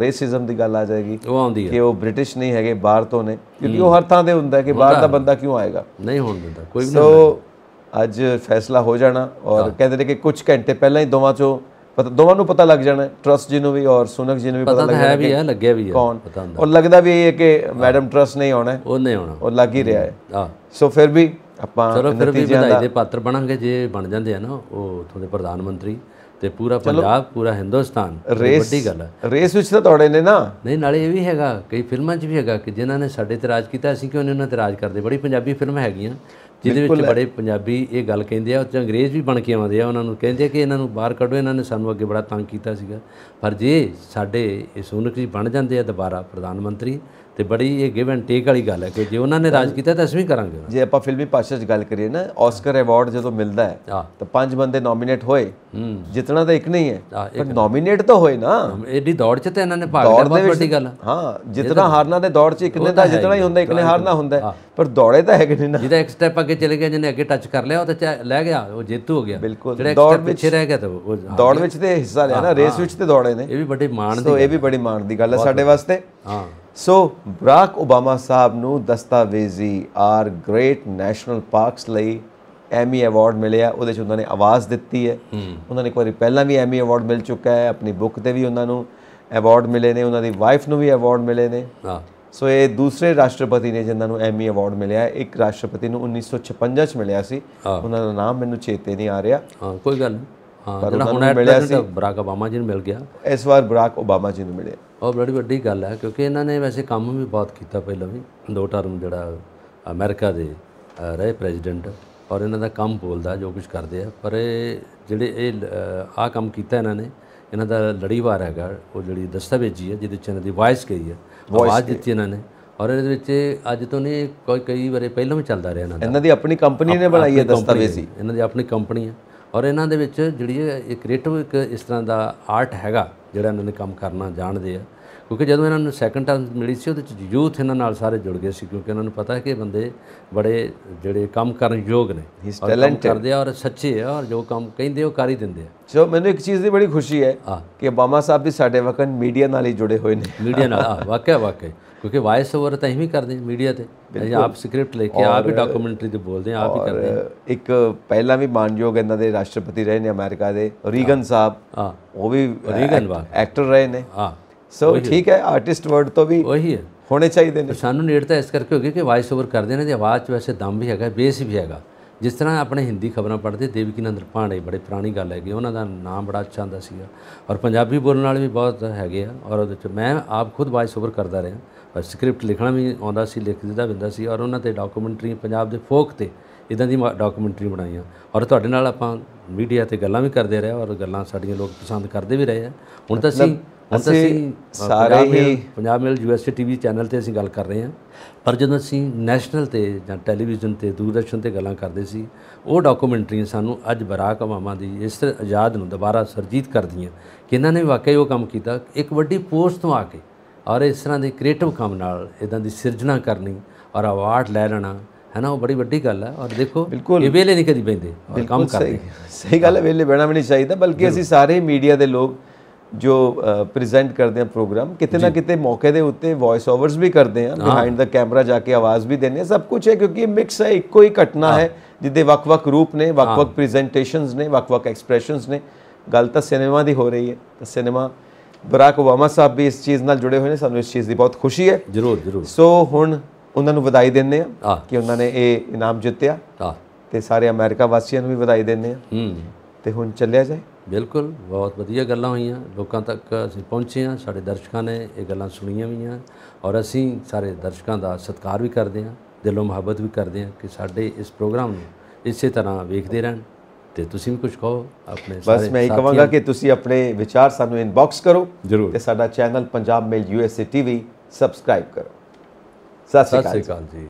ਰੇਸਿਜ਼ਮ ਦੀ ਗੱਲ ਆ ਜਾਏਗੀ ਉਹ ਆਉਂਦੀ ਹੈ ਕਿ ਉਹ ਬ੍ਰਿਟਿਸ਼ ਨਹੀਂ ਹੈਗੇ ਬਾਹਰ ਤੋਂ ਨੇ ਕਿਉਂਕਿ ਉਹ ਹਰ ਥਾਂ ਦੇ ਹੁੰਦਾ ਕਿ ਬਾਹਰ ਦਾ ਬੰਦਾ ਕਿਉਂ ਆਏਗਾ ਨਹੀਂ ਹੋਣ ਦਿੰਦਾ ਕੋਈ ਵੀ ਨਹੀਂ ਸੋ ਅੱਜ ਫੈਸਲਾ ਹੋ ਜਾਣਾ ਔਰ ਕਹਿੰਦੇ ਨੇ ਕਿ ਕੁਝ ਘੰਟੇ ਪਹਿਲਾਂ ਹੀ ਦੋਵਾਂ ਚੋਂ ਪਤਾ ਦੋਵਾਂ ਨੂੰ ਪਤਾ ਲੱਗ ਜਾਣਾ ਟਰਸਟ ਜੀ ਨੂੰ ਵੀ ਔਰ ਸੁਨਕ ਜੀ ਨੂੰ ਵੀ ਪਤਾ ਲੱਗ ਜਾਣਾ ਪਤਾ ਹੈ ਵੀ ਹੈ ਲੱਗਿਆ ਵੀ ਹੈ ਕੌਣ ਔਰ ਲੱਗਦਾ ਵੀ ਇਹ ਕਿ ਮੈਡਮ ਟਰਸਟ ਨਹੀਂ ਆਉਣਾ ਉਹ ਨਹੀਂ ਆਉਣਾ ਉਹ ਲੱਗ ਹੀ ਰਿਹਾ ਹੈ ਹਾਂ ਸੋ ਫਿਰ ਵੀ ਆਪਾਂ ਚਲੋ ਫਿਰ ਵੀ ਦੇ ਪਾਤਰ ਬਣਾਂਗੇ ਜੇ ਬਣ ਜਾਂਦੇ ਆ ਨਾ ਉਹ ਉਥੋਂ ਦੇ ਪ੍ਰਧਾਨ ਮੰਤਰੀ ਤੇ ਪੂਰਾ ਪੰਜਾਬ ਪੂਰਾ ਹਿੰਦੁਸਤਾਨ ਵੱਡੀ ਗੱਲ ਹੈ ਰੇਸ ਵਿੱਚ ਤਾਂ ਤੁਹਾਡੇ ਨੇ ਨਾ ਨਹੀਂ ਨਾਲੇ ਇਹ ਵੀ ਹੈਗਾ ਕਈ ਫਿਲਮਾਂ 'ਚ ਵੀ ਹੈਗਾ ਕਿ ਜਿਨ੍ਹਾਂ ਨੇ ਸਾਡੇ ਤੇ ਰਾਜ ਕੀਤਾ ਅਸੀਂ ਕਿਉਂ ਨਹੀਂ ਉਹਨਾਂ ਤੇ ਰਾਜ ਕਰਦੇ ਬੜੀ ਪੰਜਾਬੀ ਫਿਲਮ ਹੈਗੀਆਂ ਜਿਹਦੇ ਵਿੱਚ ਬੜੇ ਪੰਜਾਬੀ ਇਹ ਗੱਲ ਕਹਿੰਦੇ ਆ ਉਹ ਅੰਗਰੇਜ਼ ਵੀ ਬਣ ਕੇ ਆਉਂਦੇ ਆ ਉਹਨਾਂ ਨੂੰ ਕਹਿੰਦੇ ਕਿ ਇਹਨਾਂ ਨੂੰ ਬਾਹਰ ਕੱਢੋ ਇਹਨਾਂ ਨੇ ਸਾਨੂੰ ਅੱਗੇ ਬੜਾ ਤੰਗ ਕੀਤਾ ਸੀਗਾ ਪਰ ਜੇ ਸਾਡੇ ਇਹ ਸੋਨਕ ਜੀ ਬਣ ਜਾਂਦੇ ਆ ਦੁਬਾਰਾ ਪ੍ਰਧਾਨ ਮੰਤਰੀ ਤੇ ਬੜੀ ਇਹ ਗਿਵ ਐਂਡ ਟੇਕ ਵਾਲੀ ਗੱਲ ਹੈ ਕਿ ਜੇ ਉਹਨਾਂ ਨੇ ਰਾਜ ਕੀਤਾ ਤਾਂ ਅਸੀਂ ਵੀ ਕਰਾਂਗੇ ਜੇ ਆਪਾਂ ਫਿਲਮੀ ਪਾਸ਼ਾ 'ਚ ਗੱਲ ਕਰੀਏ ਨਾ ਆਸਕਰ ਅਵਾਰਡ ਜਦੋਂ ਮਿਲਦਾ ਹੈ ਤਾਂ ਪੰਜ ਬੰਦੇ ਨੋਮੀਨੇਟ ਹੋਏ ਜਿਤਨਾ ਤਾਂ ਇੱਕ ਨਹੀਂ ਹੈ ਪਰ ਨੋਮੀਨੇਟ ਤਾਂ ਹੋਏ ਨਾ ਐਡੀ ਦੌੜ 'ਚ ਤਾਂ ਇਹਨਾਂ ਨੇ ਭਾਗ ਲਿਆ ਬਹੁਤ ਵੱਡੀ ਗੱਲ ਹਾਂ ਜਿਤਨਾ ਹਾਰਨਾ ਦੇ ਦੌੜ 'ਚ ਇੱਕ ਨੇ ਤਾਂ ਜਿਤਨਾ ਹੀ ਹੁੰਦਾ ਇੱਕ ਨੇ ਹਾਰਨਾ ਹੁੰਦਾ ਪਰ ਦੌੜੇ ਤਾਂ ਹੈਗੇ ਨਹੀਂ ਨਾ ਜਿਹਦਾ ਇੱਕ ਸਟੈਪ ਅੱਗੇ ਚਲੇ ਗਿਆ ਜਿਹਨੇ ਅੱਗੇ ਟੱਚ ਕਰ ਲਿਆ ਉਹ ਤਾਂ ਲੈ ਗਿਆ ਉਹ ਜੇਤੂ ਹੋ ਗਿਆ ਜਿਹੜਾ ਦੌੜ ਪਿੱਛੇ ਰਹਿ ਗਿਆ ਤਾਂ ਉਹ ਦੌੜ ਵਿੱਚ ਤੇ ਹਿੱਸਾ ਲਿਆ ਨਾ ਰੇਸ ਵਿੱਚ ਤੇ ਦੌੜੇ ਨੇ ਇਹ ਵੀ ਬੜੀ ਮਾਣ ਦੀ ਸੋ ਇਹ ਵੀ ਬੜੀ ਮਾਣ ਦੀ ਗੱਲ ਹੈ ਸਾਡੇ ਵਾਸਤੇ ਹਾਂ ਸੋ ਬਰਾਕ ਓਬਾਮਾ ਸਾਹਿਬ ਨੂੰ ਦਸਤਾਵੇਜ਼ੀ ਆਰ ਗ੍ਰੇਟ ਨੈਸ਼ਨਲ ਪਾਰਕਸ ਲਈ ਐਮੀ ਅਵਾਰਡ ਮਿਲਿਆ ਉਹਦੇ ਚ ਉਹਨਾਂ ਨੇ ਆਵਾਜ਼ ਦਿੱਤੀ ਹੈ ਉਹਨਾਂ ਨੇ ਇੱਕ ਵਾਰੀ ਪਹਿਲਾਂ ਵੀ ਐਮੀ ਅਵਾਰਡ ਮਿਲ ਚੁੱਕਾ ਹੈ ਆਪਣੀ ਬੁੱਕ ਤੇ ਵੀ ਉਹਨਾਂ ਨੂੰ ਅਵਾਰਡ ਮਿਲੇ ਨੇ ਉਹਨਾਂ ਦੀ ਵਾਈਫ ਨੂੰ ਵੀ ਅਵਾਰਡ ਮਿਲੇ ਨੇ ਹਾਂ ਸੋ ਇਹ ਦੂਸਰੇ ਰਾਸ਼ਟਰਪਤੀ ਨੇ ਜਿਨ੍ਹਾਂ ਨੂੰ ਐਮੀ ਅਵਾਰਡ ਮਿਲਿਆ ਇੱਕ ਰਾਸ਼ਟਰਪਤੀ ਨੂੰ 1956 ਚ ਮਿਲਿਆ ਸੀ ਉਹਨਾਂ ਦਾ ਨਾਮ ਮੈਨੂੰ ਚੇਤੇ ਨਹੀਂ ਆ ਰਿਹਾ ਹਾਂ ਕੋਈ ਗੱਲ ਨਹੀਂ ਪਰ ਹੁਣ ਮਿਲਿਆ ਸੀ ਬਰਾਕ ਓਬਾਮਾ ਜੀ ਨੂੰ ਮਿਲ ਗਿਆ ਇਸ ਵਾਰ ਬਰਾਕ ਓਬਾਮਾ ਜੀ ਨੂੰ ਮਿਲੇ ਉਹ ਬੜੀ ਵੱਡੀ ਗੱਲ ਹੈ ਕਿਉਂਕਿ ਇਹਨਾਂ ਨੇ ਵੈਸੇ ਕੰਮ ਵੀ ਬਹੁਤ ਕੀਤਾ ਪਹਿਲਾਂ ਵੀ ਦੋ ਟਰਮ ਜਿਹੜਾ ਅਮਰੀਕਾ ਦੇ ਰਹੇ ਪ੍ਰੈਜ਼ੀਡੈਂਟ ਔਰ ਇਹਨਾਂ ਦਾ ਕੰਮ ਬੋਲਦਾ ਜੋ ਕੁਝ ਕਰਦੇ ਆ ਪਰ ਇਹ ਜਿਹੜੇ ਇਹ ਆ ਕੰਮ ਕੀਤਾ ਇਹਨਾਂ ਨੇ ਇਹਨਾਂ ਦਾ ਲੜੀਵਾਰ ਹੈਗਾ ਉਹ ਜਿਹੜੀ ਦਸਤਾਵੇਜੀ ਹੈ ਜਿਹਦੇ ਚ ਇਹਨਾਂ ਦੀ ਵਾਇਸ ਗਈ ਹੈ ਆਵਾਜ਼ ਦਿੱਤੀ ਇਹਨਾਂ ਨੇ ਔਰ ਇਹਦੇ ਵਿੱਚ ਅੱਜ ਤੋਂ ਨਹੀਂ ਕੋਈ ਕਈ ਵਾਰੇ ਪਹਿਲਾਂ ਵੀ ਚੱਲਦਾ ਰਿਹਾ ਇਹਨਾਂ ਦਾ ਇਹਨਾਂ ਦੀ ਆਪਣੀ ਕੰਪਨੀ ਨੇ ਬਣਾਈ ਹੈ ਦਸਤਾਵੇਜ਼ੀ ਇਹਨਾਂ ਦੀ ਆਪਣੀ ਕੰਪਨੀ ਹੈ ਔਰ ਇਹਨਾਂ ਦੇ ਵਿੱਚ ਜਿਹੜੀ ਇਹ ਕ੍ਰੀਏਟਿਵ ਇੱਕ ਇਸ ਤਰ੍ਹਾਂ ਦਾ ਆਰਟ ਹੈਗਾ ਜਿਹੜਾ ਇਹਨਾਂ ਨੇ ਕੰਮ ਕਰਨਾ ਜਾਣਦੇ ਆ ਕਿਉਂਕਿ ਜਦੋਂ ਇਹਨਾਂ ਨੂੰ ਸੈਕੰਡ ਟਰਮ ਮਿਲੀ ਸੀ ਉਹਦੇ ਵਿੱਚ ਯੂਥ ਇਹਨਾਂ ਨਾਲ ਸਾਰੇ ਜੁੜ ਗਏ ਸੀ ਕਿਉਂਕਿ ਇਹਨਾਂ ਨੂੰ ਪਤਾ ਹੈ ਕਿ ਬੰਦੇ ਬੜੇ ਜਿਹੜੇ ਕੰਮ ਕਰਨ ਯੋਗ ਨੇ ਔਰ ਕਰਦੇ ਆ ਔਰ ਸੱਚੇ ਆ ਔਰ ਜੋ ਕੰਮ ਕਹਿੰਦੇ ਉਹ ਕਰ ਹੀ ਦਿੰਦੇ ਆ ਸੋ ਮੈਨੂੰ ਇੱਕ ਚੀਜ਼ ਦੀ ਬੜੀ ਖੁਸ਼ੀ ਹੈ ਕਿ ਬਾਮਾ ਸਾਹਿਬ ਵੀ ਸਾਡੇ ਵਕਨ ਮੀਡੀਆ ਨਾਲ ਹੀ ਜੁੜੇ ਹੋਏ ਨੇ ਮੀਡੀਆ ਨਾਲ ਵਾਕਿਆ ਵਾਕਿਆ ਕਿਉਂਕਿ ਵਾਇਸ ਓਵਰ ਤਾਂ ਵੀ ਕਰਦੇ ਮੀਡੀਆ ਤੇ ਅਸੀਂ ਆਪ ਸਕ੍ਰਿਪਟ ਲੈ ਕੇ ਆਪ ਹੀ ਡਾਕੂਮੈਂਟਰੀ ਤੇ ਬੋਲਦੇ ਆਪ ਹੀ ਕਰਦੇ ਇੱਕ ਪਹਿਲਾਂ ਵੀ ਮਾਨਯੋਗ ਇਹਨਾਂ ਦੇ ਰਾਸ਼ਟਰਪਤੀ ਰਹੇ ਨੇ ਅਮਰੀਕਾ ਦੇ ਰੀਗਨ ਸਾਹਿਬ ਹਾਂ ਉਹ ਵੀ ਰੀਗਨ ਐਕਟਰ ਰਹੇ ਨੇ ਹਾਂ ਸੋ ਠੀਕ ਹੈ ਆਰਟਿਸਟ ਵਰਡ ਤੋਂ ਵੀ ਉਹੀ ਹੈ ਹੋਣੇ ਚਾਹੀਦੇ ਨੇ ਸਾਨੂੰ ਨੇੜਤਾ ਇਸ ਕਰਕੇ ਹੋ ਗਈ ਕਿ ਵਾਇਸ ਓਵਰ ਕਰਦੇ ਨੇ ਦੀ ਆਵਾਜ਼ 'ਚ ਵੈਸੇ ਦਮ ਵੀ ਹੈਗਾ ਬੇਸ ਵੀ ਹੈਗਾ ਜਿਸ ਤਰ੍ਹਾਂ ਆਪਣੇ ਹਿੰਦੀ ਖਬਰਾਂ ਪੜ੍ਹਦੇ ਦੇਵਕੀ ਨੰਦਰ ਪਾਂਡੇ ਬੜੇ ਪੁਰਾਣੀ ਗੱਲ ਹੈਗੀ ਉਹਨਾਂ ਦਾ ਨਾਮ ਬੜਾ ਅੱਛਾ ਹੁੰਦਾ ਸੀਗਾ ਔਰ ਪੰਜਾਬੀ ਬੋਲਣ ਵਾਲੇ ਵੀ ਬਹੁਤ ਹੈਗੇ ਆ ਔਰ ਉਹਦੇ 'ਚ ਮੈਂ ਆਪ ਖੁਦ ਵਾਇਸ ਓਵਰ ਕਰਦਾ ਰਿਹਾ ਸਕ੍ਰਿਪਟ ਲਿਖਣਾ ਵੀ ਆਉਂਦਾ ਸੀ ਲਿਖ ਦਿੰਦਾ ਬਿੰਦਾ ਸੀ ਔਰ ਉਹਨਾਂ ਤੇ ਡਾਕੂਮੈਂਟਰੀ ਪੰਜਾਬ ਦੇ ਫੋਕ ਤੇ ਇਦਾਂ ਦੀ ਡਾਕੂਮੈਂਟਰੀ ਬਣਾਈਆਂ ਔਰ ਤੁਹਾਡੇ ਨਾਲ ਆਪਾਂ ਮੀਡੀਆ ਤੇ ਗੱਲਾਂ ਵੀ ਕਰਦੇ ਰਹੇ ਔਰ ਗੱਲਾਂ ਸਾਡੀਆਂ ਲੋਕ ਪਸੰਦ ਕਰਦੇ ਵੀ ਰਹੇ ਆ ਹੁਣ ਤਾਂ ਅਸੀਂ ਹੁਣ ਤਾਂ ਅਸੀਂ ਸਾਰੇ ਹੀ Punjab Mail USA TV channel ਤੇ ਅਸੀਂ ਗੱਲ ਕਰ ਰਹੇ ਆ ਪਰ ਜਦੋਂ ਅਸੀਂ ਨੈਸ਼ਨਲ ਤੇ ਜਾਂ ਟੈਲੀਵਿਜ਼ਨ ਤੇ ਦੂਰਦਰਸ਼ਨ ਤੇ ਗੱਲਾਂ ਕਰਦੇ ਸੀ ਉਹ ਡਾਕੂਮੈਂਟਰੀ ਸਾਨੂੰ ਅੱਜ ਬਰਾਕ ਅਮਾਮਾ ਦੀ ਇਸ ਆਜ਼ਾਦ ਨੂੰ ਦੁਬਾਰਾ ਸਰਜੀਤ ਕਰਦੀਆਂ ਕਿ ਇਹਨਾਂ ਨੇ ਵਾਕਈ ਉਹ ਕੰਮ ਕੀਤਾ ਇੱਕ ਵੱਡੀ ਪੋਸਟ ਤੋਂ ਆ ਕੇ ਔਰ ਇਸ ਤਰ੍ਹਾਂ ਦੇ ਕ੍ਰੀਏਟਿਵ ਕੰਮ ਨਾਲ ਇਦਾਂ ਦੀ ਸਿਰਜਣਾ ਕਰਨੀ ਔਰ ਅਵਾਰਡ ਲੈ ਲੈਣਾ ਹੈ ਨਾ ਉਹ ਬੜੀ ਵੱਡੀ ਗੱਲ ਹੈ ਔਰ ਦੇਖੋ ਇਹ ਵੇਲੇ ਨਹੀਂ ਕਦੀ ਬੈਂਦੇ ਕੰਮ ਕਰਦੇ ਸਹੀ ਗੱਲ ਹੈ ਵੇਲੇ ਬੈਣਾ ਵੀ ਨਹੀਂ ਚਾਹੀਦਾ ਬਲਕਿ ਅਸੀਂ ਸਾਰੇ ਮੀਡੀਆ ਦੇ ਲੋਕ ਜੋ ਪ੍ਰੈਜ਼ੈਂਟ ਕਰਦੇ ਆ ਪ੍ਰੋਗਰਾਮ ਕਿਤੇ ਨਾ ਕਿਤੇ ਮੌਕੇ ਦੇ ਉੱਤੇ ਵੌਇਸ ਓਵਰਸ ਵੀ ਕਰਦੇ ਆ ਬਿਹਾਈਂਡ ਦਾ ਕੈਮਰਾ ਜਾ ਕੇ ਆਵਾਜ਼ ਵੀ ਦਿੰਦੇ ਆ ਸਭ ਕੁਝ ਹੈ ਕਿਉਂਕਿ ਇਹ ਮਿਕਸ ਹੈ ਇੱਕੋ ਹੀ ਘਟਨਾ ਹੈ ਜਿੱਦੇ ਵੱਖ-ਵੱਖ ਰੂਪ ਨੇ ਵੱਖ-ਵੱਖ ਪ੍ਰੈਜ਼ੈਂਟੇਸ਼ਨਸ ਨੇ ਵੱਖ-ਵੱਖ ਐਕਸਪ੍ਰੈਸ਼ਨਸ ਨੇ ਗੱਲ ਤਾਂ ਸਿਨੇਮਾ ਦੀ ਹੋ ਰਹੀ ਹੈ ਤਾਂ ਸਿਨੇਮਾ ਬਰਾਕ ਓਬਾਮਾ ਸਾਹਿਬ ਵੀ ਇਸ ਚੀਜ਼ ਨਾਲ ਜੁੜੇ ਹੋਏ ਨੇ ਸਾਨੂੰ ਇਸ ਚੀਜ਼ ਦੀ ਬਹੁਤ ਖੁਸ਼ੀ ਹੈ ਜਰੂਰ ਜਰੂਰ ਸੋ ਹੁਣ ਉਹਨਾਂ ਨੂੰ ਵਧਾਈ ਦਿੰਦੇ ਆ ਕਿ ਉਹਨਾਂ ਨੇ ਇਹ ਇਨਾਮ ਜਿੱਤਿਆ ਤੇ ਸਾਰੇ ਅਮਰੀਕਾ ਵਾਸੀਆਂ ਨੂੰ ਵੀ ਵਧਾਈ ਦਿੰਦੇ ਆ ਤੇ ਹੁਣ ਚੱਲਿਆ ਜਾਏ ਬਿਲਕੁਲ ਬਹੁਤ ਵਧੀਆ ਗੱਲਾਂ ਹੋਈਆਂ ਲੋਕਾਂ ਤੱਕ ਅਸੀਂ ਪਹੁੰਚੇ ਆ ਸਾਡੇ ਦਰਸ਼ਕਾਂ ਨੇ ਇਹ ਗੱਲਾਂ ਸੁਣੀਆਂ ਵੀਆਂ ਔਰ ਅਸੀਂ ਸਾਰੇ ਦਰਸ਼ਕਾਂ ਦਾ ਸਤਿਕਾਰ ਵੀ ਕਰਦੇ ਆ ਦਿਲੋਂ ਮੁਹੱਬਤ ਵੀ ਕਰਦੇ ਆ ਕਿ ਸਾਡੇ ਇਸ ਪ੍ਰੋਗਰਾਮ ਨੂੰ ਇਸੇ ਤਰ੍ਹਾਂ ਵੇਖਦੇ ਰਹਿਣ ਤੇ ਤੁਸੀਂ ਵੀ ਕੁਝ ਕਹੋ ਆਪਣੇ ਬਸ ਮੈਂ ਇਹ ਕਹਾਂਗਾ ਕਿ ਤੁਸੀਂ ਆਪਣੇ ਵਿਚਾਰ ਸਾਨੂੰ ਇਨਬਾਕਸ ਕਰੋ ਜਰੂਰ ਤੇ ਸਾਡਾ channel Punjab Mail USA TV subscribe ਕਰੋ ਸਤਿ ਸ਼੍ਰੀ ਅਕਾਲ ਜੀ